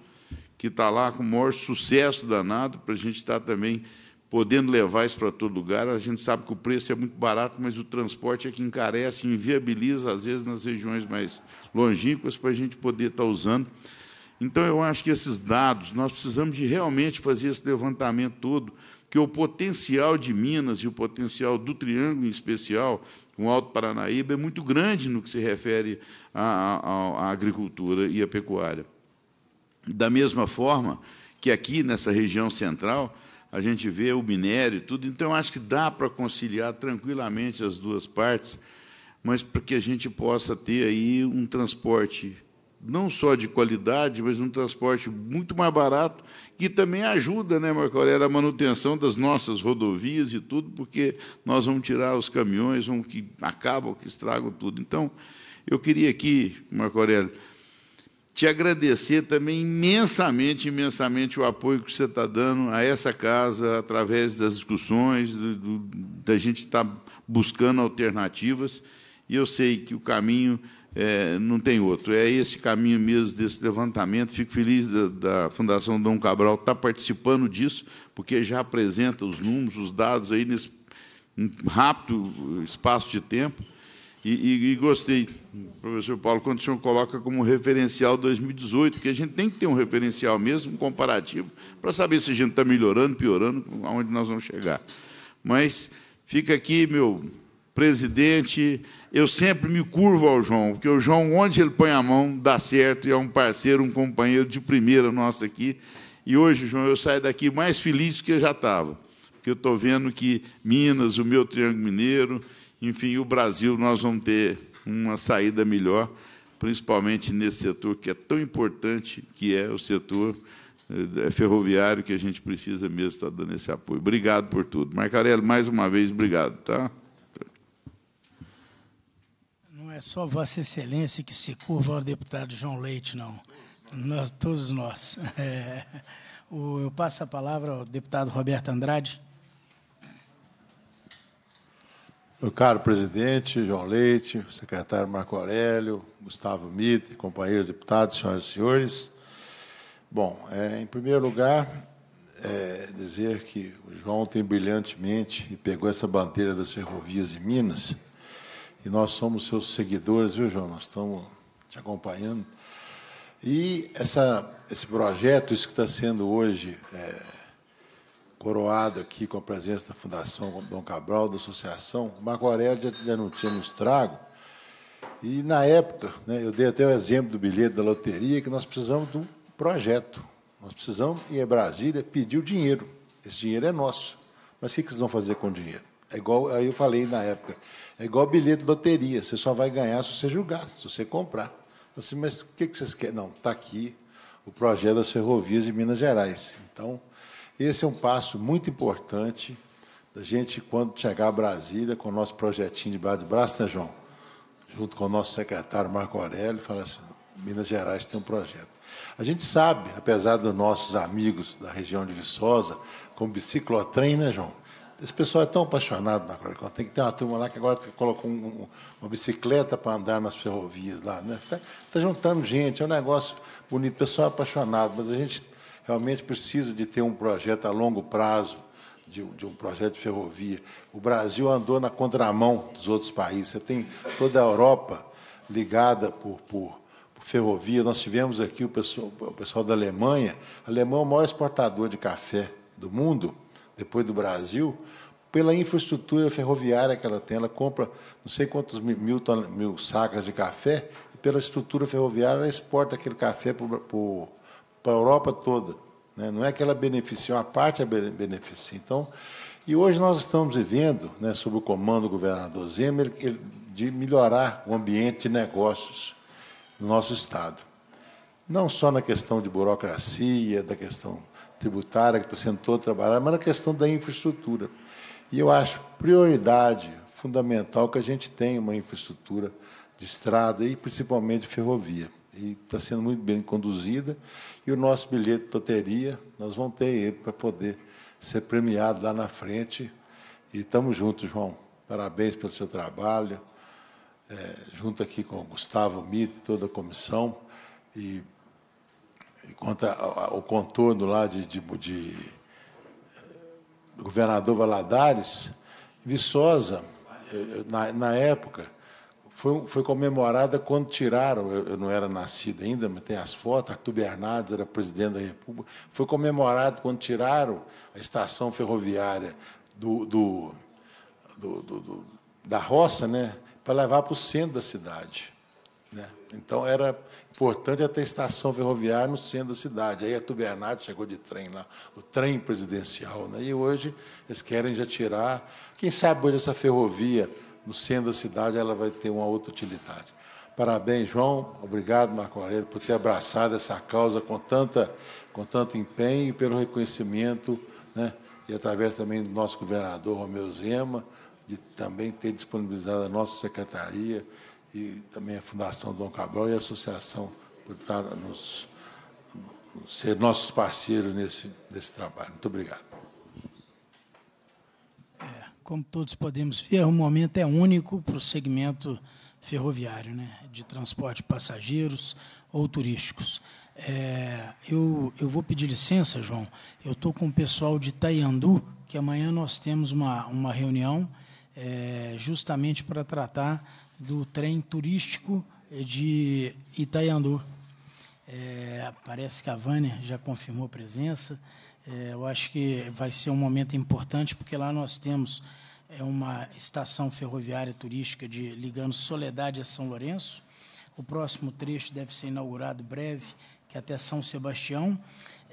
que está lá com o maior sucesso danado, para a gente estar tá também podendo levar isso para todo lugar. A gente sabe que o preço é muito barato, mas o transporte é que encarece, inviabiliza, às vezes, nas regiões mais longínquas, para a gente poder estar tá usando. Então, eu acho que esses dados, nós precisamos de realmente fazer esse levantamento todo, que o potencial de Minas e o potencial do Triângulo, em especial, com o Alto Paranaíba, é muito grande no que se refere à, à, à agricultura e à pecuária. Da mesma forma que aqui, nessa região central, a gente vê o minério e tudo. Então, acho que dá para conciliar tranquilamente as duas partes, mas para que a gente possa ter aí um transporte não só de qualidade, mas um transporte muito mais barato, que também ajuda, né, Marco Aurélio, a manutenção das nossas rodovias e tudo, porque nós vamos tirar os caminhões, vamos que acabam, que estragam tudo. Então, eu queria aqui, Marco Aurélio, te agradecer também imensamente, imensamente o apoio que você está dando a essa casa através das discussões, do, do, da gente estar tá buscando alternativas. E eu sei que o caminho é, não tem outro. É esse caminho mesmo desse levantamento. Fico feliz da, da Fundação Dom Cabral estar tá participando disso, porque já apresenta os números, os dados aí nesse rápido espaço de tempo. E, e, e, gostei, professor Paulo, quando o senhor coloca como referencial 2018, que a gente tem que ter um referencial mesmo, um comparativo, para saber se a gente está melhorando, piorando, aonde nós vamos chegar. Mas fica aqui, meu presidente, eu sempre me curvo ao João, porque o João, onde ele põe a mão, dá certo, e é um parceiro, um companheiro de primeira nossa aqui. E hoje, João, eu saio daqui mais feliz do que eu já estava, porque eu estou vendo que Minas, o meu Triângulo Mineiro, enfim, o Brasil, nós vamos ter uma saída melhor, principalmente nesse setor que é tão importante, que é o setor eh, é ferroviário, que a gente precisa mesmo estar dando esse apoio. Obrigado por tudo. Marcarelli, mais uma vez, obrigado. Tá? Não é só Vossa Excelência que se curva ao deputado João Leite, não. Nós, todos nós. É, eu passo a palavra ao deputado Roberto Andrade. Meu caro presidente João Leite, secretário Marco Aurélio, Gustavo Mitre, companheiros deputados, senhoras e senhores. Bom, é, em primeiro lugar, é, dizer que o João tem brilhantemente e pegou essa bandeira das ferrovias em Minas, e nós somos seus seguidores, viu, João? Nós estamos te acompanhando. E essa, esse projeto, isso que está sendo hoje é, coroado aqui com a presença da Fundação Dom Cabral, da Associação. Marco Aurélio já, não tinha nos trago. E, na época, né, eu dei até o exemplo do bilhete da loteria, que nós precisamos de um projeto. Nós precisamos, e a é Brasília pediu dinheiro. Esse dinheiro é nosso. Mas o que, vocês vão fazer com o dinheiro? É igual, aí eu falei na época, é igual bilhete de loteria, você só vai ganhar se você julgar, se você comprar. Assim, mas o que, que vocês querem? Não, está aqui o projeto das ferrovias de Minas Gerais. Então, esse é um passo muito importante da gente, quando chegar a Brasília, com o nosso projetinho de do braço, né, João? Junto com o nosso secretário Marco Aurélio, fala assim, Minas Gerais tem um projeto. A gente sabe, apesar dos nossos amigos da região de Viçosa, com biciclotrem, né, João? Esse pessoal é tão apaixonado na Cloricol. Tem que ter uma turma lá que agora colocou um, uma bicicleta para andar nas ferrovias lá. Está né? Tá, tá juntando gente, é um negócio bonito, o pessoal é apaixonado, mas a gente realmente precisa de ter um projeto a longo prazo, de, de, um projeto de ferrovia. O Brasil andou na contramão dos outros países. Você tem toda a Europa ligada por, por, por ferrovia. Nós tivemos aqui o pessoal, o pessoal da Alemanha. A Alemanha é o maior exportador de café do mundo, depois do Brasil pela infraestrutura ferroviária que ela tem. Ela compra não sei quantos mil, mil sacas de café e, pela estrutura ferroviária, ela exporta aquele café para o para a Europa toda. Né? Não é que ela beneficia, uma parte a é beneficia. Então, e hoje nós estamos vivendo, né, sob o comando do governador Zemer de melhorar o ambiente de negócios no nosso Estado. Não só na questão de burocracia, da questão tributária que está sendo toda trabalhada, mas na questão da infraestrutura. E eu acho prioridade fundamental que a gente tenha uma infraestrutura de estrada e principalmente de ferrovia e está sendo muito bem conduzida. E o nosso bilhete de loteria, nós vamos ter ele para poder ser premiado lá na frente. E estamos juntos, João. Parabéns pelo seu trabalho. É, junto aqui com o Gustavo Mito e toda a comissão. E, e quanto ao contorno lá de, de, de, de eh, governador Valadares, Viçosa, eh, na, na época, foi, foi comemorada quando tiraram, eu, eu, não era nascido ainda, mas tem as fotos, Arthur Bernardes era presidente da República, foi comemorado quando tiraram a estação ferroviária do, do, do, do da roça, né, para levar para o centro da cidade. Né? Então, era importante até a estação ferroviária no centro da cidade. Aí Arthur Bernardes chegou de trem lá, o trem presidencial. Né? E hoje eles querem já tirar, quem sabe hoje essa ferrovia no centro da cidade ela vai ter uma outra utilidade. Parabéns, João. Obrigado, Marco Aurélio, por ter abraçado essa causa com, tanta, com tanto empenho e pelo reconhecimento, né? e através também do nosso governador Romeu Zema, de também ter disponibilizado a nossa secretaria e também a Fundação Dom Cabral e a associação por estar nos, ser nossos parceiros nesse, nesse trabalho. Muito obrigado como todos podemos ver, o é momento é único para o segmento ferroviário, né, de transporte de passageiros ou turísticos. É, eu, eu vou pedir licença, João. Eu estou com o pessoal de Taiandu, que amanhã nós temos uma, uma reunião é, justamente para tratar do trem turístico de Itaiandu. É, parece que a Vânia já confirmou presença. É, eu acho que vai ser um momento importante, porque lá nós temos é uma estação ferroviária turística de ligando Soledade a São Lourenço. O próximo trecho deve ser inaugurado breve, que é até São Sebastião.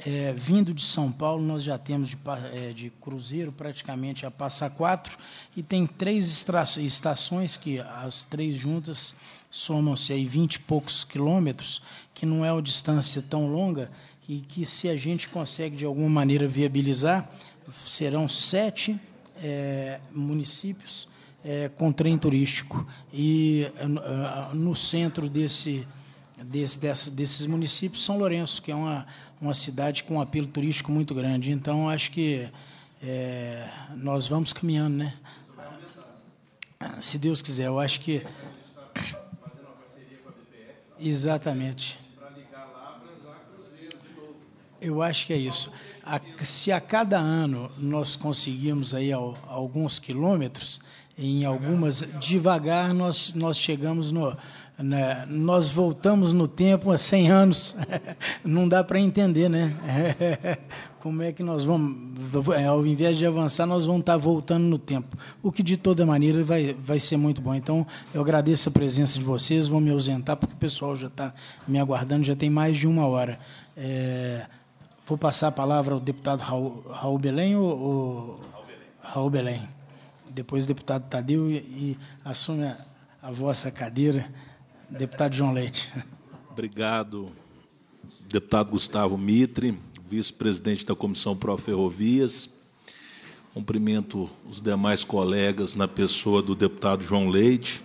É, vindo de São Paulo, nós já temos de, é, de cruzeiro praticamente a Passa Quatro e tem três estações que as três juntas somam-se aí 20 e poucos quilômetros, que não é uma distância tão longa e que se a gente consegue de alguma maneira viabilizar, serão sete é, municípios é, com trem turístico. E é, é, no centro desse, desse, desse, desses municípios, São Lourenço, que é uma, uma cidade com um apelo turístico muito grande. Então, acho que é, nós vamos caminhando, né? Se Deus quiser, eu acho que. Exatamente. Eu acho que é isso a, se a cada ano nós conseguimos aí ao, alguns quilômetros, em algumas devagar nós nós chegamos no né, nós voltamos no tempo há 100 anos. Não dá para entender, né? Como é que nós vamos, é, ao invés de avançar, nós vamos estar tá voltando no tempo. O que de toda maneira vai, vai ser muito bom. Então, eu agradeço a presença de vocês, vou me ausentar, porque o pessoal já está me aguardando, já tem mais de uma hora. É, Vou passar a palavra ao deputado Raul, Raul Belém ou, ou... Raul, Belém. Depois o deputado Tadeu e, e assume a, a vossa cadeira, deputado João Leite. Obrigado, deputado Gustavo Mitre, vice-presidente da Comissão Pro Ferrovias. Cumprimento os demais colegas na pessoa do deputado João Leite,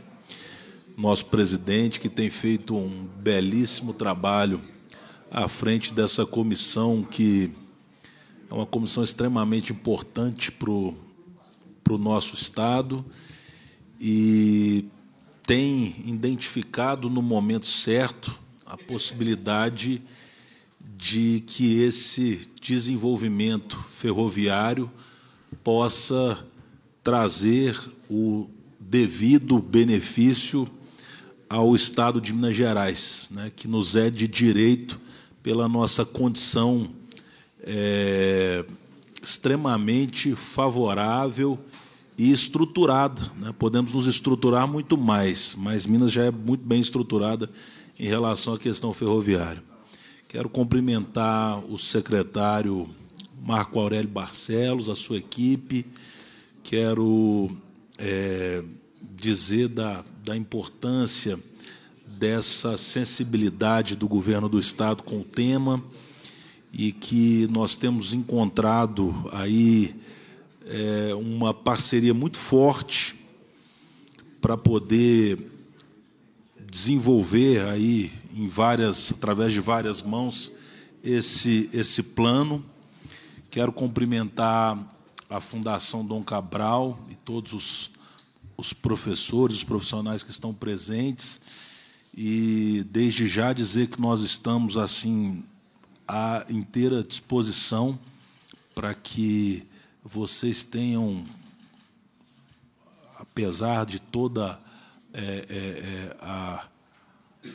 nosso presidente, que tem feito um belíssimo trabalho à frente dessa comissão que é uma comissão extremamente importante para o, nosso Estado e tem identificado no momento certo a possibilidade de que esse desenvolvimento ferroviário possa trazer o devido benefício ao Estado de Minas Gerais, né, que nos é de direito pela nossa condição é, extremamente favorável e estruturada. Né? Podemos nos estruturar muito mais, mas Minas já é muito bem estruturada em relação à questão ferroviária. Quero cumprimentar o secretário Marco Aurélio Barcelos, a sua equipe. Quero é, dizer da, da importância dessa sensibilidade do governo do Estado com o tema e que nós temos encontrado aí é, uma parceria muito forte para poder desenvolver aí em várias através de várias mãos esse esse plano. Quero cumprimentar a Fundação Dom Cabral e todos os, os professores, os profissionais que estão presentes, e desde já dizer que nós estamos assim à inteira disposição para que vocês tenham, apesar de toda é, é, é, a,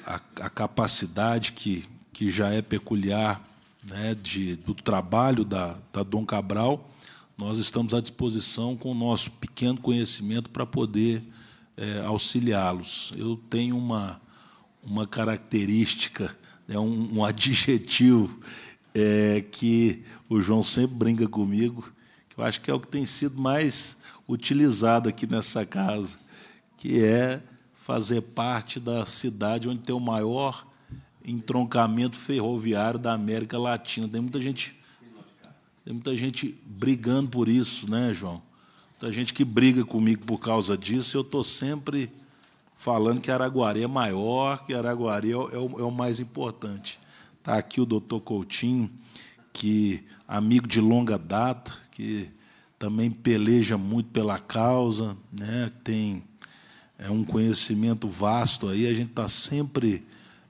a, a, capacidade que, que já é peculiar né, de, do trabalho da, da Dom Cabral, nós estamos à disposição com o nosso pequeno conhecimento para poder é, auxiliá-los. Eu tenho uma uma característica, né, um, um adjetivo é, que o João sempre brinca comigo, que eu acho que é o que tem sido mais utilizado aqui nessa casa, que é fazer parte da cidade onde tem o maior entroncamento ferroviário da América Latina. Tem muita gente, tem muita gente brigando por isso, né, João? Muita gente que briga comigo por causa disso. Eu estou sempre falando que Araguari é maior, que Araguari é o, é o é mais importante. Está aqui o doutor Coutinho, que amigo de longa data, que também peleja muito pela causa, né? tem é, um conhecimento vasto aí, a gente está sempre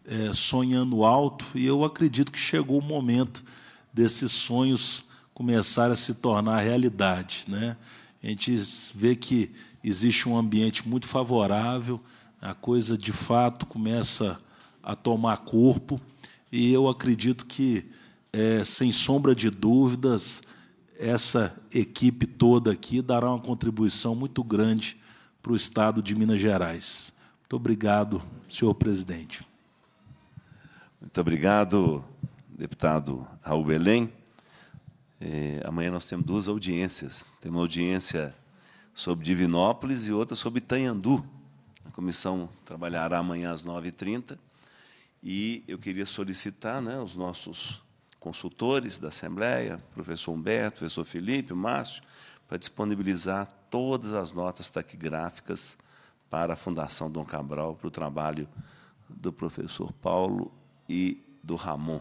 é, sonhando alto, e eu acredito que chegou o momento desses sonhos começarem a se tornar realidade. Né? A gente vê que existe um ambiente muito favorável, a coisa de fato começa a tomar corpo, e eu acredito que, é, sem sombra de dúvidas, essa equipe toda aqui dará uma contribuição muito grande para o Estado de Minas Gerais. Muito obrigado, senhor presidente. Muito obrigado, deputado Raul Belém. É, amanhã nós temos duas audiências. Tem uma audiência sobre Divinópolis e outra sobre Tanhandu. A comissão trabalhará amanhã às 9h30. E eu queria solicitar né, os nossos consultores da Assembleia, professor Humberto, professor Felipe, Márcio, para disponibilizar todas as notas taquigráficas para a Fundação Dom Cabral, para o trabalho do professor Paulo e do Ramon.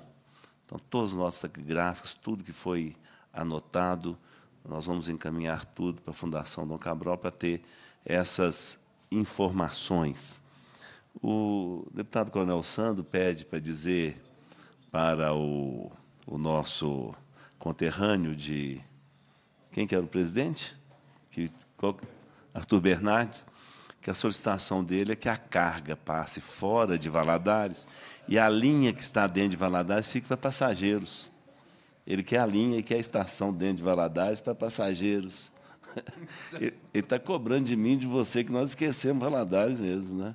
Então, todas as notas taquigráficas, tudo que foi anotado, nós vamos encaminhar tudo para a Fundação Dom Cabral para ter essas informações. O deputado Coronel Sando pede para dizer para o, o nosso conterrâneo de. Quem que era o presidente? Que, qual, Arthur Bernardes, que a solicitação dele é que a carga passe fora de Valadares e a linha que está dentro de Valadares fique para passageiros. Ele quer a linha e quer a estação dentro de Valadares para passageiros. ele está cobrando de mim, de você, que nós esquecemos Valadares mesmo, né?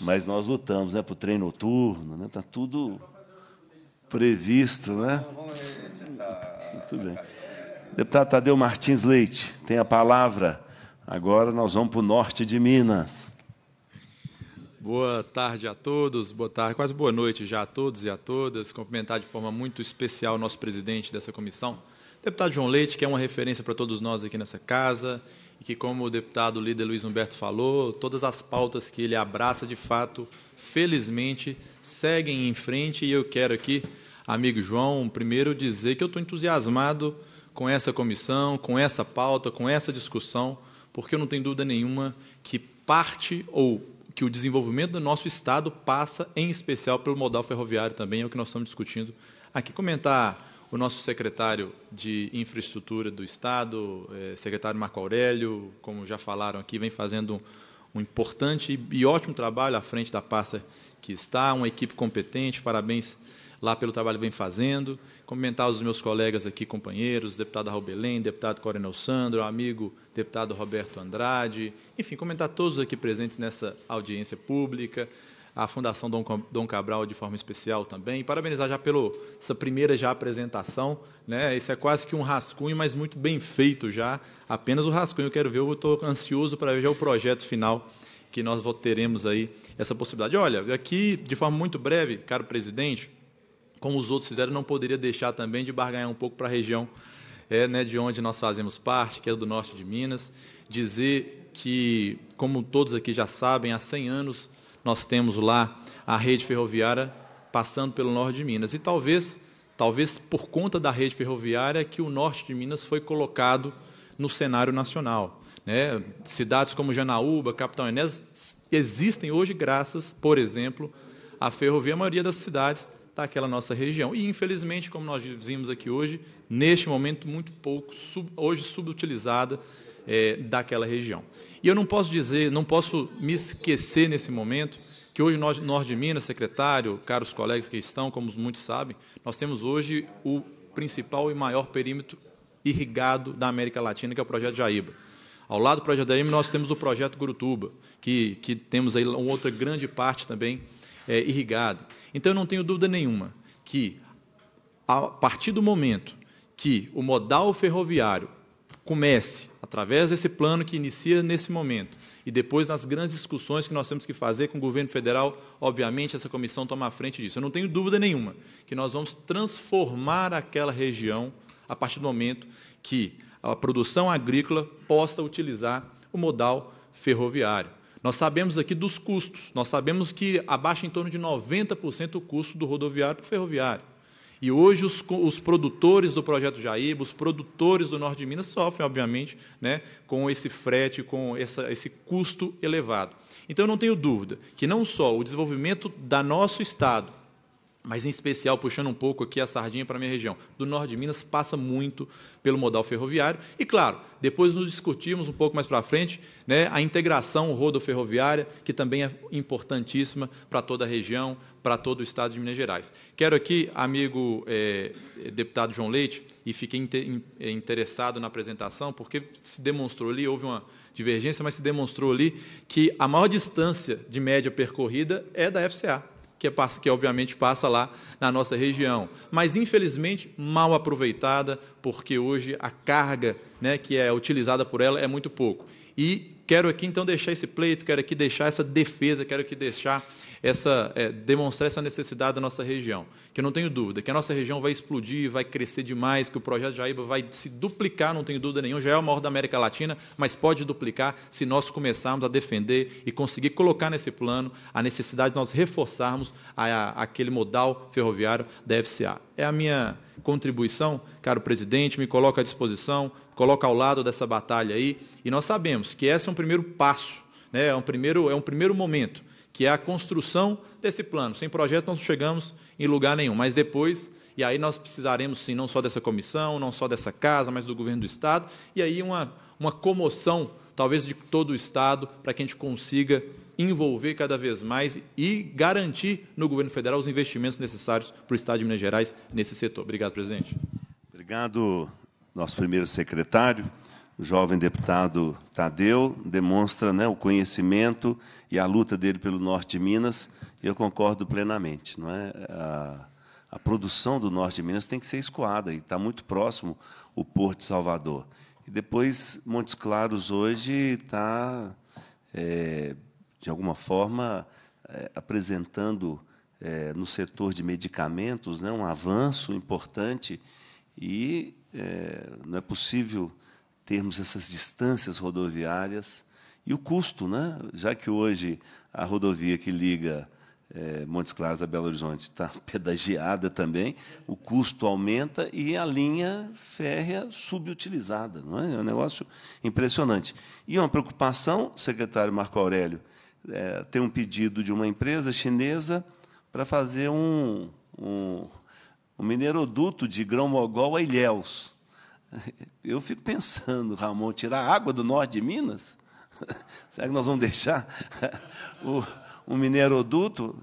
Mas nós lutamos, né? Para o trem noturno, né? Está tudo é previsto, né? Tá. bem. Deputado Tadeu Martins Leite, tem a palavra. Agora nós vamos para o norte de Minas. Boa tarde a todos, boa tarde, quase boa noite já a todos e a todas. Cumprimentar de forma muito especial o nosso presidente dessa comissão, deputado João Leite, que é uma referência para todos nós aqui nessa casa e que, como o deputado líder Luiz Humberto falou, todas as pautas que ele abraça de fato, felizmente, seguem em frente. E eu quero aqui, amigo João, primeiro dizer que eu estou entusiasmado com essa comissão, com essa pauta, com essa discussão, porque eu não tenho dúvida nenhuma que parte ou que o desenvolvimento do nosso Estado passa, em especial, pelo modal ferroviário também, é o que nós estamos discutindo aqui. Comentar o nosso secretário de Infraestrutura do Estado, é, secretário Marco Aurélio, como já falaram aqui, vem fazendo um, importante e ótimo trabalho à frente da pasta que está, uma equipe competente, parabéns lá pelo trabalho que vem fazendo, cumprimentar os meus colegas aqui, companheiros, deputado Raul Belém, deputado Coronel Sandro, amigo deputado Roberto Andrade, enfim, comentar todos aqui presentes nessa audiência pública, a Fundação Dom Cabral de forma especial também, e parabenizar já pela essa primeira já apresentação, né? Isso é quase que um rascunho, mas muito bem feito já. Apenas o rascunho, eu quero ver, eu estou ansioso para ver já o projeto final que nós teremos aí essa possibilidade. Olha, aqui, de forma muito breve, caro presidente, como os outros fizeram, não poderia deixar também de barganhar um pouco para a região é, né, de onde nós fazemos parte, que é do norte de Minas. Dizer que, como todos aqui já sabem, há 100 anos nós temos lá a rede ferroviária passando pelo norte de Minas. E talvez, talvez por conta da rede ferroviária que o norte de Minas foi colocado no cenário nacional. Né? Cidades como Janaúba, Capitão Inés, existem hoje graças, por exemplo, à ferrovia. A maioria das cidades daquela tá nossa região. E, infelizmente, como nós vimos aqui hoje, neste momento, muito pouco, sub, hoje subutilizada é, daquela região. E eu não posso dizer, não posso me esquecer nesse momento que hoje nós, Norte de Minas, secretário, caros colegas que estão, como muitos sabem, nós temos hoje o principal e maior perímetro irrigado da América Latina, que é o Projeto Jaíba. Ao lado do Projeto Jaíba, nós temos o Projeto Gurutuba, que, que temos aí uma outra grande parte também é, irrigada. Então, eu não tenho dúvida nenhuma que, a partir do momento que o modal ferroviário comece, através desse plano que inicia nesse momento, e depois nas grandes discussões que nós temos que fazer com o governo federal, obviamente essa comissão toma a frente disso. Eu não tenho dúvida nenhuma que nós vamos transformar aquela região a partir do momento que a produção agrícola possa utilizar o modal ferroviário. Nós sabemos aqui dos custos, nós sabemos que abaixa em torno de 90% o custo do rodoviário para o ferroviário. E hoje os, os, produtores do projeto Jaíba, os produtores do norte de Minas sofrem, obviamente, né, com esse frete, com essa, esse custo elevado. Então, eu não tenho dúvida que não só o desenvolvimento da nosso Estado, mas em especial puxando um pouco aqui a sardinha para a minha região, do norte de Minas passa muito pelo modal ferroviário. E claro, depois nos discutimos um pouco mais para frente né, a integração rodoferroviária, que também é importantíssima para toda a região, para todo o estado de Minas Gerais. Quero aqui, amigo é, deputado João Leite, e fiquei é, interessado na apresentação, porque se demonstrou ali, houve uma divergência, mas se demonstrou ali que a maior distância de média percorrida é da FCA que, é, que obviamente passa lá na nossa região, mas infelizmente mal aproveitada, porque hoje a carga né, que é utilizada por ela é muito pouco. E quero aqui então deixar esse pleito, quero aqui deixar essa defesa, quero aqui deixar essa é, demonstrar essa necessidade da nossa região. Que eu não tenho dúvida que a nossa região vai explodir, vai crescer demais, que o projeto Jaíba vai se duplicar, não tenho dúvida nenhuma. Já é o maior da América Latina, mas pode duplicar se nós começarmos a defender e conseguir colocar nesse plano a necessidade de nós reforçarmos a, a, aquele modal ferroviário da FCA. É a minha contribuição, caro presidente, me coloca à disposição, coloca ao lado dessa batalha aí. E nós sabemos que esse é um primeiro passo, né? é, um primeiro, é um primeiro momento que é a construção desse plano. Sem projeto nós não chegamos em lugar nenhum, mas depois, e aí nós precisaremos sim, não só dessa comissão, não só dessa casa, mas do governo do Estado, e aí uma, uma comoção, talvez de todo o Estado, para que a gente consiga envolver cada vez mais e garantir no governo federal os investimentos necessários para o Estado de Minas Gerais nesse setor. Obrigado, presidente. Obrigado, nosso primeiro secretário o jovem deputado Tadeu demonstra né, o conhecimento e a luta dele pelo norte de Minas, e eu concordo plenamente. Não é? a, a produção do norte de Minas tem que ser escoada, e está muito próximo o Porto de Salvador. E depois, Montes Claros hoje está, é, de alguma forma, é, apresentando é, no setor de medicamentos né, um avanço importante, e é, não é possível termos essas distâncias rodoviárias e o custo, né? já que hoje a rodovia que liga é, Montes Claros a Belo Horizonte está pedagiada também, o custo aumenta e a linha férrea subutilizada. Não é? é um negócio impressionante. E uma preocupação, secretário Marco Aurélio, é, tem um pedido de uma empresa chinesa para fazer um, um, um mineroduto de grão-mogol a Ilhéus. Eu fico pensando, Ramon, tirar água do norte de Minas? Será que nós vamos deixar o, o mineroduto?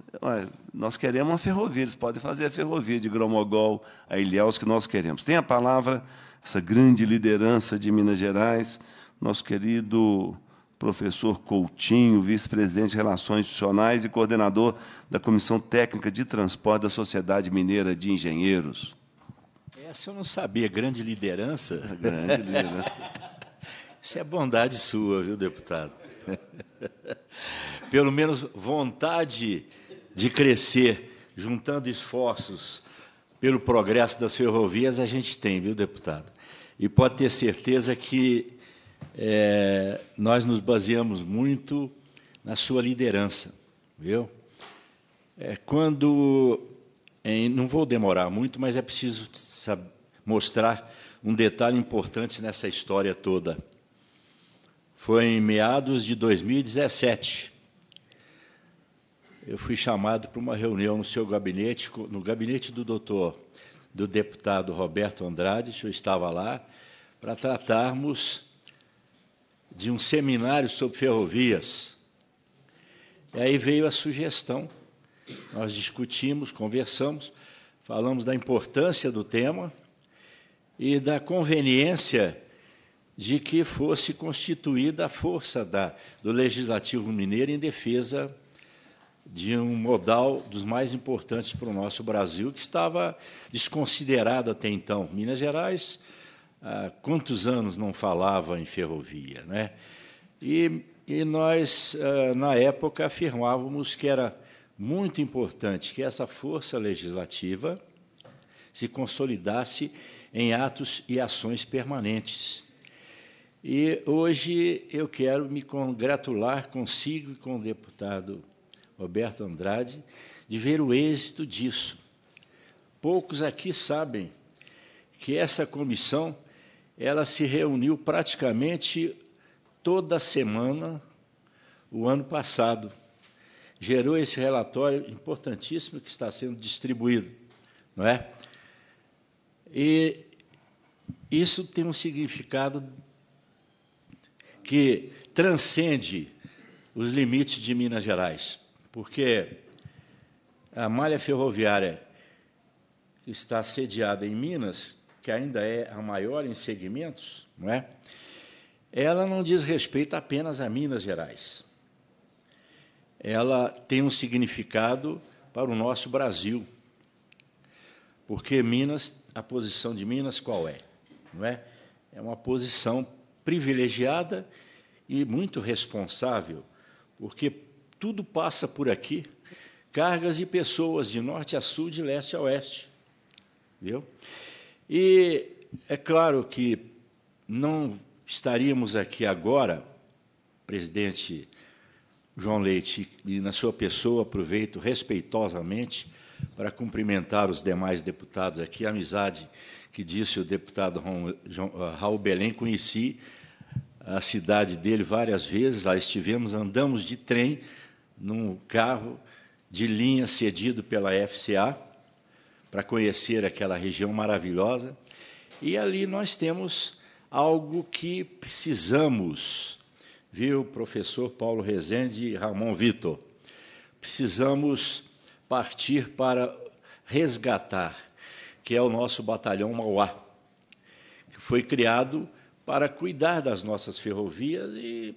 Nós queremos uma ferrovia, eles podem fazer a ferrovia de Gromogol a Ilhéus que nós queremos. Tem a palavra, essa grande liderança de Minas Gerais, nosso querido professor Coutinho, vice-presidente de Relações Institucionais e coordenador da Comissão Técnica de Transporte da Sociedade Mineira de Engenheiros. Essa eu não sabia. Grande liderança. Grande liderança. Isso é bondade sua, viu, deputado? Pelo menos vontade de crescer, juntando esforços pelo progresso das ferrovias, a gente tem, viu, deputado? E pode ter certeza que é, nós nos baseamos muito na sua liderança, viu? É, quando em, não vou demorar muito, mas é preciso mostrar um detalhe importante nessa história toda. Foi em meados de 2017. Eu fui chamado para uma reunião no seu gabinete, no gabinete do doutor, do deputado Roberto Andrade, eu estava lá, para tratarmos de um seminário sobre ferrovias. E aí veio a sugestão nós discutimos, conversamos, falamos da importância do tema e da conveniência de que fosse constituída a força da, do Legislativo Mineiro em defesa de um modal dos mais importantes para o nosso Brasil, que estava desconsiderado até então. Minas Gerais, há quantos anos não falava em ferrovia? Né? E, e nós, na época, afirmávamos que era muito importante que essa força legislativa se consolidasse em atos e ações permanentes. E hoje eu quero me congratular consigo e com o deputado Roberto Andrade de ver o êxito disso. Poucos aqui sabem que essa comissão ela se reuniu praticamente toda semana o ano passado gerou esse relatório importantíssimo que está sendo distribuído, não é? E isso tem um significado que transcende os limites de Minas Gerais, porque a malha ferroviária que está sediada em Minas, que ainda é a maior em segmentos, não é? Ela não diz respeito apenas a Minas Gerais ela tem um significado para o nosso Brasil. Porque Minas, a posição de Minas qual é? Não é? É uma posição privilegiada e muito responsável, porque tudo passa por aqui, cargas e pessoas de norte a sul, de leste a oeste. Viu? E é claro que não estaríamos aqui agora, presidente João Leite, e na sua pessoa aproveito respeitosamente para cumprimentar os demais deputados aqui. A amizade que disse o deputado ah, Raul Belém, conheci a cidade dele várias vezes, lá estivemos, andamos de trem num carro de linha cedido pela FCA para conhecer aquela região maravilhosa. E ali nós temos algo que precisamos viu, professor Paulo Rezende e Ramon Vitor. Precisamos partir para resgatar, que é o nosso batalhão Mauá, que foi criado para cuidar das nossas ferrovias e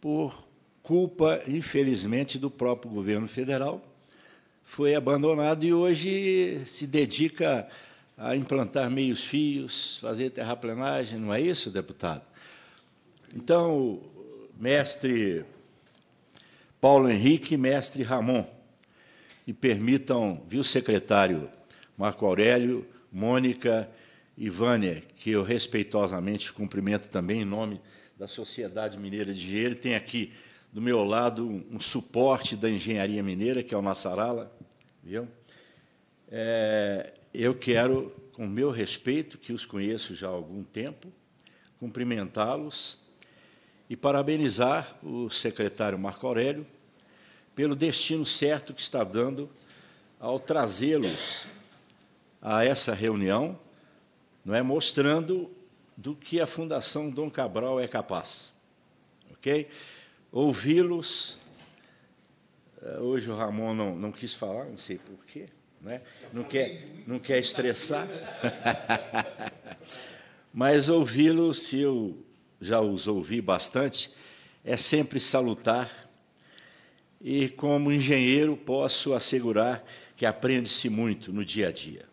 por culpa, infelizmente, do próprio governo federal, foi abandonado e hoje se dedica a implantar meios fios, fazer terraplenagem, não é isso, deputado? Então, mestre Paulo Henrique mestre Ramon, e permitam, viu, secretário Marco Aurélio, Mônica e Vânia, que eu respeitosamente cumprimento também em nome da Sociedade Mineira de Engenheiro. Tem aqui do meu lado um suporte da engenharia mineira, que é o Nassarala, viu? É, eu quero, com meu respeito, que os conheço já há algum tempo, cumprimentá-los e parabenizar o secretário Marco Aurélio pelo destino certo que está dando ao trazê-los a essa reunião, não é mostrando do que a Fundação Dom Cabral é capaz. OK? Ouvi-los eh, Hoje o Ramon não, não quis falar, não sei porquê, né? não, quer, não quer estressar. Mas ouvi-lo, se eu já os ouvi bastante, é sempre salutar. E como engenheiro, posso assegurar que aprende-se muito no dia a dia.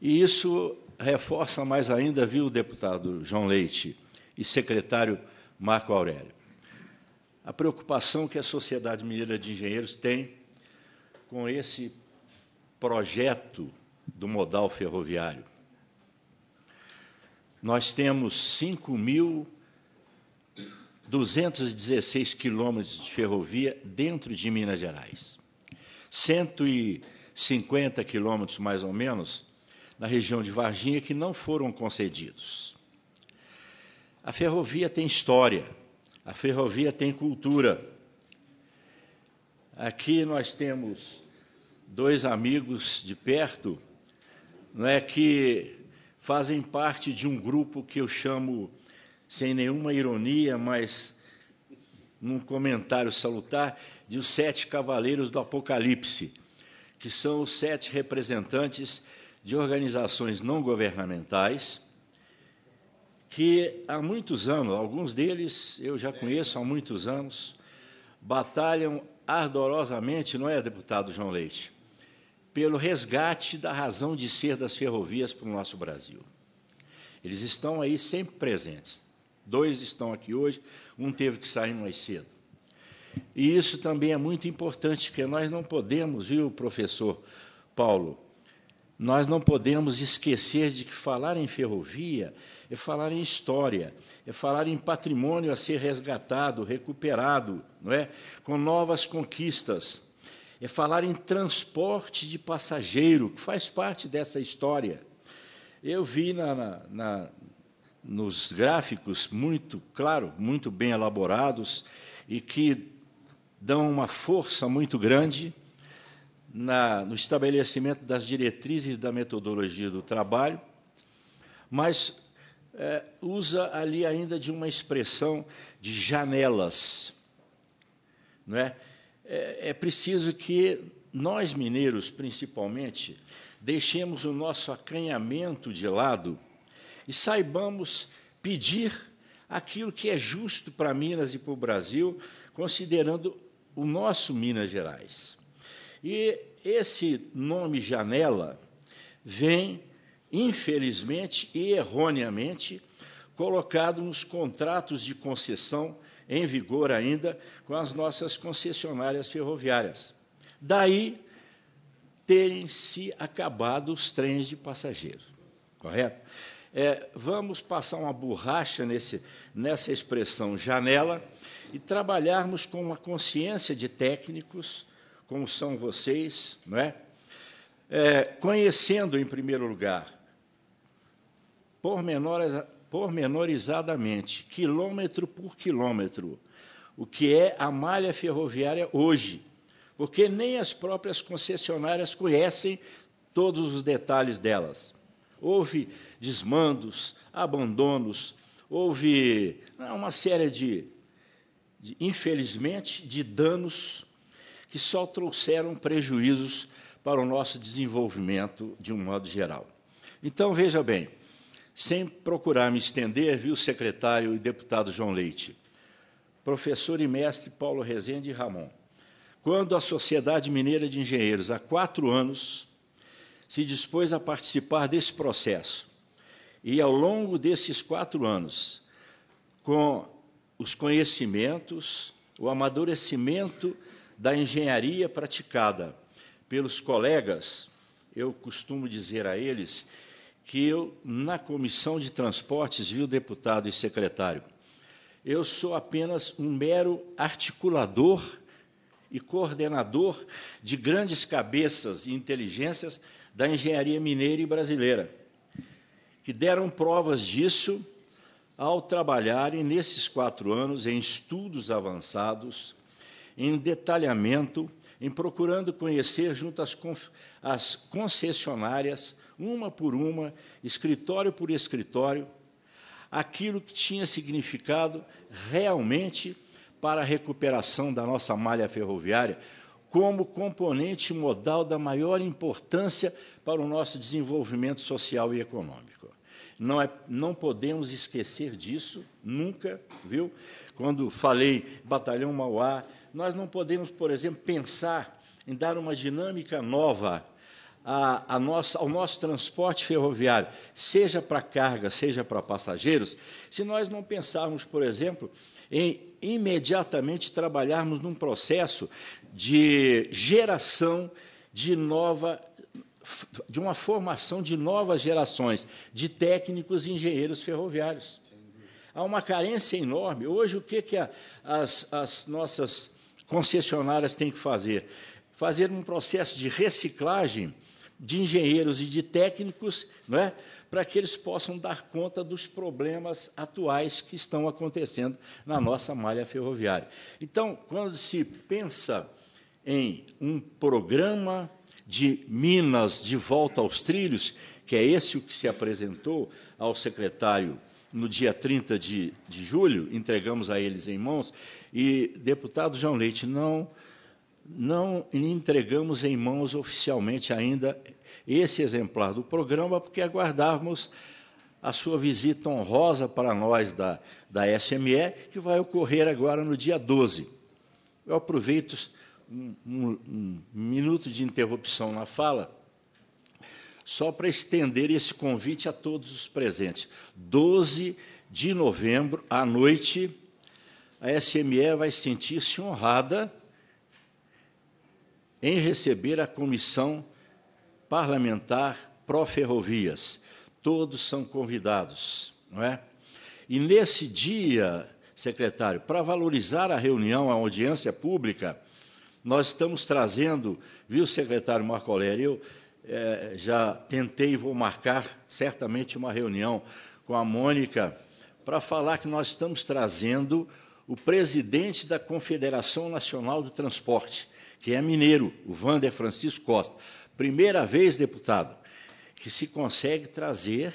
E isso reforça mais ainda, viu, deputado João Leite e secretário Marco Aurélio, a preocupação que a Sociedade Mineira de Engenheiros tem com esse projeto do modal ferroviário. Nós temos 5.216 quilômetros de ferrovia dentro de Minas Gerais. 150 quilômetros, mais ou menos, na região de Varginha, que não foram concedidos. A ferrovia tem história, a ferrovia tem cultura. Aqui nós temos dois amigos de perto, não é que fazem parte de um grupo que eu chamo, sem nenhuma ironia, mas num comentário salutar, de os sete cavaleiros do Apocalipse, que são os sete representantes de organizações não governamentais, que há muitos anos, alguns deles eu já conheço há muitos anos, batalham ardorosamente, não é, deputado João Leite? pelo resgate da razão de ser das ferrovias para o nosso Brasil. Eles estão aí sempre presentes. Dois estão aqui hoje, um teve que sair mais cedo. E isso também é muito importante, porque nós não podemos, viu, professor Paulo, nós não podemos esquecer de que falar em ferrovia é falar em história, é falar em patrimônio a ser resgatado, recuperado, não é? com novas conquistas é falar em transporte de passageiro, que faz parte dessa história. Eu vi na, na, na, nos gráficos muito claro, muito bem elaborados e que dão uma força muito grande no estabelecimento das diretrizes da metodologia do trabalho, mas é, usa ali ainda de uma expressão de janelas, não é? é, é preciso que nós, mineiros, principalmente, deixemos o nosso acanhamento de lado e saibamos pedir aquilo que é justo para Minas e para o Brasil, considerando o nosso Minas Gerais. E esse nome janela vem, infelizmente e erroneamente, colocado nos contratos de concessão em vigor ainda com as nossas concessionárias ferroviárias. Daí terem se acabado os trens de passageiros, correto? É, vamos passar uma borracha nesse, nessa expressão janela e trabalharmos com uma consciência de técnicos, como são vocês, não é? é conhecendo, em primeiro lugar, pormenores pormenorizadamente, quilômetro por quilômetro, o que é a malha ferroviária hoje, porque nem as próprias concessionárias conhecem todos os detalhes delas. Houve desmandos, abandonos, houve ah, uma série de, de infelizmente, de danos que só trouxeram prejuízos para o nosso desenvolvimento de um modo geral. Então, veja bem, sem procurar me estender, viu secretário e deputado João Leite, professor e mestre Paulo Rezende e Ramon. Quando a Sociedade Mineira de Engenheiros, há quatro anos, se dispôs a participar desse processo, e ao longo desses quatro anos, com os conhecimentos, o amadurecimento da engenharia praticada pelos colegas, eu costumo dizer a eles que eu, na comissão de transportes, viu, deputado e secretário, eu sou apenas um mero articulador e coordenador de grandes cabeças e inteligências da engenharia mineira e brasileira, que deram provas disso ao trabalharem, nesses quatro anos, em estudos avançados, em detalhamento, em procurando conhecer, junto às, concessionárias, uma por uma, escritório por escritório, aquilo que tinha significado realmente para a recuperação da nossa malha ferroviária, como componente modal da maior importância para o nosso desenvolvimento social e econômico. Não, é, não podemos esquecer disso nunca, viu? Quando falei Batalhão Mauá, nós não podemos, por exemplo, pensar em dar uma dinâmica nova a, a nossa, ao nosso transporte ferroviário, seja para carga, seja para passageiros, se nós não pensarmos, por exemplo, em imediatamente trabalharmos num processo de geração de nova de uma formação de novas gerações de técnicos e engenheiros ferroviários. Há uma carência enorme. Hoje, o que, que a, as, as nossas concessionárias têm que fazer? Fazer um processo de reciclagem de engenheiros e de técnicos, é, para que eles possam dar conta dos problemas atuais que estão acontecendo na nossa malha ferroviária. Então, quando se pensa em um programa de Minas de volta aos trilhos, que é esse o que se apresentou ao secretário no dia 30 de, de julho, entregamos a eles em mãos, e, deputado João Leite, não não entregamos em mãos oficialmente ainda esse exemplar do programa, porque aguardávamos a sua visita honrosa para nós da, da SME, que vai ocorrer agora no dia 12. Eu aproveito um, um, um minuto de interrupção na fala, só para estender esse convite a todos os presentes. 12 de novembro, à noite, a SME vai sentir-se honrada em receber a comissão parlamentar pró-ferrovias. Todos são convidados, não é? E nesse dia, secretário, para valorizar a reunião, a audiência pública, nós estamos trazendo, viu, secretário Marco Aurélio, eu é, já tentei e vou marcar certamente uma reunião com a Mônica para falar que nós estamos trazendo o presidente da Confederação Nacional do Transporte, que é mineiro, o Vander Francisco Costa. Primeira vez, deputado, que se consegue trazer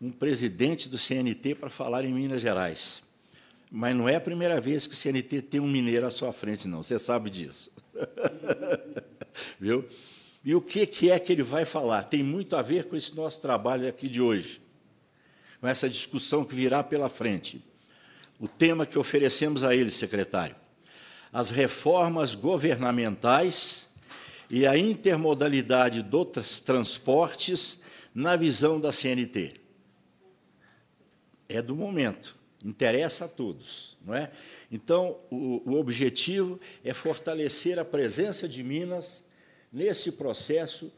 um presidente do CNT para falar em Minas Gerais. Mas não é a primeira vez que o CNT tem um mineiro à sua frente, não. Você sabe disso. Viu? E o que, que é que ele vai falar? Tem muito a ver com esse nosso trabalho aqui de hoje, com essa discussão que virá pela frente. O tema que oferecemos a ele, secretário, as reformas governamentais e a intermodalidade dos transportes na visão da CNT. É do momento, interessa a todos, não é? Então, o, o objetivo é fortalecer a presença de Minas nesse processo.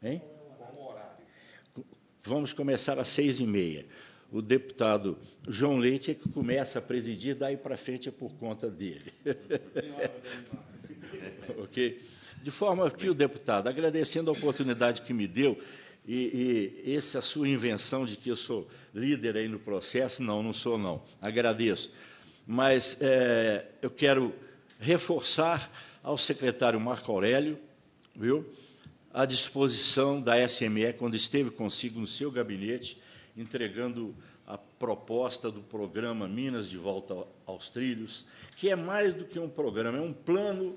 Hein? Vamos começar às seis e meia o deputado João Leite é que começa a presidir, daí para frente é por conta dele. ok? De forma que o deputado, agradecendo a oportunidade que me deu, e, e essa sua invenção de que eu sou líder aí no processo, não, não sou, não. Agradeço. Mas é, eu quero reforçar ao secretário Marco Aurélio, viu, a disposição da SME, quando esteve consigo no seu gabinete, entregando a proposta do programa Minas de Volta aos Trilhos, que é mais do que um programa, é um plano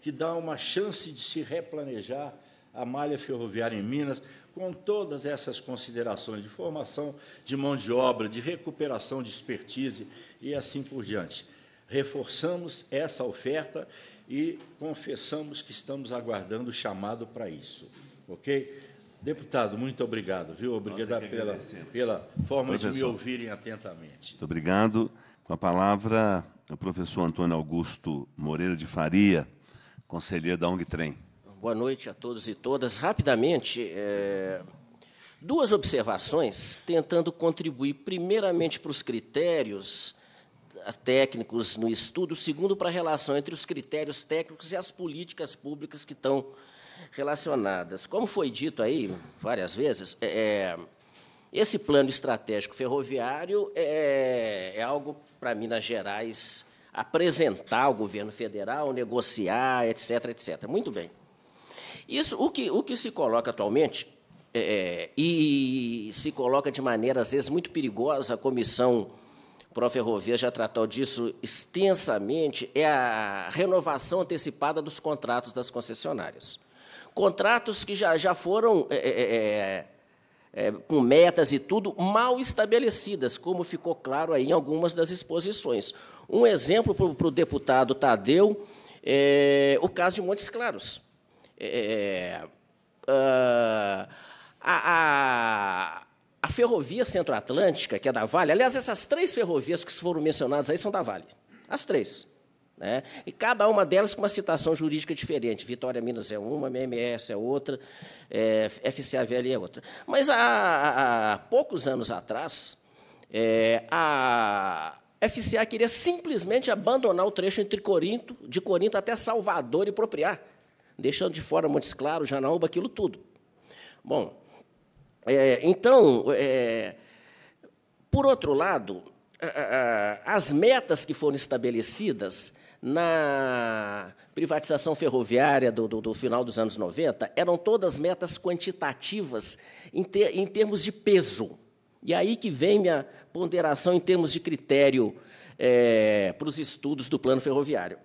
que dá uma chance de se replanejar a malha ferroviária em Minas, com todas essas considerações de formação de mão de obra, de recuperação de expertise e assim por diante. Reforçamos essa oferta e confessamos que estamos aguardando o chamado para isso, ok? Deputado, muito obrigado, viu? Obrigado é pela, pela forma professor, de me ouvirem atentamente. Muito obrigado. Com a palavra, o professor Antônio Augusto Moreira de Faria, conselheiro da ONG Trem. Boa noite a todos e todas. Rapidamente, é, duas observações, tentando contribuir primeiramente para os critérios eh, técnicos no estudo, segundo para a relação entre os critérios técnicos e as políticas públicas que estão relacionadas. Como foi dito aí várias vezes, é, é esse plano estratégico ferroviário é, é algo para Minas Gerais apresentar ao governo federal, negociar, etc, etc. Muito bem. Isso, o que, o que se coloca atualmente, é, é, e se coloca de maneira, às vezes, muito perigosa, a comissão Proferrovia já tratou disso extensamente, é a renovação antecipada dos contratos das concessionárias contratos que já, já foram é, é, é, é, com metas e tudo mal estabelecidas, como ficou claro aí em algumas das exposições. Um exemplo para o deputado Tadeu é o caso de Montes Claros. É, é, ah, a, a, a ferrovia Centro-Atlântica, que é da Vale, aliás, essas três ferrovias que foram mencionadas aí são da Vale. As três. Né? E cada uma delas com uma citação jurídica diferente. Vitória Minas é uma, MMS é outra, é, FCAVL é outra. Mas há, há poucos anos atrás, é, a FCA queria simplesmente abandonar o trecho entre Corinto, de Corinto até Salvador e Propriar, deixando de fora Montes Claros, Janaúba, aquilo tudo. Bom, é, então, é, por outro lado, as metas que foram estabelecidas na privatização ferroviária do, do, do, final dos anos 90 eram todas metas quantitativas em, ter, em, termos de peso. E aí que vem minha ponderação em termos de critério é, para os estudos do plano ferroviário.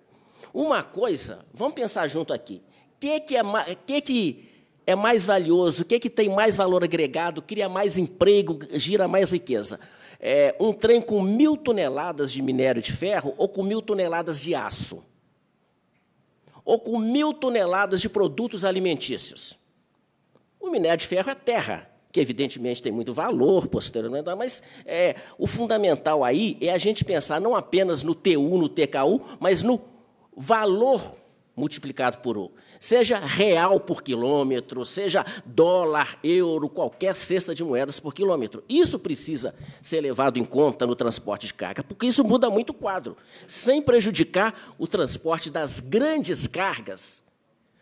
Uma coisa, vamos pensar junto aqui. O que, que, é, que, que é mais valioso? O que, que tem mais valor agregado? Cria mais emprego? Gira mais riqueza? é, um trem com mil toneladas de minério de ferro ou com mil toneladas de aço? Ou com mil toneladas de produtos alimentícios? O minério de ferro é terra, que evidentemente tem muito valor posteriormente, né, mas é, o fundamental aí é a gente pensar não apenas no TU, no TKU, mas no valor multiplicado por um. Seja real por quilômetro, seja dólar, euro, qualquer cesta de moedas por quilômetro. Isso precisa ser levado em conta no transporte de carga, porque isso muda muito o quadro, sem prejudicar o transporte das grandes cargas,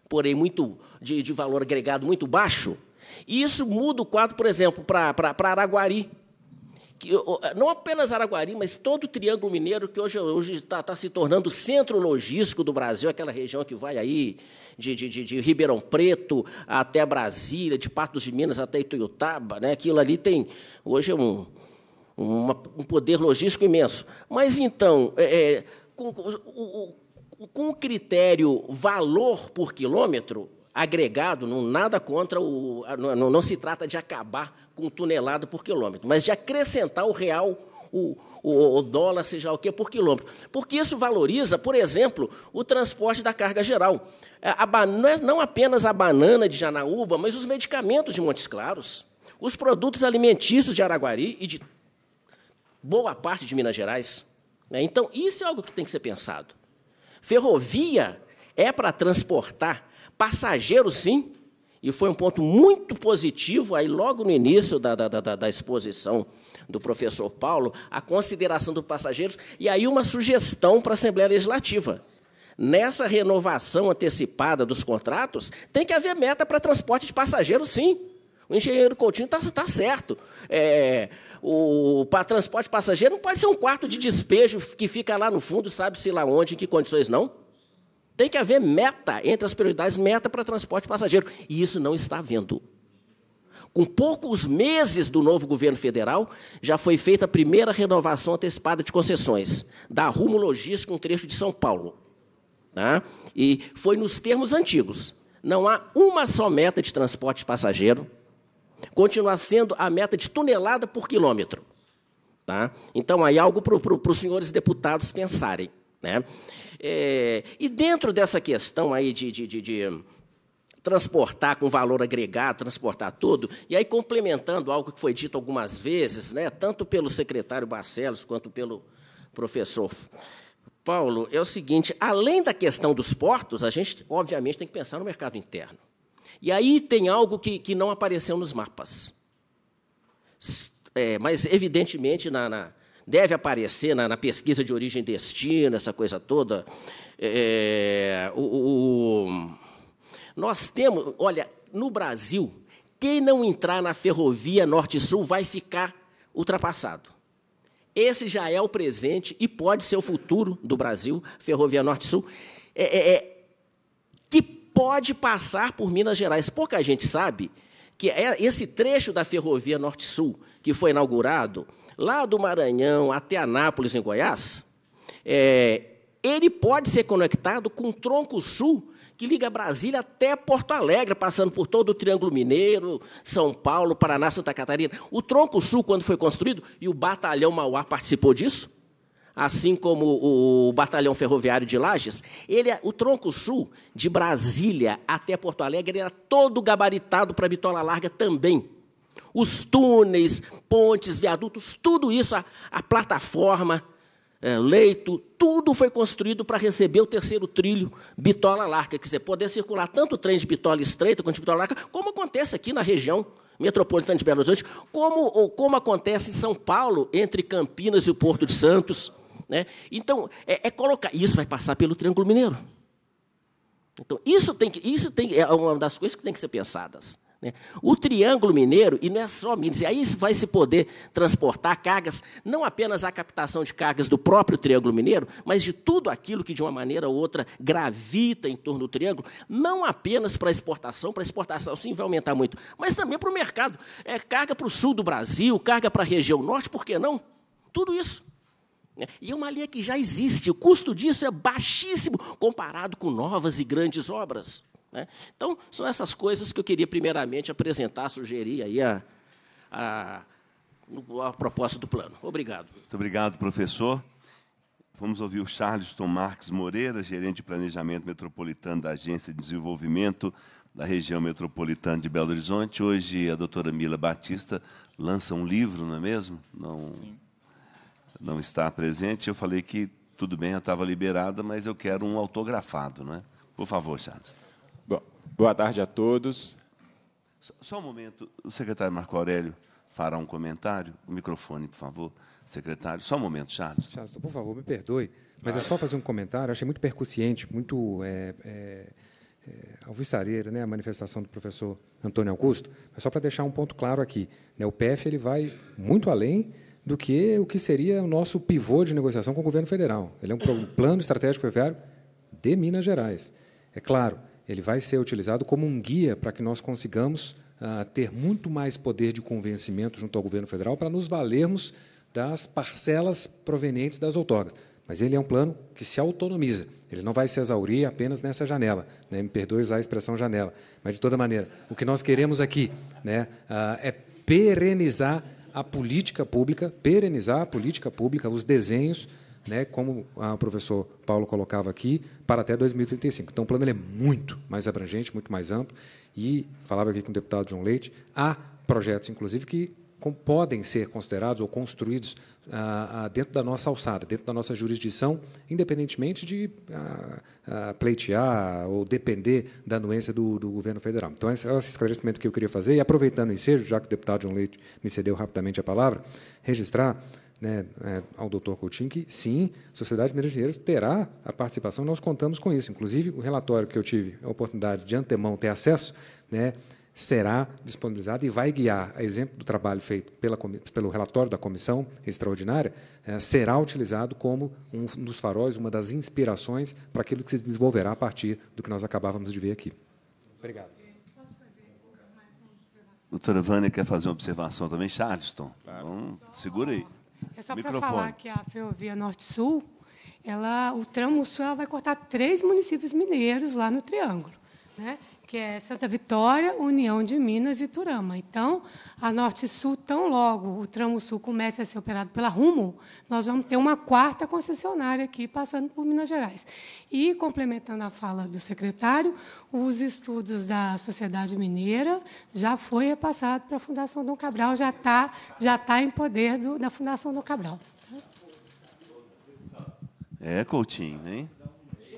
porém muito de, de valor agregado muito baixo. isso muda o quadro, por exemplo, para Araguari, que, não apenas Araguari, mas todo o Triângulo Mineiro, que hoje está tá se tornando o centro logístico do Brasil, aquela região que vai aí de, de, de, de Ribeirão Preto até Brasília, de Patos de Minas até Ituiutaba, né? aquilo ali tem hoje é um, um, um poder logístico imenso. Mas, então, é, é com, com o critério valor por quilômetro, agregado, não nada contra o. Não, não, se trata de acabar com o tonelado por quilômetro, mas de acrescentar o real, o, o, o dólar, seja o quê, por quilômetro. Porque isso valoriza, por exemplo, o transporte da carga geral. É, a, a, é, não apenas a banana de Janaúba, mas os medicamentos de Montes Claros, os produtos alimentícios de Araguari e de boa parte de Minas Gerais. Né? Então, isso é algo que tem que ser pensado. Ferrovia é para transportar passageiros, sim, e foi um ponto muito positivo, aí logo no início da, da, da, da exposição do professor Paulo, a consideração dos passageiros, e aí uma sugestão para a Assembleia Legislativa. Nessa renovação antecipada dos contratos, tem que haver meta para transporte de passageiros, sim. O engenheiro Coutinho está tá certo. É, o para transporte de passageiro não pode ser um quarto de despejo que fica lá no fundo, sabe-se lá onde, em que condições não. Tem que haver meta entre as prioridades, meta para transporte passageiro. E isso não está havendo. Com poucos meses do novo governo federal, já foi feita a primeira renovação antecipada de concessões, da Rumo Logística, um trecho de São Paulo. Tá? E foi nos termos antigos. Não há uma só meta de transporte passageiro, continua sendo a meta de tonelada por quilômetro. Tá? Então, aí algo para pro, os senhores deputados pensarem. Né? É, e dentro dessa questão aí de, de, de, de transportar com valor agregado, transportar tudo. E aí, complementando algo que foi dito algumas vezes, né, tanto pelo secretário Barcelos quanto pelo professor Paulo, é o seguinte: além da questão dos portos, a gente, obviamente, tem que pensar no mercado interno. E aí tem algo que, que não apareceu nos mapas. É, mas, evidentemente, na, na deve aparecer na, na pesquisa de origem e destino, essa coisa toda. É, o, o, nós temos, olha, no Brasil, quem não entrar na ferrovia norte-sul vai ficar ultrapassado. Esse já é o presente e pode ser o futuro do Brasil, ferrovia norte-sul, é, é, é que pode passar por Minas Gerais. Pouca gente sabe que é esse trecho da ferrovia norte-sul que foi inaugurado lá do Maranhão até Anápolis, em Goiás, é, ele pode ser conectado com o Tronco Sul, que liga Brasília até Porto Alegre, passando por todo o Triângulo Mineiro, São Paulo, Paraná, Santa Catarina. O Tronco Sul, quando foi construído, e o Batalhão Mauá participou disso, assim como o Batalhão Ferroviário de Lages, ele, é, o Tronco Sul, de Brasília até Porto Alegre, era todo gabaritado para Bitola Larga também os túneis, pontes, viadutos, tudo isso, a, a plataforma, é, leito, tudo foi construído para receber o terceiro trilho bitola larga, que dizer, poder circular tanto o trem de bitola estreita quanto de bitola larga, como acontece aqui na região metropolitana de Belo Horizonte, como, ou como acontece em São Paulo, entre Campinas e o Porto de Santos. Né? Então, é, é colocar. Isso vai passar pelo Triângulo Mineiro. Então, isso tem que, isso tem, é uma das coisas que tem que ser pensadas. Né? O Triângulo Mineiro, e não é só Minas, e aí vai se poder transportar cargas, não apenas a captação de cargas do próprio Triângulo Mineiro, mas de tudo aquilo que, de uma maneira ou outra, gravita em torno do Triângulo, não apenas para exportação, para exportação sim vai aumentar muito, mas também para o mercado. É, carga para o sul do Brasil, carga para a região norte, por que não? Tudo isso. Né? E é uma linha que já existe, o custo disso é baixíssimo comparado com novas e grandes obras. Né? Então, são essas coisas que eu queria primeiramente apresentar, sugerir aí a, a, a proposta do plano. Obrigado. Muito obrigado, professor. Vamos ouvir o Charleston Marques Moreira, gerente de planejamento metropolitano da Agência de Desenvolvimento da região metropolitana de Belo Horizonte. Hoje, a doutora Mila Batista lança um livro, não é mesmo? Não, Sim. não está presente. Eu falei que, tudo bem, eu estava liberada, mas eu quero um autografado, não é? Por favor, Charles. Boa tarde a todos. Só um momento, o secretário Marco Aurélio fará um comentário. O microfone, por favor, secretário. Só um momento, Charles. Charles, por favor, me perdoe, mas claro. é ah. só fazer um comentário. Eu achei muito percussiente, muito é, é, é, alvissareiro né, a manifestação do professor Antônio Augusto, mas só para deixar um ponto claro aqui. Né, o PF ele vai muito além do que o que seria o nosso pivô de negociação com o governo federal. Ele é um plano estratégico ferroviário de Minas Gerais. É claro, ele vai ser utilizado como um guia para que nós consigamos ah, ter muito mais poder de convencimento junto ao governo federal para nos valermos das parcelas provenientes das outorgas. Mas ele é um plano que se autonomiza. Ele não vai se exaurir apenas nessa janela. Né? Me perdoe a expressão janela. Mas, de toda maneira, o que nós queremos aqui né, uh, é perenizar a política pública, perenizar a política pública, os desenhos né, como o professor Paulo colocava aqui, para até 2035. Então, o plano é muito mais abrangente, muito mais amplo. E, falava aqui com o deputado João Leite, há projetos, inclusive, que com, podem ser considerados ou construídos ah, ah dentro da nossa alçada, dentro da nossa jurisdição, independentemente de ah, ah, pleitear ou depender da anuência do, do, governo federal. Então, esse é esse esclarecimento que eu queria fazer. E, aproveitando o ensejo, já que o deputado João Leite me cedeu rapidamente a palavra, registrar né, é, ao doutor Coutinho que, sim, a Sociedade de engenheiros terá a participação, nós contamos com isso. Inclusive, o relatório que eu tive a oportunidade de antemão ter acesso né, será disponibilizado e vai guiar, a exemplo do trabalho feito pela, pelo relatório da comissão extraordinária, é, será utilizado como um dos faróis, uma das inspirações para aquilo que se desenvolverá a partir do que nós acabávamos de ver aqui. Obrigado. Doutora Vânia quer fazer uma observação também, Charleston. Claro. segura aí. É só para falar que a ferrovia Norte-Sul, ela, o tramo sul ela vai cortar três municípios mineiros lá no Triângulo. Né? que é Santa Vitória, União de Minas e Turama. Então, a Norte Sul, tão logo o tramo sul começa a ser operado pela Rumo, nós vamos ter uma quarta concessionária aqui passando por Minas Gerais. E, complementando a fala do secretário, os estudos da Sociedade Mineira já foi repassado para a Fundação Dom Cabral, já está já tá em poder do, da Fundação Dom Cabral. É, Coutinho, hein?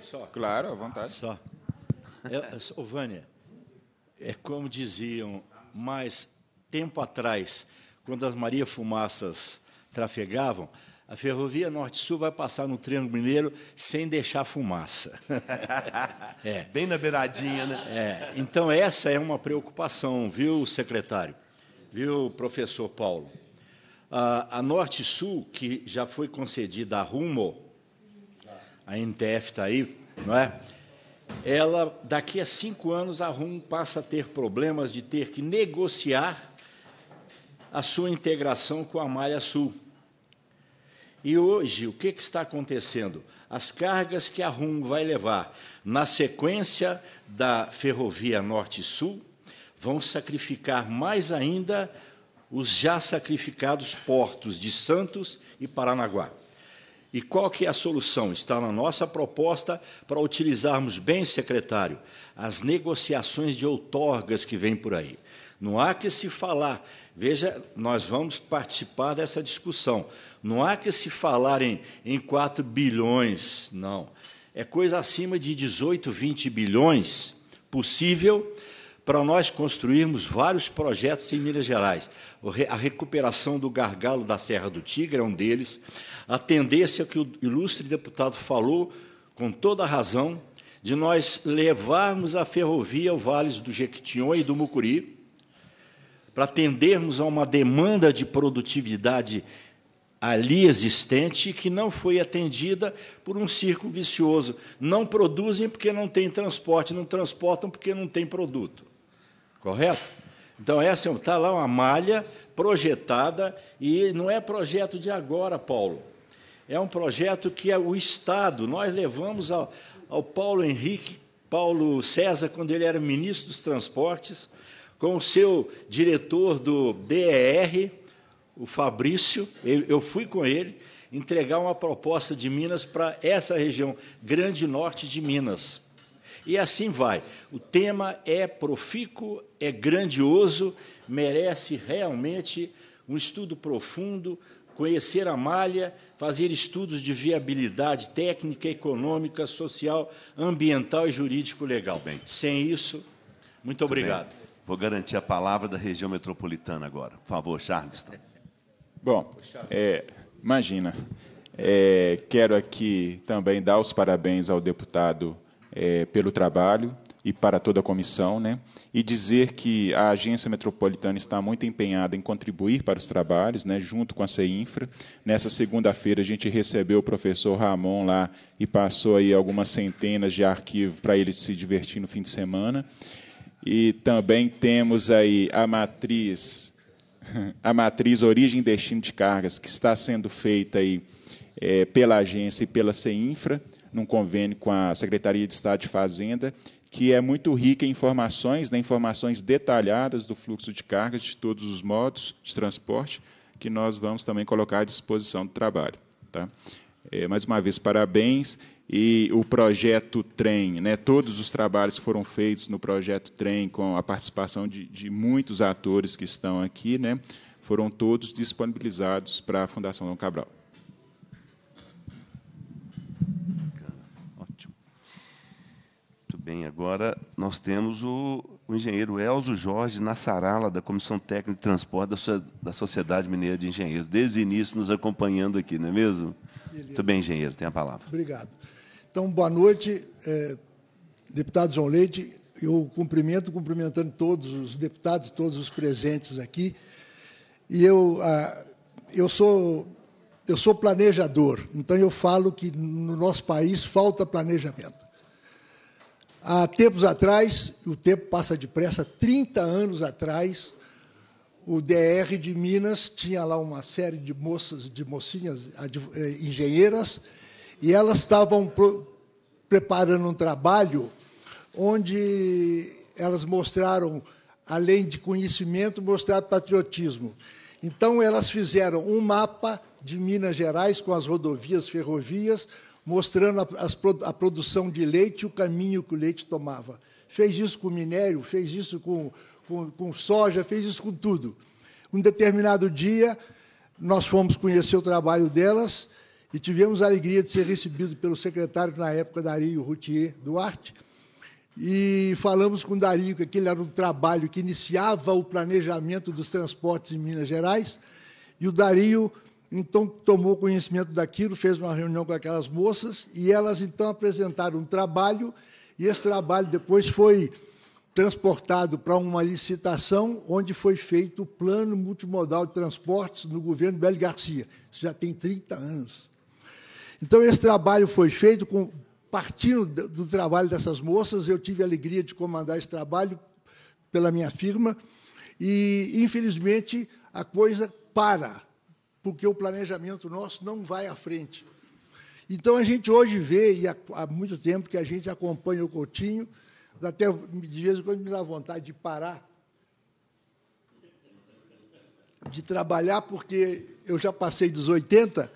Só, claro, à vontade. Só. É, é Vânia, é como diziam mais tempo atrás, quando as Maria Fumaças trafegavam, a ferrovia Norte-Sul vai passar no Triângulo Mineiro sem deixar fumaça. é. Bem na beiradinha, né? É. Então, essa é uma preocupação, viu, secretário? Viu, professor Paulo? a Norte-Sul, que já foi concedida a Rumo, a NTF está aí, não é? ela daqui a cinco anos a RUM passa a ter problemas de ter que negociar a sua integração com a Malha Sul. E hoje, o que, está acontecendo? As cargas que a RUM vai levar na sequência da Ferrovia Norte-Sul vão sacrificar mais ainda os já sacrificados portos de Santos e Paranaguá. E qual que é a solução? Está na nossa proposta para utilizarmos bem, secretário, as negociações de outorgas que vem por aí. Não há que se falar, veja, nós vamos participar dessa discussão. Não há que se falar em, em 4 bilhões, não. É coisa acima de 18, 20 bilhões possível para nós construirmos vários projetos em Minas Gerais. A recuperação do gargalo da Serra do Tigre é um deles, a tendência que o ilustre deputado falou, com toda a razão, de nós levarmos a ferrovia ao Vales do Jequitinhonha e do Mucuri, para atendermos a uma demanda de produtividade ali existente que não foi atendida por um circo vicioso. Não produzem porque não tem transporte, não transportam porque não tem produto. Correto? Então, essa está é lá uma malha projetada, e não é projeto de agora, Paulo. É um projeto que é o Estado, nós levamos ao, ao Paulo Henrique, Paulo César, quando ele era ministro dos Transportes, com o seu diretor do DER, o Fabrício, eu fui com ele entregar uma proposta de Minas para essa região, Grande Norte de Minas. E assim vai. O tema é profícuo, é grandioso, merece realmente um estudo profundo, conhecer a malha, fazer estudos de viabilidade técnica, econômica, social, ambiental e jurídico-legal. Sem isso, muito obrigado. Vou garantir a palavra da região metropolitana agora. Por favor, Charleston. Bom, é, imagina. É, quero aqui também dar os parabéns ao deputado é, pelo trabalho, e para toda a comissão, né? e dizer que a Agência Metropolitana está muito empenhada em contribuir para os trabalhos, né, junto com a CEINFRA. Nessa segunda-feira, a gente recebeu o professor Ramon lá e passou aí algumas centenas de arquivos para ele se divertir no fim de semana. E também temos aí a matriz, a matriz origem e destino de cargas, que está sendo feita aí, é, pela agência e pela CEINFRA, num convênio com a Secretaria de Estado de Fazenda, que é muito rica em informações, né, informações detalhadas do fluxo de cargas de todos os modos de transporte, que nós vamos também colocar à disposição do trabalho. Tá? É, mais uma vez, parabéns. E o projeto Trem, né, todos os trabalhos que foram feitos no projeto Trem, com a participação de, de muitos atores que estão aqui, né, foram todos disponibilizados para a Fundação Dom Cabral. bem, agora nós temos o, o engenheiro Elzo Jorge Nassarala, da Comissão Técnica de Transporte da, so, da, Sociedade Mineira de Engenheiros, desde o início nos acompanhando aqui, não é mesmo? Beleza. Muito bem, engenheiro, tem a palavra. Obrigado. Então, boa noite, é, deputado João Leite. Eu cumprimento, cumprimentando todos os deputados, todos os presentes aqui. E eu, eu sou eu sou planejador, então eu falo que no nosso país falta planejamento. Há tempos atrás, o tempo passa depressa, 30 anos atrás, o DR de Minas tinha lá uma série de moças, de mocinhas eh, engenheiras, e elas estavam preparando um trabalho onde elas mostraram, além de conhecimento, mostraram patriotismo. Então, elas fizeram um mapa de Minas Gerais com as rodovias, ferrovias, mostrando a, a produção de leite e o caminho que o leite tomava. Fez isso com minério, fez isso com, com, com soja, fez isso com tudo. Um determinado dia, nós fomos conhecer o trabalho delas e tivemos a alegria de ser recebido pelo secretário, na época, Dario Routier Duarte, e falamos com Dario que aquele era um trabalho que iniciava o planejamento dos transportes em Minas Gerais, e o Dario então, tomou conhecimento daquilo, fez uma reunião com aquelas moças e elas, então, apresentaram um trabalho. E esse trabalho depois foi transportado para uma licitação onde foi feito o plano multimodal de transportes no governo Bélio Garcia. Isso já tem 30 anos. Então, esse trabalho foi feito com, partindo do trabalho dessas moças. Eu tive a alegria de comandar esse trabalho pela minha firma e, infelizmente, a coisa para porque o planejamento nosso não vai à frente. Então, a gente hoje vê, e há muito tempo que a gente acompanha o Coutinho, até de vez em quando me dá vontade de parar, de trabalhar, porque eu já passei dos 80,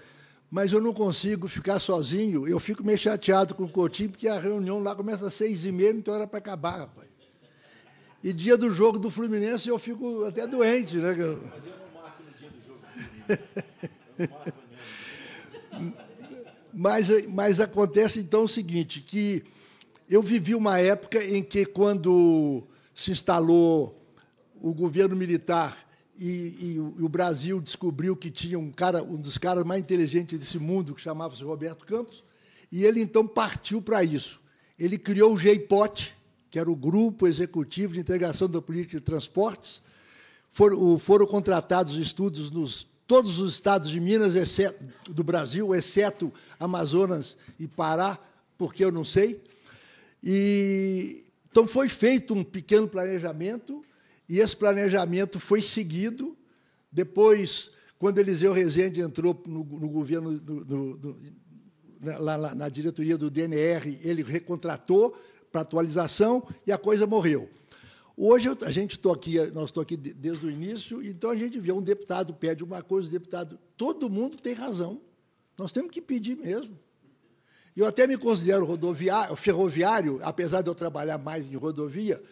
mas eu não consigo ficar sozinho. Eu fico meio chateado com o Coutinho, porque a reunião lá começa às seis e meia, então era para acabar, rapaz. E dia do jogo do Fluminense eu fico até doente, né? Mas eu mas, mas acontece então o seguinte, que eu vivi uma época em que, quando se instalou o governo militar e, e, e, o Brasil descobriu que tinha um cara, um dos caras mais inteligentes desse mundo, que chamava-se Roberto Campos, e ele então partiu para isso. Ele criou o GEIPOT, que era o Grupo Executivo de Integração da Política de Transportes. Foram, foram contratados estudos nos todos os estados de Minas, exceto, do Brasil, exceto Amazonas e Pará, porque eu não sei. E, então, foi feito um pequeno planejamento, e esse planejamento foi seguido. Depois, quando Eliseu Rezende entrou no, no governo, na, na, na diretoria do DNR, ele recontratou para atualização e a coisa morreu. Hoje a gente estou aqui, nós estou aqui desde o início, então a gente vê um deputado pede uma coisa, o deputado, todo mundo tem razão. Nós temos que pedir mesmo. Eu até me considero rodoviário, ferroviário, apesar de eu trabalhar mais em rodovia,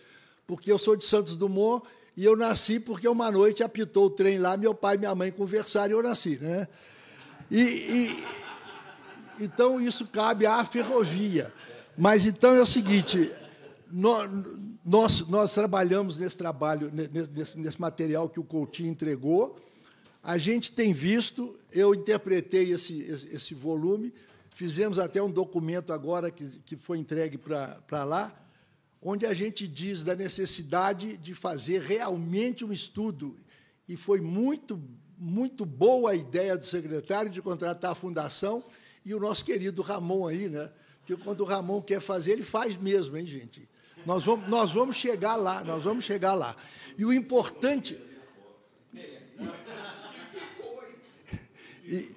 porque eu sou de Santos Dumont e eu nasci porque uma noite apitou o trem lá, meu pai e minha mãe conversaram e eu nasci, né? E, e então isso cabe à ferrovia. Mas então é o seguinte, no, nós, nós trabalhamos nesse trabalho, nesse, nesse material que o Coutinho entregou. A gente tem visto, eu interpretei esse, esse, esse volume, fizemos até um documento agora que, que foi entregue para lá, onde a gente diz da necessidade de fazer realmente um estudo. E foi muito, muito boa a ideia do secretário de contratar a fundação e o nosso querido Ramon aí, né? Porque quando o Ramon quer fazer, ele faz mesmo, hein, gente? Nós vamos, nós vamos chegar lá, nós vamos chegar lá. E o importante. E, e,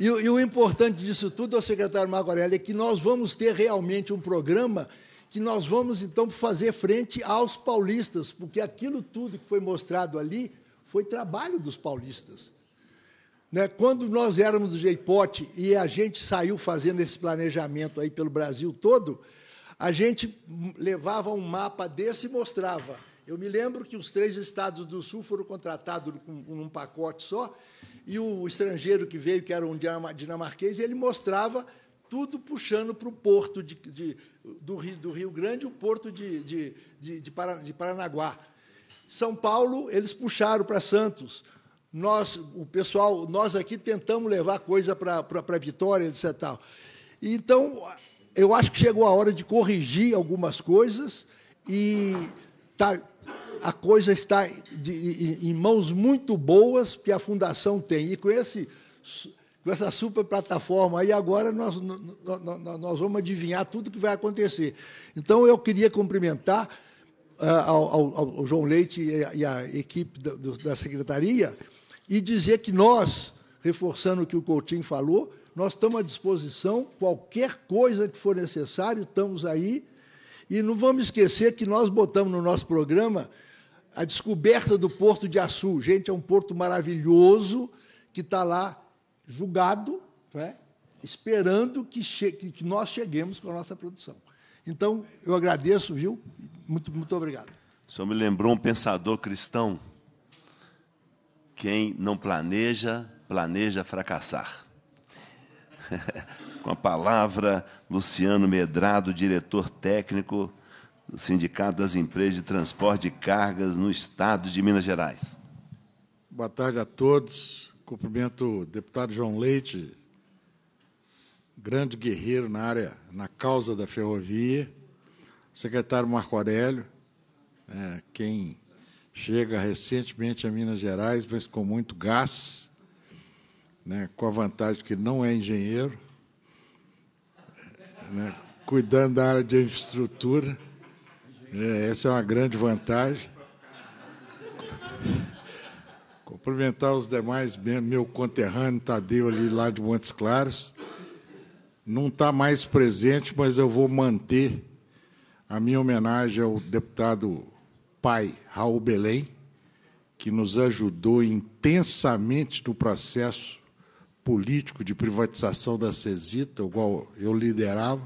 e, e o importante disso tudo, secretário Magarelli é que nós vamos ter realmente um programa que nós vamos, então, fazer frente aos paulistas, porque aquilo tudo que foi mostrado ali foi trabalho dos paulistas. Né, quando nós éramos do Jeipote e a gente saiu fazendo esse planejamento aí pelo Brasil todo, a gente levava um mapa desse e mostrava. Eu me lembro que os três estados do sul foram contratados com, um pacote só, e o estrangeiro que veio, que era um dinamarquês, ele mostrava tudo puxando para o porto de, de, do, Rio, do, Rio, Grande, o porto de, de, Paranaguá. São Paulo, eles puxaram para Santos. Nós, o pessoal, nós aqui tentamos levar coisa para, a Vitória, etc. Tal. Então, eu acho que chegou a hora de corrigir algumas coisas e tá, a coisa está de, em mãos muito boas que a Fundação tem. E com, esse, com essa super plataforma aí, agora nós, nós, nós vamos adivinhar tudo o que vai acontecer. Então, eu queria cumprimentar uh, ao, ao, João Leite e a equipe da, da Secretaria e dizer que nós, reforçando o que o Coutinho falou, nós estamos à disposição, qualquer coisa que for necessário, estamos aí. E não vamos esquecer que nós botamos no nosso programa a descoberta do Porto de Açu. Gente, é um porto maravilhoso que está lá julgado, né? esperando que, que, nós cheguemos com a nossa produção. Então, eu agradeço, viu? Muito, muito obrigado. O senhor me lembrou um pensador cristão. Quem não planeja, planeja fracassar. Com a palavra, Luciano Medrado, diretor técnico do Sindicato das Empresas de Transporte de Cargas no Estado de Minas Gerais. Boa tarde a todos. Cumprimento o deputado João Leite, grande guerreiro na área, na causa da ferrovia, secretário Marco Aurélio, é, quem chega recentemente a Minas Gerais, mas com muito gás né, com a vantagem que não é engenheiro, né, cuidando da área de infraestrutura. É, essa é uma grande vantagem. Cumprimentar os demais, meu conterrâneo Tadeu ali lá de Montes Claros. Não está mais presente, mas eu vou manter a minha homenagem ao deputado pai Raul Belém, que nos ajudou intensamente no processo político de privatização da CESITA, o qual eu liderava.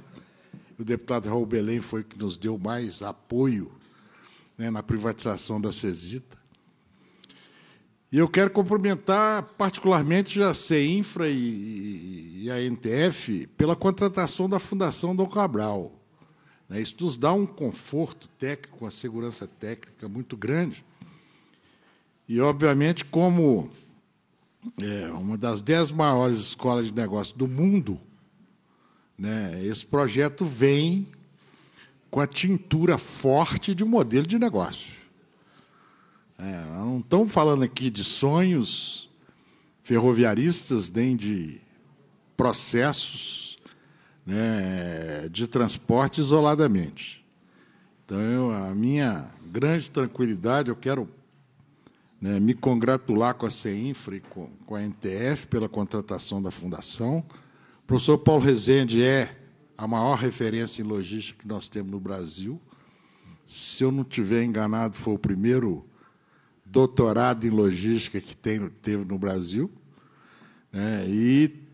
O deputado Raul Belém foi que nos deu mais apoio né, na privatização da CESITA. E eu quero cumprimentar particularmente a CEINFRA e, e a NTF pela contratação da Fundação Dom Cabral. Né. Isso nos dá um conforto técnico, uma segurança técnica muito grande. E, obviamente, como é, uma das dez maiores escolas de negócios do mundo, né, esse projeto vem com a tintura forte de um modelo de negócio. É, não estamos falando aqui de sonhos ferroviaristas, nem de processos né, de transporte isoladamente. Então, eu, a minha grande tranquilidade, eu quero né, me congratular com a CEINFRA e com, com a NTF pela contratação da fundação. O professor Paulo Rezende é a maior referência em logística que nós temos no Brasil. Se eu não tiver enganado, foi o primeiro doutorado em logística que tem, teve no Brasil. É, e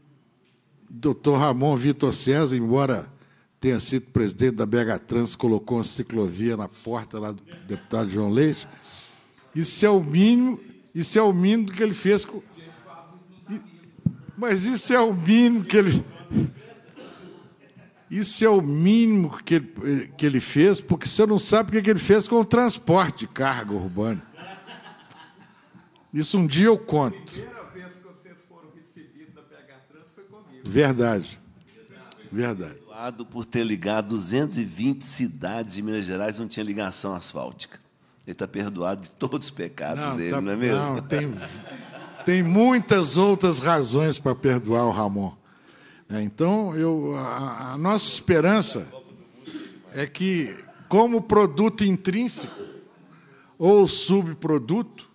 doutor Ramon Vitor César, embora tenha sido presidente da BH Trans, colocou uma ciclovia na porta lá do deputado João Leite. Isso é o mínimo, isso é o mínimo que ele fez com. Mas isso é o mínimo que ele. Isso é o mínimo que ele, que ele fez, porque você não sabe o que ele fez com o transporte de carga urbana. Isso um dia eu conto. A primeira vez que vocês foram recebidos da PH Trans foi comigo. Verdade. Verdade. Por ter ligado 220 cidades de Minas Gerais, não tinha ligação asfáltica. Ele está perdoado de todos os pecados não, dele, tá, não é mesmo? Não, tem, tem muitas outras razões para perdoar o Ramon. É, então, eu, a, a nossa esperança é que, como produto intrínseco ou subproduto,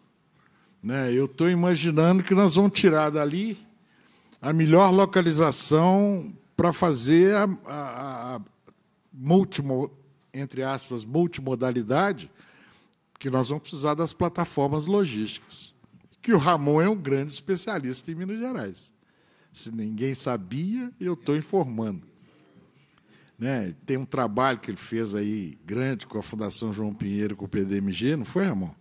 né, eu estou imaginando que nós vamos tirar dali a melhor localização para fazer a, a, a multimo, entre aspas, multimodalidade que nós vamos precisar das plataformas logísticas, que o Ramon é um grande especialista em Minas Gerais. Se ninguém sabia, eu estou informando. Né? Tem um trabalho que ele fez aí grande com a Fundação João Pinheiro com o PDMG, não foi, Ramon?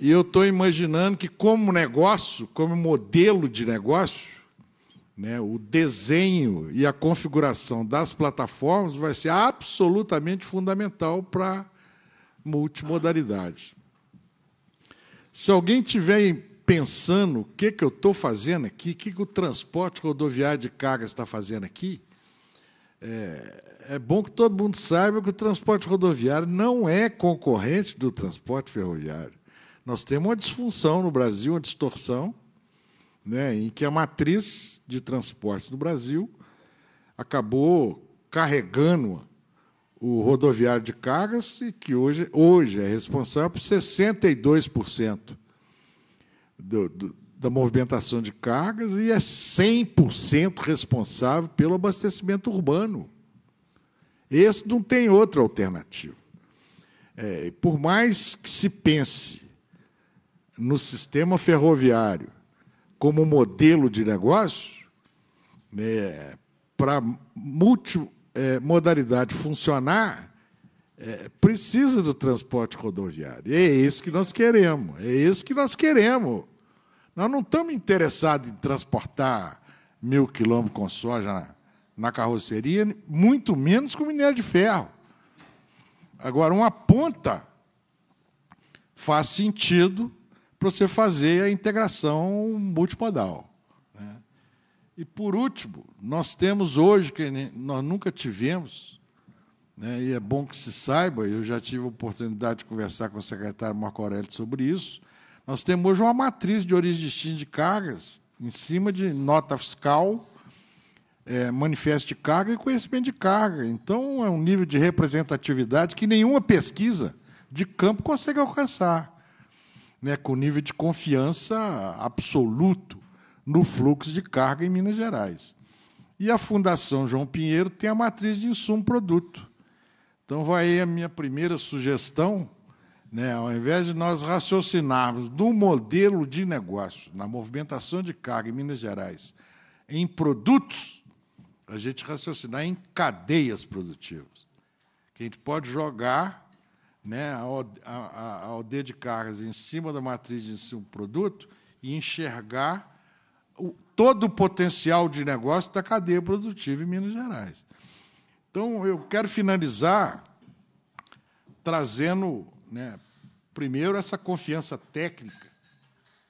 E eu estou imaginando que, como negócio, como modelo de negócio, né, o desenho e a configuração das plataformas vai ser absolutamente fundamental para multimodalidade. Se alguém tiver pensando o que, que eu estou fazendo aqui, o que, que o transporte rodoviário de cargas está fazendo aqui, é, é, bom que todo mundo saiba que o transporte rodoviário não é concorrente do transporte ferroviário. Nós temos uma disfunção no Brasil, uma distorção, né, em que a matriz de transportes do Brasil acabou carregando o rodoviário de cargas, e que hoje, hoje é responsável por 62% do, do, da movimentação de cargas e é 100% responsável pelo abastecimento urbano. Esse não tem outra alternativa. É, por mais que se pense no sistema ferroviário como modelo de negócio, né, para múltiplos é, modalidade funcionar, é, precisa do transporte rodoviário. E é isso que nós queremos. É isso que nós queremos. Nós não estamos interessados em transportar mil quilômetros com soja na, na carroceria, muito menos com minério de ferro. Agora, uma ponta faz sentido para você fazer a integração multimodal. E por último, nós temos hoje, que nós nunca tivemos, né, e é bom que se saiba, eu já tive a oportunidade de conversar com o secretário Marco Aurélio sobre isso, nós temos hoje uma matriz de origem e destino de cargas em cima de nota fiscal, é, manifesto de carga e conhecimento de carga. Então, é um nível de representatividade que nenhuma pesquisa de campo consegue alcançar, né, com nível de confiança absoluto no fluxo de carga em Minas Gerais. E a Fundação João Pinheiro tem a matriz de insumo-produto. Então, vai aí a minha primeira sugestão, né, ao invés de nós raciocinarmos do modelo de negócio, na movimentação de carga em Minas Gerais, em produtos, a gente raciocinar em cadeias produtivas. Que a gente pode jogar né, a, OD de cargas em cima da matriz de insumo-produto e enxergar todo o potencial de negócio da cadeia produtiva em Minas Gerais. Então, eu quero finalizar trazendo, né, primeiro, essa confiança técnica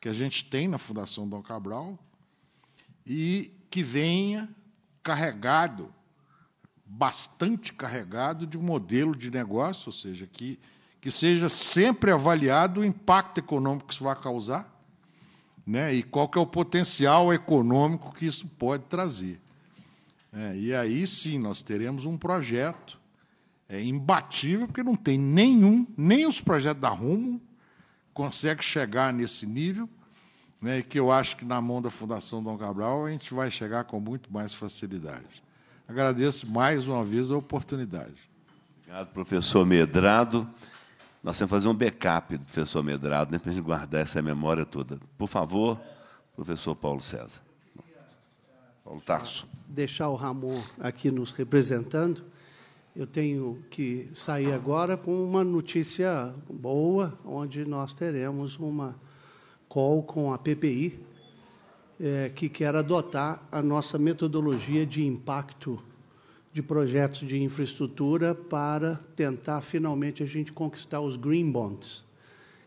que a gente tem na Fundação Dom Cabral e que venha carregado, bastante carregado, de um modelo de negócio, ou seja, que, que seja sempre avaliado o impacto econômico que isso vai causar né? e qual que é o potencial econômico que isso pode trazer. É, e aí sim nós teremos um projeto é, imbatível, porque não tem nenhum, nem os projetos da Rumo consegue chegar nesse nível, né? que eu acho que na mão da Fundação Dom Cabral a gente vai chegar com muito mais facilidade. Agradeço mais uma vez a oportunidade. Obrigado, professor Medrado. Nós temos que fazer um backup do professor Medrado, né, para a gente guardar essa memória toda. Por favor, professor Paulo César. Paulo Tarso. Deixar o Ramon aqui nos representando. Eu tenho que sair agora com uma notícia boa, onde nós teremos uma call com a PPI, é, eh, que quer adotar a nossa metodologia de impacto de projetos de infraestrutura para tentar finalmente a gente conquistar os green bonds,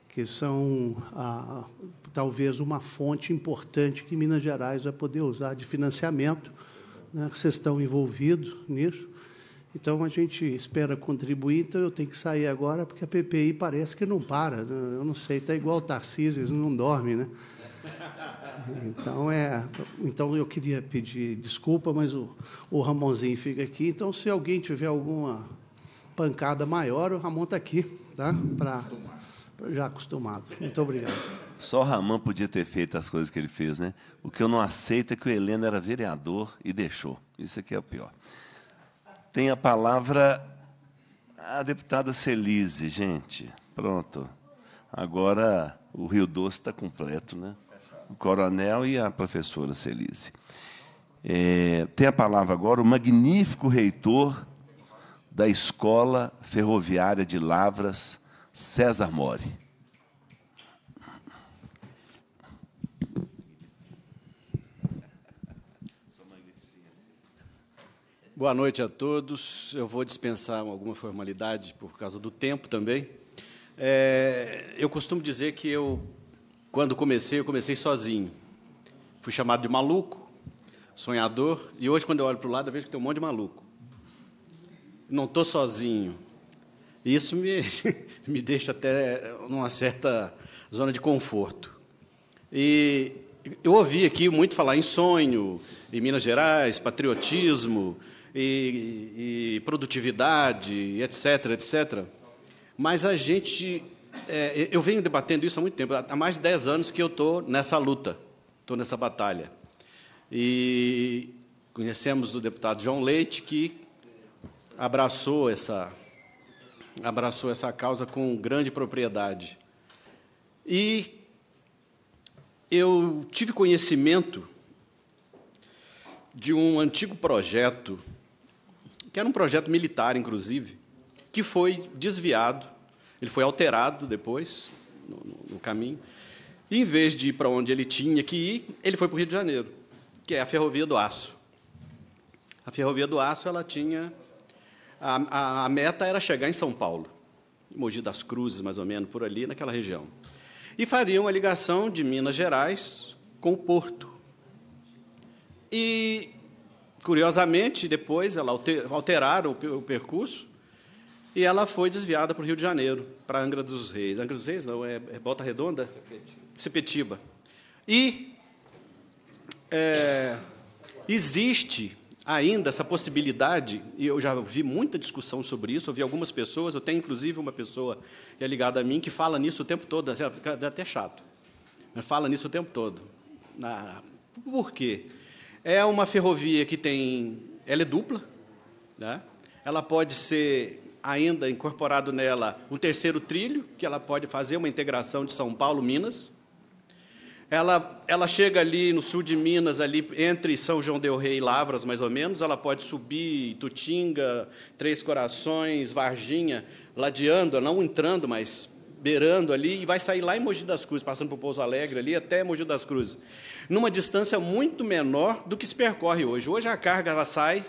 que são ah, talvez uma fonte importante que Minas Gerais vai poder usar de financiamento, né, que vocês estão envolvidos nisso. Então a gente espera contribuir. Então eu tenho que sair agora porque a PPI parece que não para. Né? Eu não sei, está igual o Tarcísio, eles não dormem, né? Então, é, então eu queria pedir desculpa, mas o, o Ramonzinho fica aqui. Então, se alguém tiver alguma pancada maior, o Ramon está aqui, tá? Para já acostumado. Muito obrigado. Só o Ramon podia ter feito as coisas que ele fez, né? O que eu não aceito é que o Heleno era vereador e deixou. Isso aqui é o pior. Tem a palavra a deputada Celise, gente. Pronto. Agora o Rio Doce está completo, né? o coronel e a professora Celise. É, tem a palavra agora o magnífico reitor da Escola Ferroviária de Lavras, César Mori. Boa noite a todos. Eu vou dispensar alguma formalidade por causa do tempo também. É, eu costumo dizer que eu quando comecei, eu comecei sozinho. Fui chamado de maluco, sonhador, e hoje, quando eu olho para o lado, eu vejo que tem um monte de maluco. Não estou sozinho. Isso me, me deixa até numa certa zona de conforto. E eu ouvi aqui muito falar em sonho, em Minas Gerais, patriotismo, e, e produtividade, etc., etc. Mas a gente é, eu venho debatendo isso há muito tempo, há mais de 10 anos que eu estou nessa luta, estou nessa batalha. E conhecemos o deputado João Leite, que abraçou essa, abraçou essa causa com grande propriedade. E eu tive conhecimento de um antigo projeto, que era um projeto militar, inclusive, que foi desviado ele foi alterado depois, no, no caminho. E, em vez de ir para onde ele tinha que ir, ele foi para o Rio de Janeiro, que é a Ferrovia do Aço. A Ferrovia do Aço, ela tinha... A, a, a meta era chegar em São Paulo, em Mogi das Cruzes, mais ou menos, por ali, naquela região. E faria uma ligação de Minas Gerais com o Porto. E, curiosamente, depois ela alteraram o percurso e ela foi desviada para o Rio de Janeiro, para Angra dos Reis. Angra dos Reis, não, é, é Volta Redonda? Sepetiba. E é, existe ainda essa possibilidade, e eu já vi muita discussão sobre isso, ouvi algumas pessoas, eu tenho inclusive uma pessoa que é ligada a mim que fala nisso o tempo todo, é até chato, mas fala nisso o tempo todo. Na, por quê? É uma ferrovia que tem. Ela é dupla, né? ela pode ser ainda incorporado nela um terceiro trilho, que ela pode fazer uma integração de São Paulo, Minas. Ela, ela chega ali no sul de Minas, ali entre São João del Rei e Lavras, mais ou menos. Ela pode subir Tutinga, Três Corações, Varginha, ladeando, não entrando, mas beirando ali, e vai sair lá em Mogi das Cruzes, passando por Pouso Alegre ali até Mogi das Cruzes. Numa distância muito menor do que se percorre hoje. Hoje a carga ela sai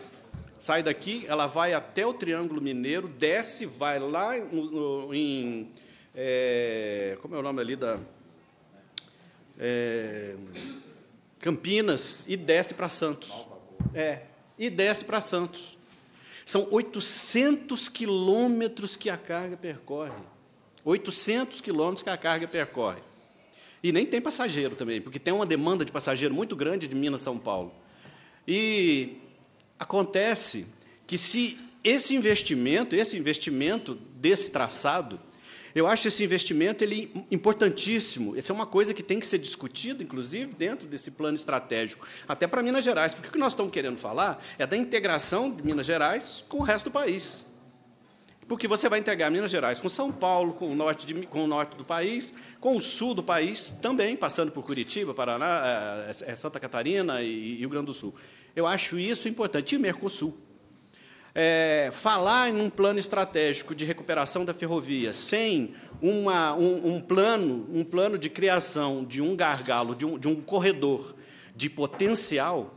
Sai daqui, ela vai até o Triângulo Mineiro, desce, vai lá no, em. É, como é o nome ali da. É, Campinas e desce para Santos. É, e desce para Santos. São 800 quilômetros que a carga percorre. 800 quilômetros que a carga percorre. E nem tem passageiro também, porque tem uma demanda de passageiro muito grande de Minas São Paulo. E Acontece que se esse investimento, esse investimento desse traçado, eu acho esse investimento ele importantíssimo. Essa é uma coisa que tem que ser discutida, inclusive, dentro desse plano estratégico, até para Minas Gerais, porque o que nós estamos querendo falar é da integração de Minas Gerais com o resto do país. Porque você vai integrar Minas Gerais com São Paulo, com o norte, de, com o norte do país, com o sul do país também, passando por Curitiba, Paraná, eh, eh, Santa Catarina e Rio Grande do Sul. Eu acho isso importante. E o Mercosul? É, falar em um plano estratégico de recuperação da ferrovia sem uma, um, um, plano, um plano de criação de um gargalo, de um, de um corredor de potencial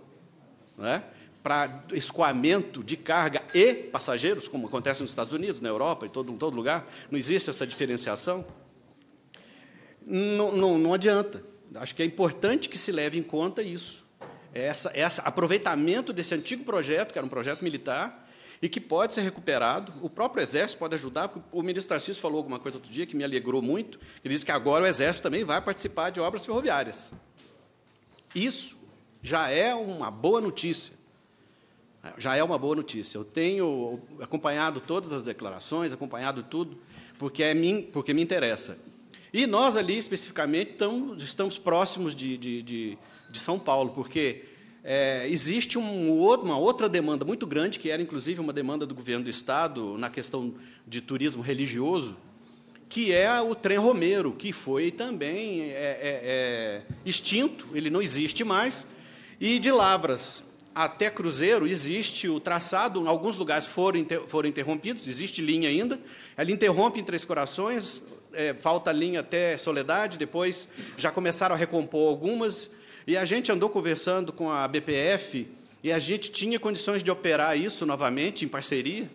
né, para escoamento de carga e passageiros, como acontece nos Estados Unidos, na Europa, em todo, em todo lugar, não existe essa diferenciação, não, não, não adianta. Acho que é importante que se leve em conta isso essa, essa, aproveitamento desse antigo projeto, que era um projeto militar, e que pode ser recuperado. O próprio Exército pode ajudar, porque o ministro Tarcísio falou alguma coisa outro dia que me alegrou muito. Ele disse que agora o Exército também vai participar de obras ferroviárias. Isso já é uma boa notícia. Já é uma boa notícia. Eu tenho acompanhado todas as declarações, acompanhado tudo, porque, é mim, porque me interessa. E nós ali, especificamente, estamos próximos de, de, de, de São Paulo, porque é, existe um uma outra demanda muito grande, que era inclusive uma demanda do governo do Estado na questão de turismo religioso, que é o trem Romeiro, que foi também é, é, é extinto, ele não existe mais. E de Lavras até Cruzeiro existe o traçado, em alguns lugares foram, inter, foram interrompidos, existe linha ainda. Ela interrompe em Três Corações, é, falta linha até Soledade, depois já começaram a recompor algumas e a gente andou conversando com a BPF e a gente tinha condições de operar isso novamente em parceria,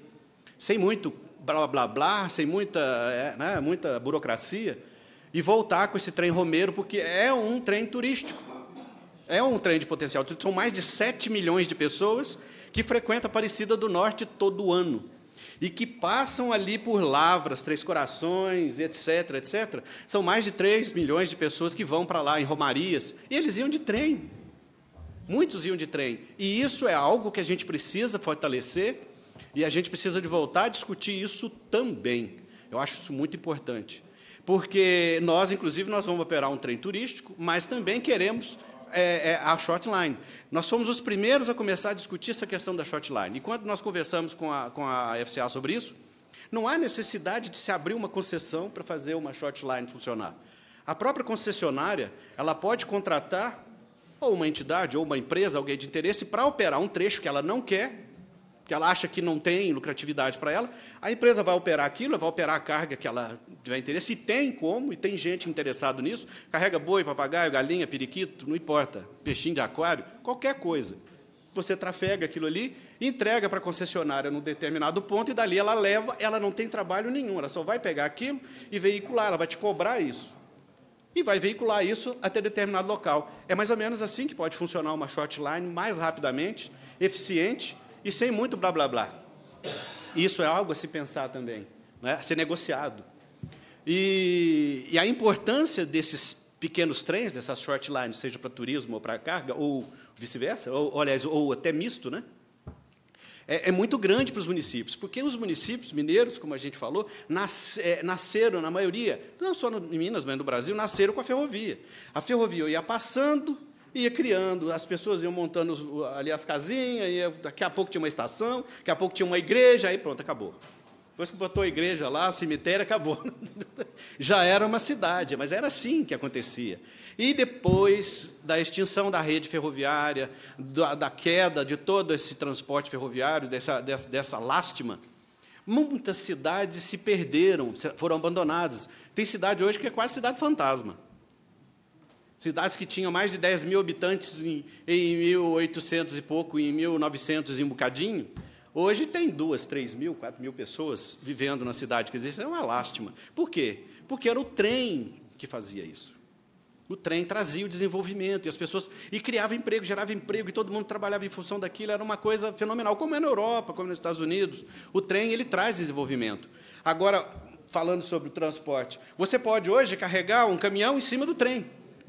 sem muito blá blá blá, sem muita, é, né, muita burocracia, e voltar com esse trem Romeiro, porque é um trem turístico. É um trem de potencial. São mais de 7 milhões de pessoas que frequentam a Aparecida do Norte todo ano e que passam ali por Lavras, Três Corações, etc, etc. São mais de 3 milhões de pessoas que vão para lá em Romarias, e eles iam de trem. Muitos iam de trem. E isso é algo que a gente precisa fortalecer e a gente precisa de voltar a discutir isso também. Eu acho isso muito importante. Porque nós, inclusive, nós vamos operar um trem turístico, mas também queremos é, é, a shortline. Nós fomos os primeiros a começar a discutir essa questão da shortline. E quando nós conversamos com a, com a FCA sobre isso, não há necessidade de se abrir uma concessão para fazer uma shortline funcionar. A própria concessionária ela pode contratar ou uma entidade ou uma empresa, alguém de interesse, para operar um trecho que ela não quer que ela acha que não tem lucratividade para ela, a empresa vai operar aquilo, vai operar a carga que ela tiver interesse, e tem como, e tem gente interessada nisso, carrega boi, papagaio, galinha, periquito, não importa, peixinho de aquário, qualquer coisa. Você trafega aquilo ali, entrega para a concessionária num determinado ponto, e dali ela leva, ela não tem trabalho nenhum, ela só vai pegar aquilo e veicular, ela vai te cobrar isso. E vai veicular isso até determinado local. É mais ou menos assim que pode funcionar uma shortline mais rapidamente, eficiente, e sem muito blá blá blá. Isso é algo a se pensar também, né? a ser negociado. E, e a importância desses pequenos trens, dessas short lines, seja para turismo ou para carga, ou vice-versa, ou, ou, ou até misto, né? É, é, muito grande para os municípios, porque os municípios mineiros, como a gente falou, nas, é, nasceram, na maioria, não só no, em Minas, mas no Brasil, nasceram com a ferrovia. A ferrovia ia passando, ia criando, as pessoas iam montando ali as casinhas, ia, daqui a pouco tinha uma estação, daqui a pouco tinha uma igreja, aí pronto, acabou. Depois que botou a igreja lá, o cemitério, acabou. Já era uma cidade, mas era assim que acontecia. E depois da extinção da rede ferroviária, da, da queda de todo esse transporte ferroviário, dessa, dessa, dessa lástima, muitas cidades se perderam, foram abandonadas. Tem cidade hoje que é quase cidade fantasma. Cidades que tinham mais de 10 mil habitantes em, em 1800 e pouco, em 1900 e um bocadinho, hoje tem duas, três mil, quatro mil pessoas vivendo na cidade. Quer dizer, isso é uma lástima. Por quê? Porque era o trem que fazia isso. O trem trazia o desenvolvimento e as pessoas e criava emprego, gerava emprego e todo mundo trabalhava em função daquilo, era uma coisa fenomenal, como é na Europa, como é nos Estados Unidos. O trem ele traz desenvolvimento. Agora, falando sobre o transporte, você pode hoje carregar um caminhão em cima do trem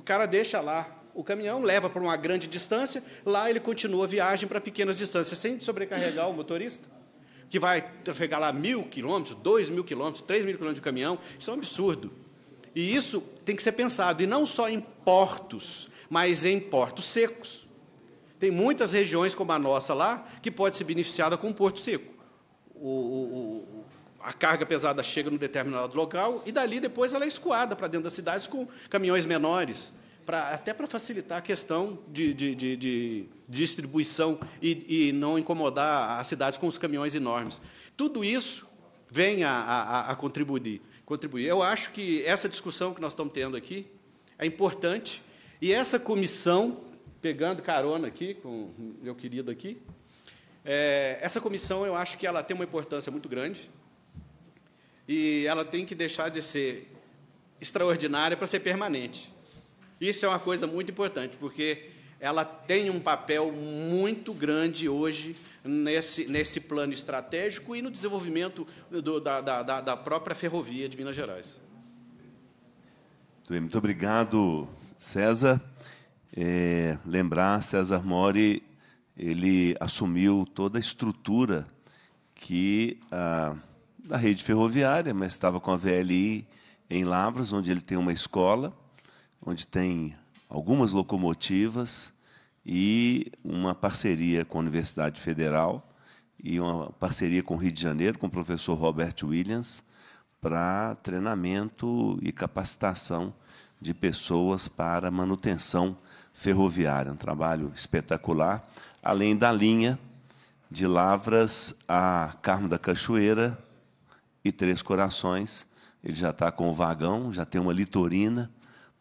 cara deixa lá o caminhão, leva para uma grande distância, lá ele continua a viagem para pequenas distâncias, sem sobrecarregar o motorista, que vai trafegar lá mil quilômetros, dois mil quilômetros, três mil quilômetros de caminhão. Isso é um absurdo. E isso tem que ser pensado, e não só em portos, mas em portos secos. Tem muitas regiões como a nossa lá que pode ser beneficiada com um porto seco. O, o, o, a carga pesada chega no determinado local e dali depois ela é escoada para dentro das cidades com caminhões menores pra, até para facilitar a questão de, de, de, de distribuição e, e, não incomodar as cidades com os caminhões enormes. Tudo isso vem a, a, a contribuir, contribuir. Eu acho que essa discussão que nós estamos tendo aqui é importante e essa comissão, pegando carona aqui com meu querido aqui, é, essa comissão eu acho que ela tem uma importância muito grande e ela tem que deixar de ser extraordinária para ser permanente. Isso é uma coisa muito importante, porque ela tem um papel muito grande hoje nesse, nesse plano estratégico e no desenvolvimento do, da, da, da própria ferrovia de Minas Gerais. Muito obrigado, César. É, lembrar, César Mori, ele assumiu toda a estrutura que a, ah, da rede ferroviária, mas estava com a VLI em Lavras, onde ele tem uma escola onde tem algumas locomotivas e uma parceria com a Universidade Federal e uma parceria com o Rio de Janeiro, com o professor Robert Williams, para treinamento e capacitação de pessoas para manutenção ferroviária. Um trabalho espetacular, além da linha de Lavras a Carmo da Cachoeira e Três Corações. Ele já está com o vagão, já tem uma litorina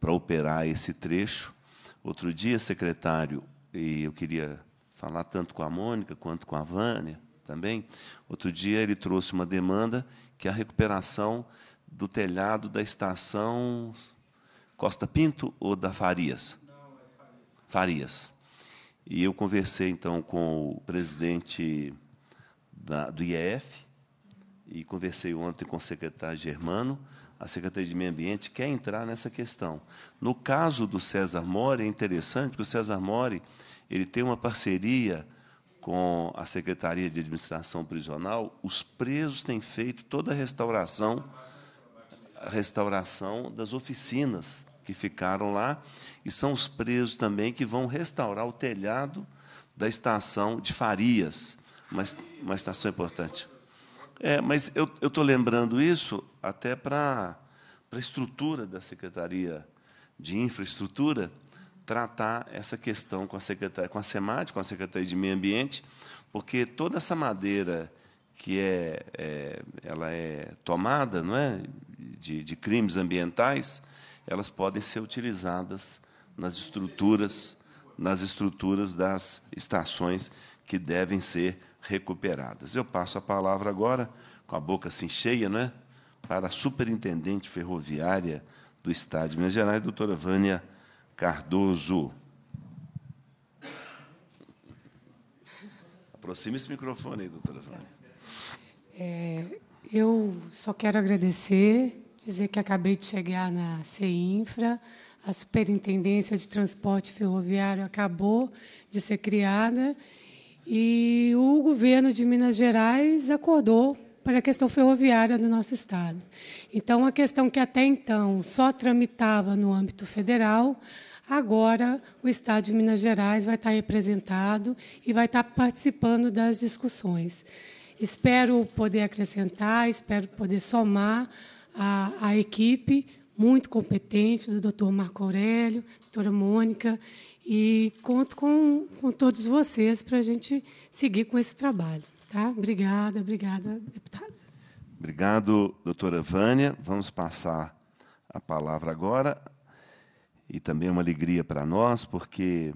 para operar esse trecho. Outro dia, secretário, e eu queria falar tanto com a Mônica quanto com a Vânia também, outro dia ele trouxe uma demanda que é a recuperação do telhado da estação Costa Pinto ou da Farias? Não, é Farias. Farias. E eu conversei, então, com o presidente da, do IEF, e conversei ontem com o secretário Germano, a Secretaria de Meio Ambiente quer entrar nessa questão. No caso do César Mori, é interessante que o César Mori ele tem uma parceria com a Secretaria de Administração Prisional. Os presos têm feito toda a restauração, a restauração das oficinas que ficaram lá, e são os presos também que vão restaurar o telhado da estação de Farias, uma, estação importante. É, mas eu estou lembrando isso até para a estrutura da Secretaria de Infraestrutura tratar essa questão com a, secretaria, com a SEMAT, com a Secretaria de Meio Ambiente, porque toda essa madeira que é, é ela é tomada não é? De, de crimes ambientais, elas podem ser utilizadas nas estruturas, nas estruturas das estações que devem ser recuperadas. Eu passo a palavra agora, com a boca assim cheia, não é? para a superintendente ferroviária do Estado de Minas Gerais, doutora Vânia Cardoso. Aproxime esse microfone aí, doutora Vânia. É, eu só quero agradecer, dizer que acabei de chegar na CEINFRA, a Superintendência de Transporte Ferroviário acabou de ser criada e o governo de Minas Gerais acordou para a questão ferroviária do nosso Estado. Então, a questão que até então só tramitava no âmbito federal, agora o Estado de Minas Gerais vai estar representado e vai estar participando das discussões. Espero poder acrescentar, espero poder somar a, a equipe muito competente do doutor Marco Aurélio, doutora Mônica, e conto com, com todos vocês para a gente seguir com esse trabalho. Tá? Obrigada, obrigada, deputado. Obrigado, doutora Vânia. Vamos passar a palavra agora. E também é uma alegria para nós, porque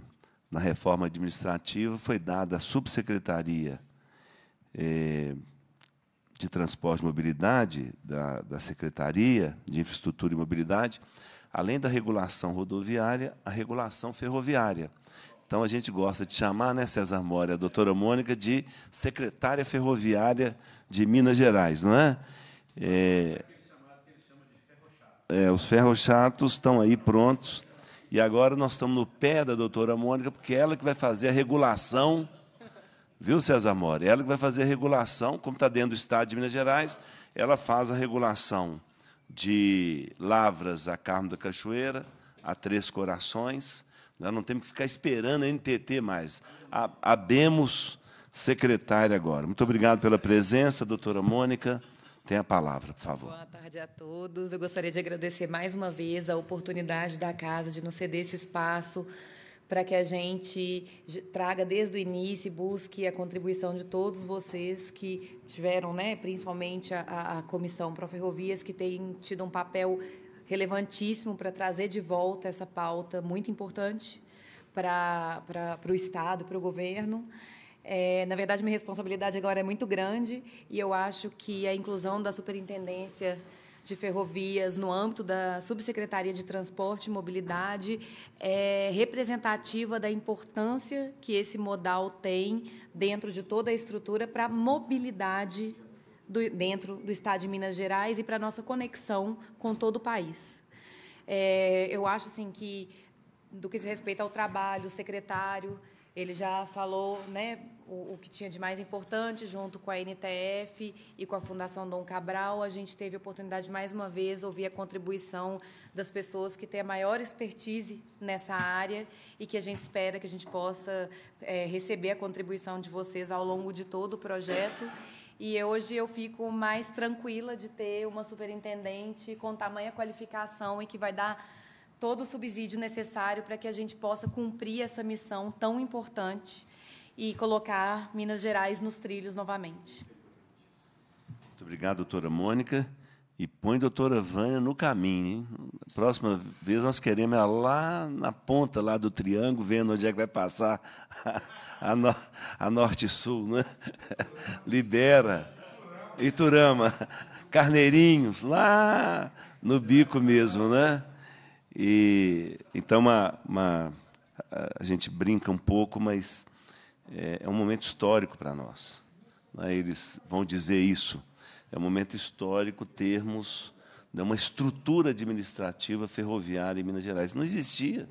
na reforma administrativa foi dada a subsecretaria eh, de Transporte e Mobilidade, da, da Secretaria de Infraestrutura e Mobilidade, além da regulação rodoviária, a regulação ferroviária. Então, a gente gosta de chamar, né, César Mori, a doutora Mônica, de secretária ferroviária de Minas Gerais, não é? É, é os ferrochatos estão aí prontos. E agora nós estamos no pé da doutora Mônica, porque ela que vai fazer a regulação, viu, César Mori? Ela que vai fazer a regulação, como está dentro do Estado de Minas Gerais, ela faz a regulação de Lavras a Carmo da Cachoeira, a Três Corações, nós né? não temos que ficar esperando a NTT mais. Abemos secretária agora. Muito obrigado pela presença, doutora Mônica. Tem a palavra, por favor. Boa tarde a todos. Eu gostaria de agradecer mais uma vez a oportunidade da casa de nos ceder esse espaço para que a gente traga desde o início e busque a contribuição de todos vocês que tiveram, né, principalmente a, a Comissão ferrovias que tem tido um papel relevantíssimo para trazer de volta essa pauta muito importante para o Estado, para o governo. É, na verdade, minha responsabilidade agora é muito grande e eu acho que a inclusão da superintendência de ferrovias no âmbito da Subsecretaria de Transporte e Mobilidade é representativa da importância que esse modal tem dentro de toda a estrutura para a mobilidade do, dentro do estado de Minas Gerais e para nossa conexão com todo o país. É, eu acho assim que do que se respeita ao trabalho, o secretário, ele já falou né, o, o, que tinha de mais importante, junto com a NTF e com a Fundação Dom Cabral. A gente teve a oportunidade, mais uma vez, ouvir a contribuição das pessoas que têm a maior expertise nessa área e que a gente espera que a gente possa é, receber a contribuição de vocês ao longo de todo o projeto. E hoje eu fico mais tranquila de ter uma superintendente com tamanha qualificação e que vai dar todo o subsídio necessário para que a gente possa cumprir essa missão tão importante e colocar Minas Gerais nos trilhos novamente. Muito obrigado, doutora Mônica. E põe a doutora Vânia no caminho. Hein? Próxima vez nós queremos ela lá na ponta lá do triângulo, vendo onde é que vai passar a, a, no, a norte-sul. Né? Libera. Iturama. Carneirinhos, lá no bico mesmo, né? E, então, uma, uma, a gente brinca um pouco, mas é, é um momento histórico para nós. Né? Eles vão dizer isso é um momento histórico termos né, uma estrutura administrativa ferroviária em Minas Gerais. Não existia.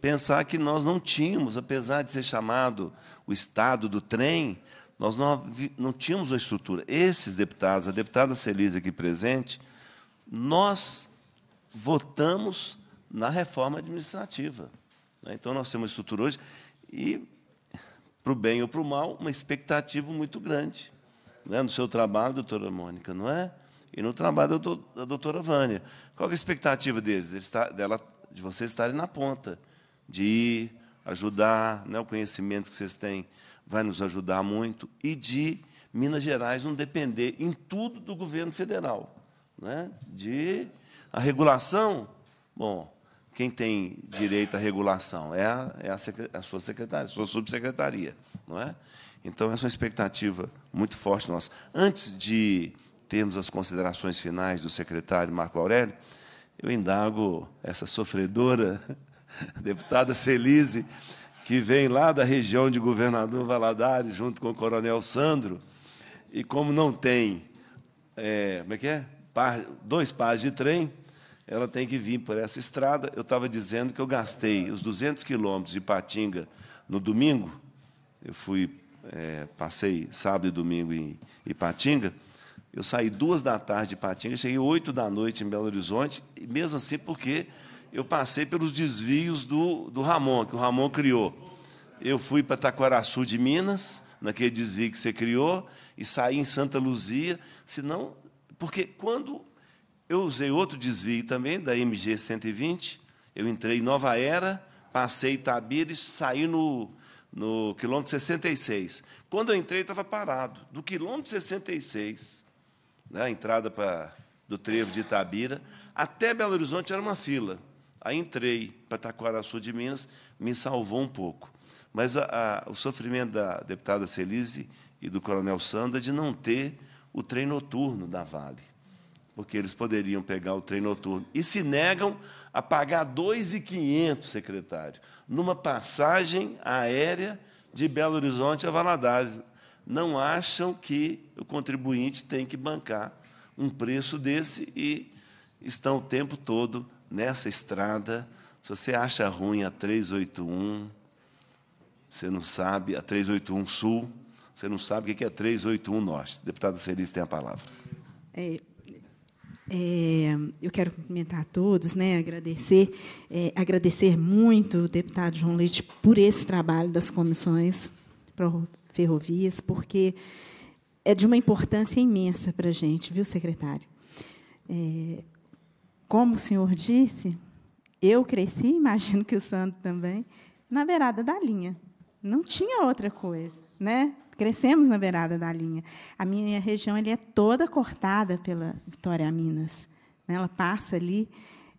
Pensar que nós não tínhamos, apesar de ser chamado o estado do trem, nós não, não tínhamos uma estrutura. Esses deputados, a deputada Celise aqui presente, nós votamos na reforma administrativa. Né. Então, nós temos uma estrutura hoje e, para o bem ou para o mal, uma expectativa muito grande né, no seu trabalho, doutora Mônica, não é? E no trabalho da doutora Vânia. Qual é a expectativa deles? De, estar, tá, dela, de vocês estarem na ponta, de ir, ajudar, né, o conhecimento que vocês têm vai nos ajudar muito, e de Minas Gerais não depender em tudo do governo federal. Né, de a regulação, bom, quem tem direito à regulação é a, é a, é a sua secretária, a sua subsecretaria, não é? Então, essa é uma expectativa muito forte nossa. Antes de termos as considerações finais do secretário Marco Aurélio, eu indago essa sofredora, deputada Celise, que vem lá da região de Governador Valadares, junto com o coronel Sandro, e como não tem, é, como é que é? Par, dois pares de trem, ela tem que vir por essa estrada. Eu estava dizendo que eu gastei os 200 quilômetros de Patinga no domingo, eu fui é, passei sábado e domingo em Ipatinga. Eu saí duas da tarde de Ipatinga, cheguei oito da noite em Belo Horizonte, e mesmo assim porque eu passei pelos desvios do, do Ramon, que o Ramon criou. Eu fui para Taquaraçu de Minas, naquele desvio que você criou, e saí em Santa Luzia, senão, porque quando eu usei outro desvio também, da MG 120, eu entrei em Nova Era, passei Itabira e saí no, no quilômetro 66. Quando eu entrei, estava parado. Do quilômetro 66, né, a entrada pra, do trevo de Itabira, até Belo Horizonte era uma fila. Aí entrei para Taquaraçu de Minas, me salvou um pouco. Mas a, a, o sofrimento da deputada Celise e do coronel Sanda de não ter o trem noturno da Vale, porque eles poderiam pegar o trem noturno. E se negam a pagar 2,500, secretário, numa passagem aérea de Belo Horizonte a Valadares. Não acham que o contribuinte tem que bancar um preço desse e estão o tempo todo nessa estrada. Se você acha ruim a 381, você não sabe, a 381 Sul, você não sabe o que é 381 Norte. Deputado Celis tem a palavra. É, é, eu quero cumprimentar a todos, né, agradecer, é, agradecer muito o deputado João Leite por esse trabalho das comissões para ferrovias, porque é de uma importância imensa para a gente, viu, secretário? É, como o senhor disse, eu cresci, imagino que o Sandro também, na beirada da linha. Não tinha outra coisa, né? crescemos na beirada da linha. A minha região ele é toda cortada pela Vitória Minas. Né? Ela passa ali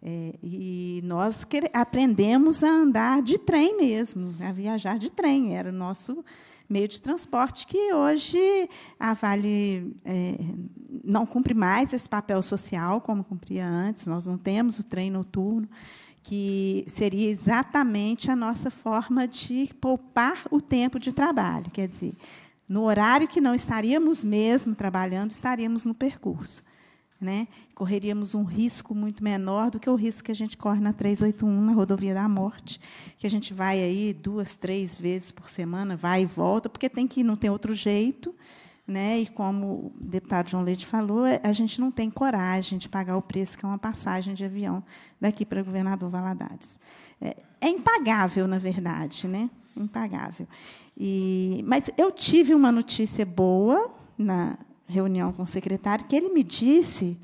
é, e nós aprendemos a andar de trem mesmo, a viajar de trem. Era o nosso meio de transporte que hoje a Vale é, não cumpre mais esse papel social como cumpria antes. Nós não temos o trem noturno que seria exatamente a nossa forma de poupar o tempo de trabalho. Quer dizer, no horário que não estaríamos mesmo trabalhando, estaríamos no percurso. Né? Correríamos um risco muito menor do que o risco que a gente corre na 381, na rodovia da morte, que a gente vai aí duas, três vezes por semana, vai e volta, porque tem que ir, não tem outro jeito. Né? E como o deputado João Leite falou, é, a gente não tem coragem de pagar o preço que é uma passagem de avião daqui para governador Valadares. É, é impagável, na verdade, né? Impagável. E, mas eu tive uma notícia boa na reunião com o secretário, que ele me disse,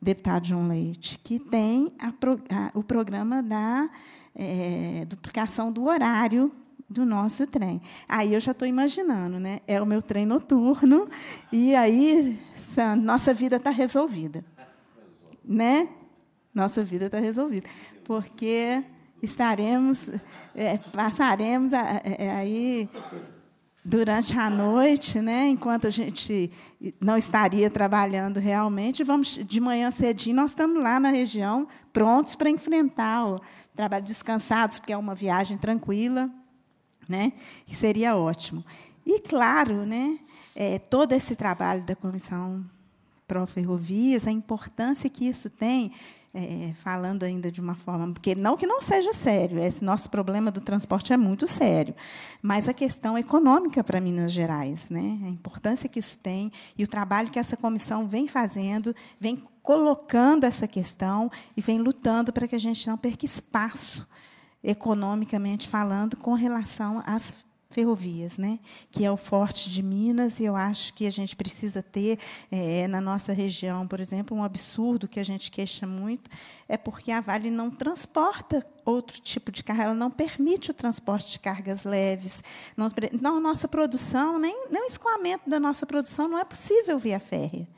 deputado João Leite, que tem a, a, o programa da é, duplicação do horário do nosso trem. Aí eu já estou imaginando, né? É o meu trem noturno e aí nossa vida está resolvida, né? Nossa vida está resolvida, porque estaremos, é, passaremos a, é, é, aí durante a noite, né, enquanto a gente não estaria trabalhando realmente, vamos de manhã cedinho nós estamos lá na região prontos para enfrentar o trabalho, descansados porque é uma viagem tranquila, né, que seria ótimo. E claro, né, é, todo esse trabalho da comissão pró-ferrovias, a importância que isso tem é, falando ainda de uma forma, porque não que não seja sério, esse nosso problema do transporte é muito sério, mas a questão econômica para Minas Gerais, né? a importância que isso tem e o trabalho que essa comissão vem fazendo, vem colocando essa questão e vem lutando para que a gente não perca espaço economicamente falando com relação às ferrovias, né? que é o forte de Minas, e eu acho que a gente precisa ter é, é, na nossa região, por exemplo, um absurdo que a gente queixa muito, é porque a Vale não transporta outro tipo de carga, ela não permite o transporte de cargas leves. Não, não nossa produção, nem, nem o escoamento da nossa produção não é possível via férrea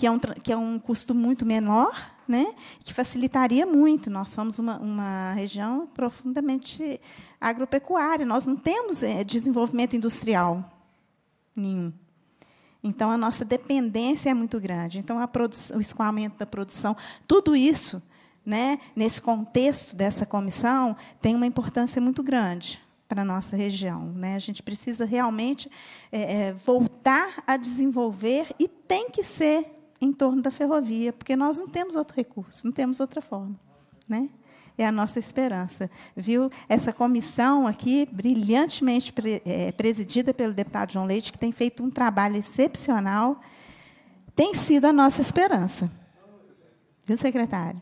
que é um, que é um custo muito menor, né, que facilitaria muito. Nós somos uma, uma região profundamente agropecuária, nós não temos é, desenvolvimento industrial nenhum. Então, a nossa dependência é muito grande. Então, o escoamento da produção, tudo isso, né, nesse contexto dessa comissão, tem uma importância muito grande para a nossa região. Né? A gente precisa realmente é, é voltar a desenvolver e tem que ser em torno da ferrovia, porque nós não temos outro recurso, não temos outra forma, né? É a nossa esperança, viu? Essa comissão aqui, brilhantemente pre é, presidida pelo deputado João Leite, que tem feito um trabalho excepcional, tem sido a nossa esperança, viu, secretário?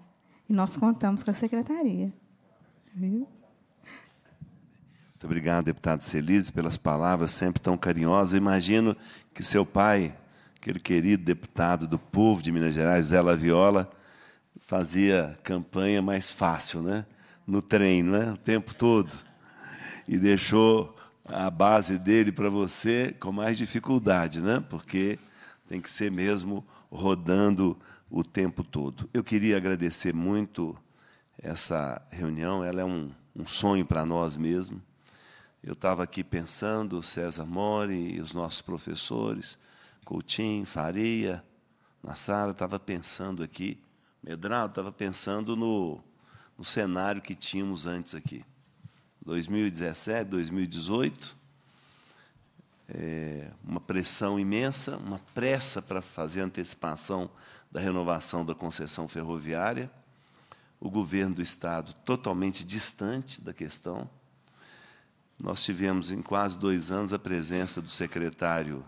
E nós contamos com a secretaria, viu? Muito obrigado, deputado Celise, pelas palavras sempre tão carinhosas. Imagino que seu pai aquele querido deputado do povo de Minas Gerais, Zé Viola, fazia campanha mais fácil, né? no trem, né? o tempo todo. E deixou a base dele para você com mais dificuldade, né? porque tem que ser mesmo rodando o tempo todo. Eu queria agradecer muito essa reunião, ela é um, um sonho para nós mesmo. Eu estava aqui pensando, César Mori e os nossos professores, Coutinho, Faria, na estava pensando aqui, Medrado estava pensando no, no cenário que tínhamos antes aqui. 2017, 2018, é, uma pressão imensa, uma pressa para fazer antecipação da renovação da concessão ferroviária, o governo do Estado totalmente distante da questão. Nós tivemos, em quase dois anos, a presença do secretário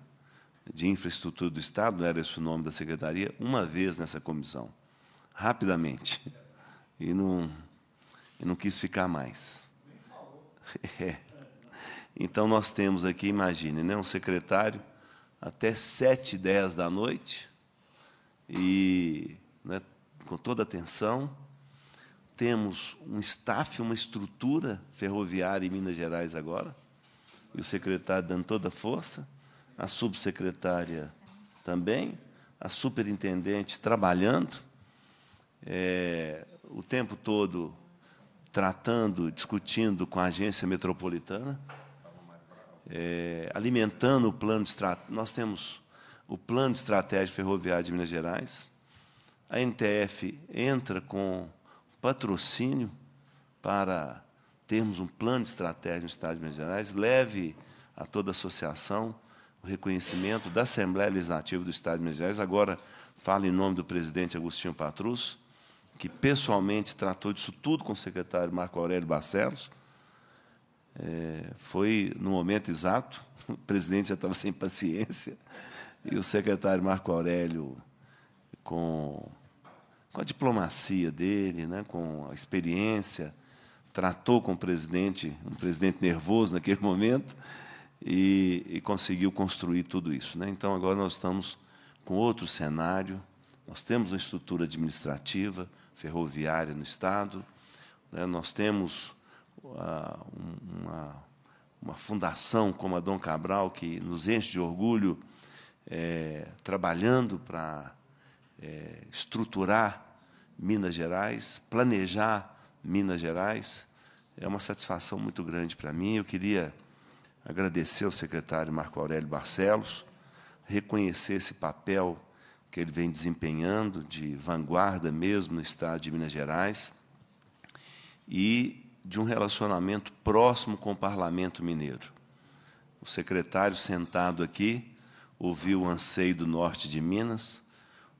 de Infraestrutura do Estado, não era esse o nome da secretaria, uma vez nessa comissão, rapidamente. E não, e não quis ficar mais. É. Então, nós temos aqui, imagine, né, um secretário até 7, 10 da noite, e né, com toda atenção. Temos um staff, uma estrutura ferroviária em Minas Gerais agora, e o secretário dando toda a força a subsecretária também, a superintendente trabalhando, é, o tempo todo tratando, discutindo com a agência metropolitana, é, alimentando o plano de Nós temos o plano de estratégia ferroviária de Minas Gerais. A NTF entra com patrocínio para termos um plano de estratégia no Estado de Minas Gerais, leve a toda a associação o reconhecimento da Assembleia Legislativa do Estado de Minas Gerais. Agora falo em nome do presidente Agostinho Patrus, que pessoalmente tratou disso tudo com o secretário Marco Aurélio Barcelos. É, foi no momento exato, o presidente já estava sem paciência, e o secretário Marco Aurélio, com, com a diplomacia dele, né, com a experiência, tratou com o presidente, um presidente nervoso naquele momento, e, e conseguiu construir tudo isso. Né? Então, agora nós estamos com outro cenário, nós temos uma estrutura administrativa ferroviária no Estado, né? nós temos uh, uma, uma, fundação como a Dom Cabral, que nos enche de orgulho, é, trabalhando para é, eh, estruturar Minas Gerais, planejar Minas Gerais. É uma satisfação muito grande para mim. Eu queria agradecer ao secretário Marco Aurélio Barcelos, reconhecer esse papel que ele vem desempenhando de vanguarda mesmo no estado de Minas Gerais e de um relacionamento próximo com o parlamento mineiro. O secretário sentado aqui ouviu o anseio do norte de Minas,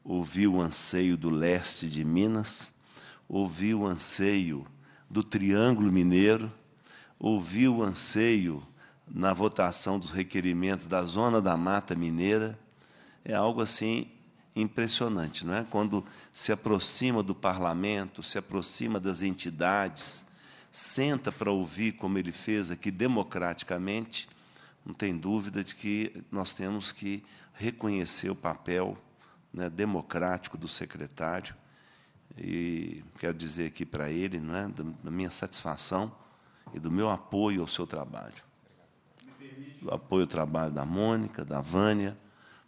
ouviu o anseio do leste de Minas, ouviu o anseio do Triângulo Mineiro, ouviu o anseio na votação dos requerimentos da Zona da Mata Mineira é algo assim impressionante, não é? Quando se aproxima do parlamento, se aproxima das entidades, senta para ouvir como ele fez aqui democraticamente, não tem dúvida de que nós temos que reconhecer o papel né, democrático do secretário. E quero dizer aqui para ele, não é, da minha satisfação e do meu apoio ao seu trabalho do apoio o trabalho da Mônica, da Vânia.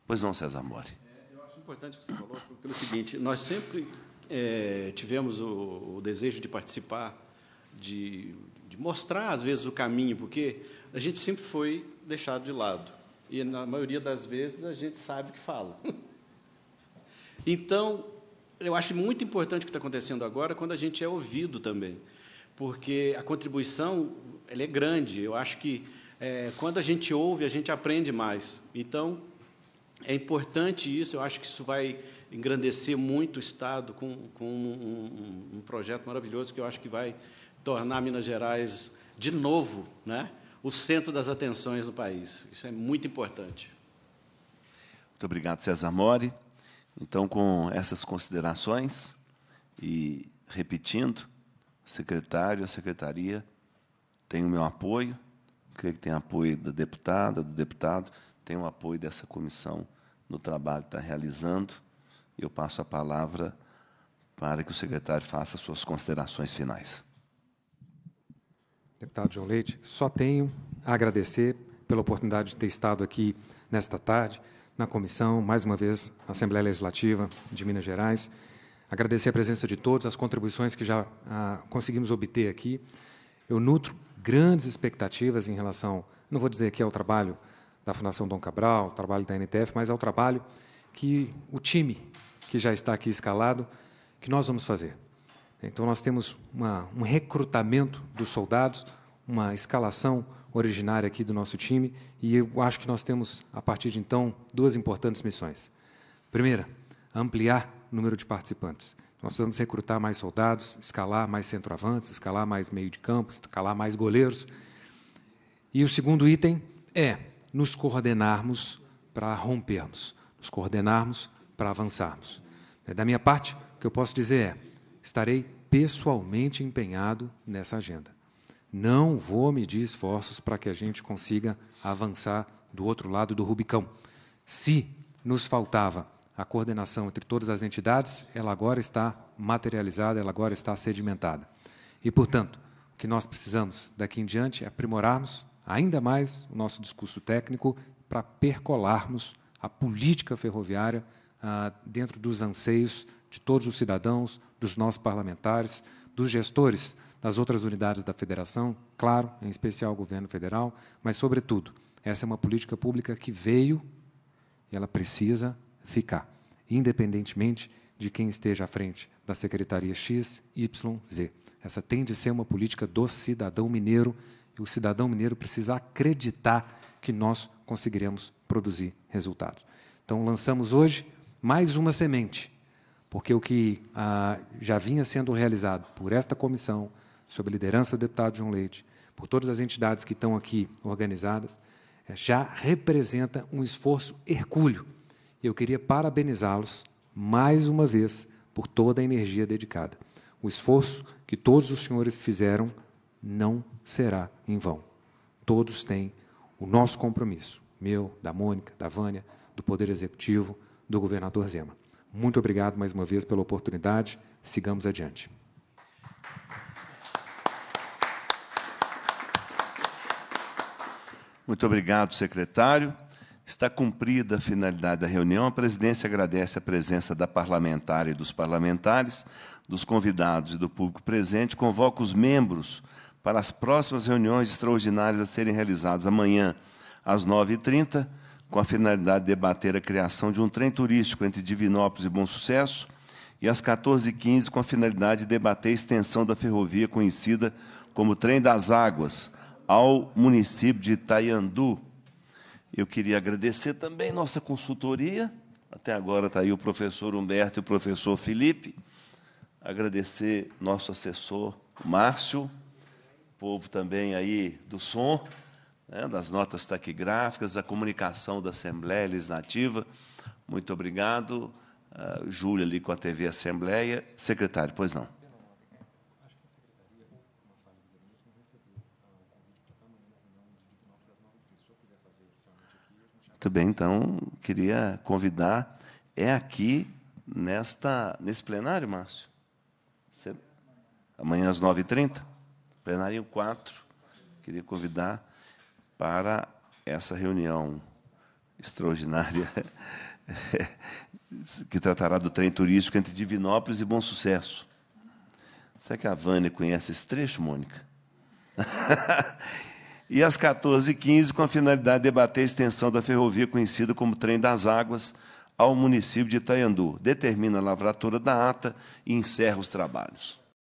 Pois não, César Mori. É, eu acho importante o que você falou, pelo seguinte, nós sempre é, tivemos o, o, desejo de participar, de, de, mostrar, às vezes, o caminho, porque a gente sempre foi deixado de lado. E, na maioria das vezes, a gente sabe que fala. Então, eu acho muito importante o que está acontecendo agora, quando a gente é ouvido também, porque a contribuição ela é grande. Eu acho que é, quando a gente ouve, a gente aprende mais. Então, é importante isso, eu acho que isso vai engrandecer muito o Estado com, com um, um, um, projeto maravilhoso que eu acho que vai tornar Minas Gerais, de novo, né, o centro das atenções do país. Isso é muito importante. Muito obrigado, César Mori. Então, com essas considerações, e repetindo, o secretário, a secretaria tem o meu apoio creio que tem apoio da deputada, do deputado, tem o apoio dessa comissão no trabalho que está realizando. Eu passo a palavra para que o secretário faça suas considerações finais. Deputado João Leite, só tenho a agradecer pela oportunidade de ter estado aqui nesta tarde, na comissão, mais uma vez, na Assembleia Legislativa de Minas Gerais. Agradecer a presença de todos, as contribuições que já ah, conseguimos obter aqui. Eu nutro grandes expectativas em relação, não vou dizer que é o trabalho da Fundação Dom Cabral, o trabalho da NTF, mas é o trabalho que o time que já está aqui escalado, que nós vamos fazer. Então, nós temos uma, um recrutamento dos soldados, uma escalação originária aqui do nosso time, e eu acho que nós temos, a partir de então, duas importantes missões. Primeira, ampliar o número de participantes. Nós precisamos recrutar mais soldados, escalar mais centroavantes, escalar mais meio de campo, escalar mais goleiros. E o segundo item é nos coordenarmos para rompermos, nos coordenarmos para avançarmos. É, da minha parte, o que eu posso dizer é: estarei pessoalmente empenhado nessa agenda. Não vou medir esforços para que a gente consiga avançar do outro lado do Rubicão. Se nos faltava a coordenação entre todas as entidades, ela agora está materializada, ela agora está sedimentada. E, portanto, o que nós precisamos daqui em diante é aprimorarmos ainda mais o nosso discurso técnico para percolarmos a política ferroviária ah, dentro dos anseios de todos os cidadãos, dos nossos parlamentares, dos gestores das outras unidades da federação, claro, em especial o governo federal, mas, sobretudo, essa é uma política pública que veio e ela precisa ficar, independentemente de quem esteja à frente da Secretaria X, Y, Z. Essa tem de ser uma política do cidadão mineiro e o cidadão mineiro precisa acreditar que nós conseguiremos produzir resultados. Então, lançamos hoje mais uma semente, porque o que ah, já vinha sendo realizado por esta comissão, sob a liderança do deputado João Leite, por todas as entidades que estão aqui organizadas, já representa um esforço hercúleo eu queria parabenizá-los mais uma vez por toda a energia dedicada. O esforço que todos os senhores fizeram não será em vão. Todos têm o nosso compromisso, meu, da Mônica, da Vânia, do Poder Executivo, do governador Zema. Muito obrigado mais uma vez pela oportunidade. Sigamos adiante. Muito obrigado, secretário. Está cumprida a finalidade da reunião. A presidência agradece a presença da parlamentar e dos parlamentares, dos convidados e do público presente. Convoca os membros para as próximas reuniões extraordinárias a serem realizadas amanhã, às 9h30, com a finalidade de debater a criação de um trem turístico entre Divinópolis e Bom Sucesso, e às 14h15, com a finalidade de debater a extensão da ferrovia conhecida como Trem das Águas ao município de Itaiandu eu queria agradecer também nossa consultoria. Até agora está aí o professor Humberto e o professor Felipe. Agradecer nosso assessor Márcio, povo também aí do som, né, das notas taquigráficas, a comunicação da Assembleia Legislativa. Muito obrigado. Uh, ah, Júlia ali com a TV Assembleia. Secretário, pois não. Muito bem, então queria convidar. É aqui nesta, nesse plenário, Márcio? Você, amanhã às 9h30? Plenário 4. Queria convidar para essa reunião extraordinária que tratará do trem turístico entre Divinópolis e Bom Sucesso. Será que a Vânia conhece esse trecho, Mônica? e às 14h15, com a finalidade de debater a extensão da ferrovia conhecida como Trem das Águas ao município de Itaiandu. Determina a lavratura da ata e encerra os trabalhos.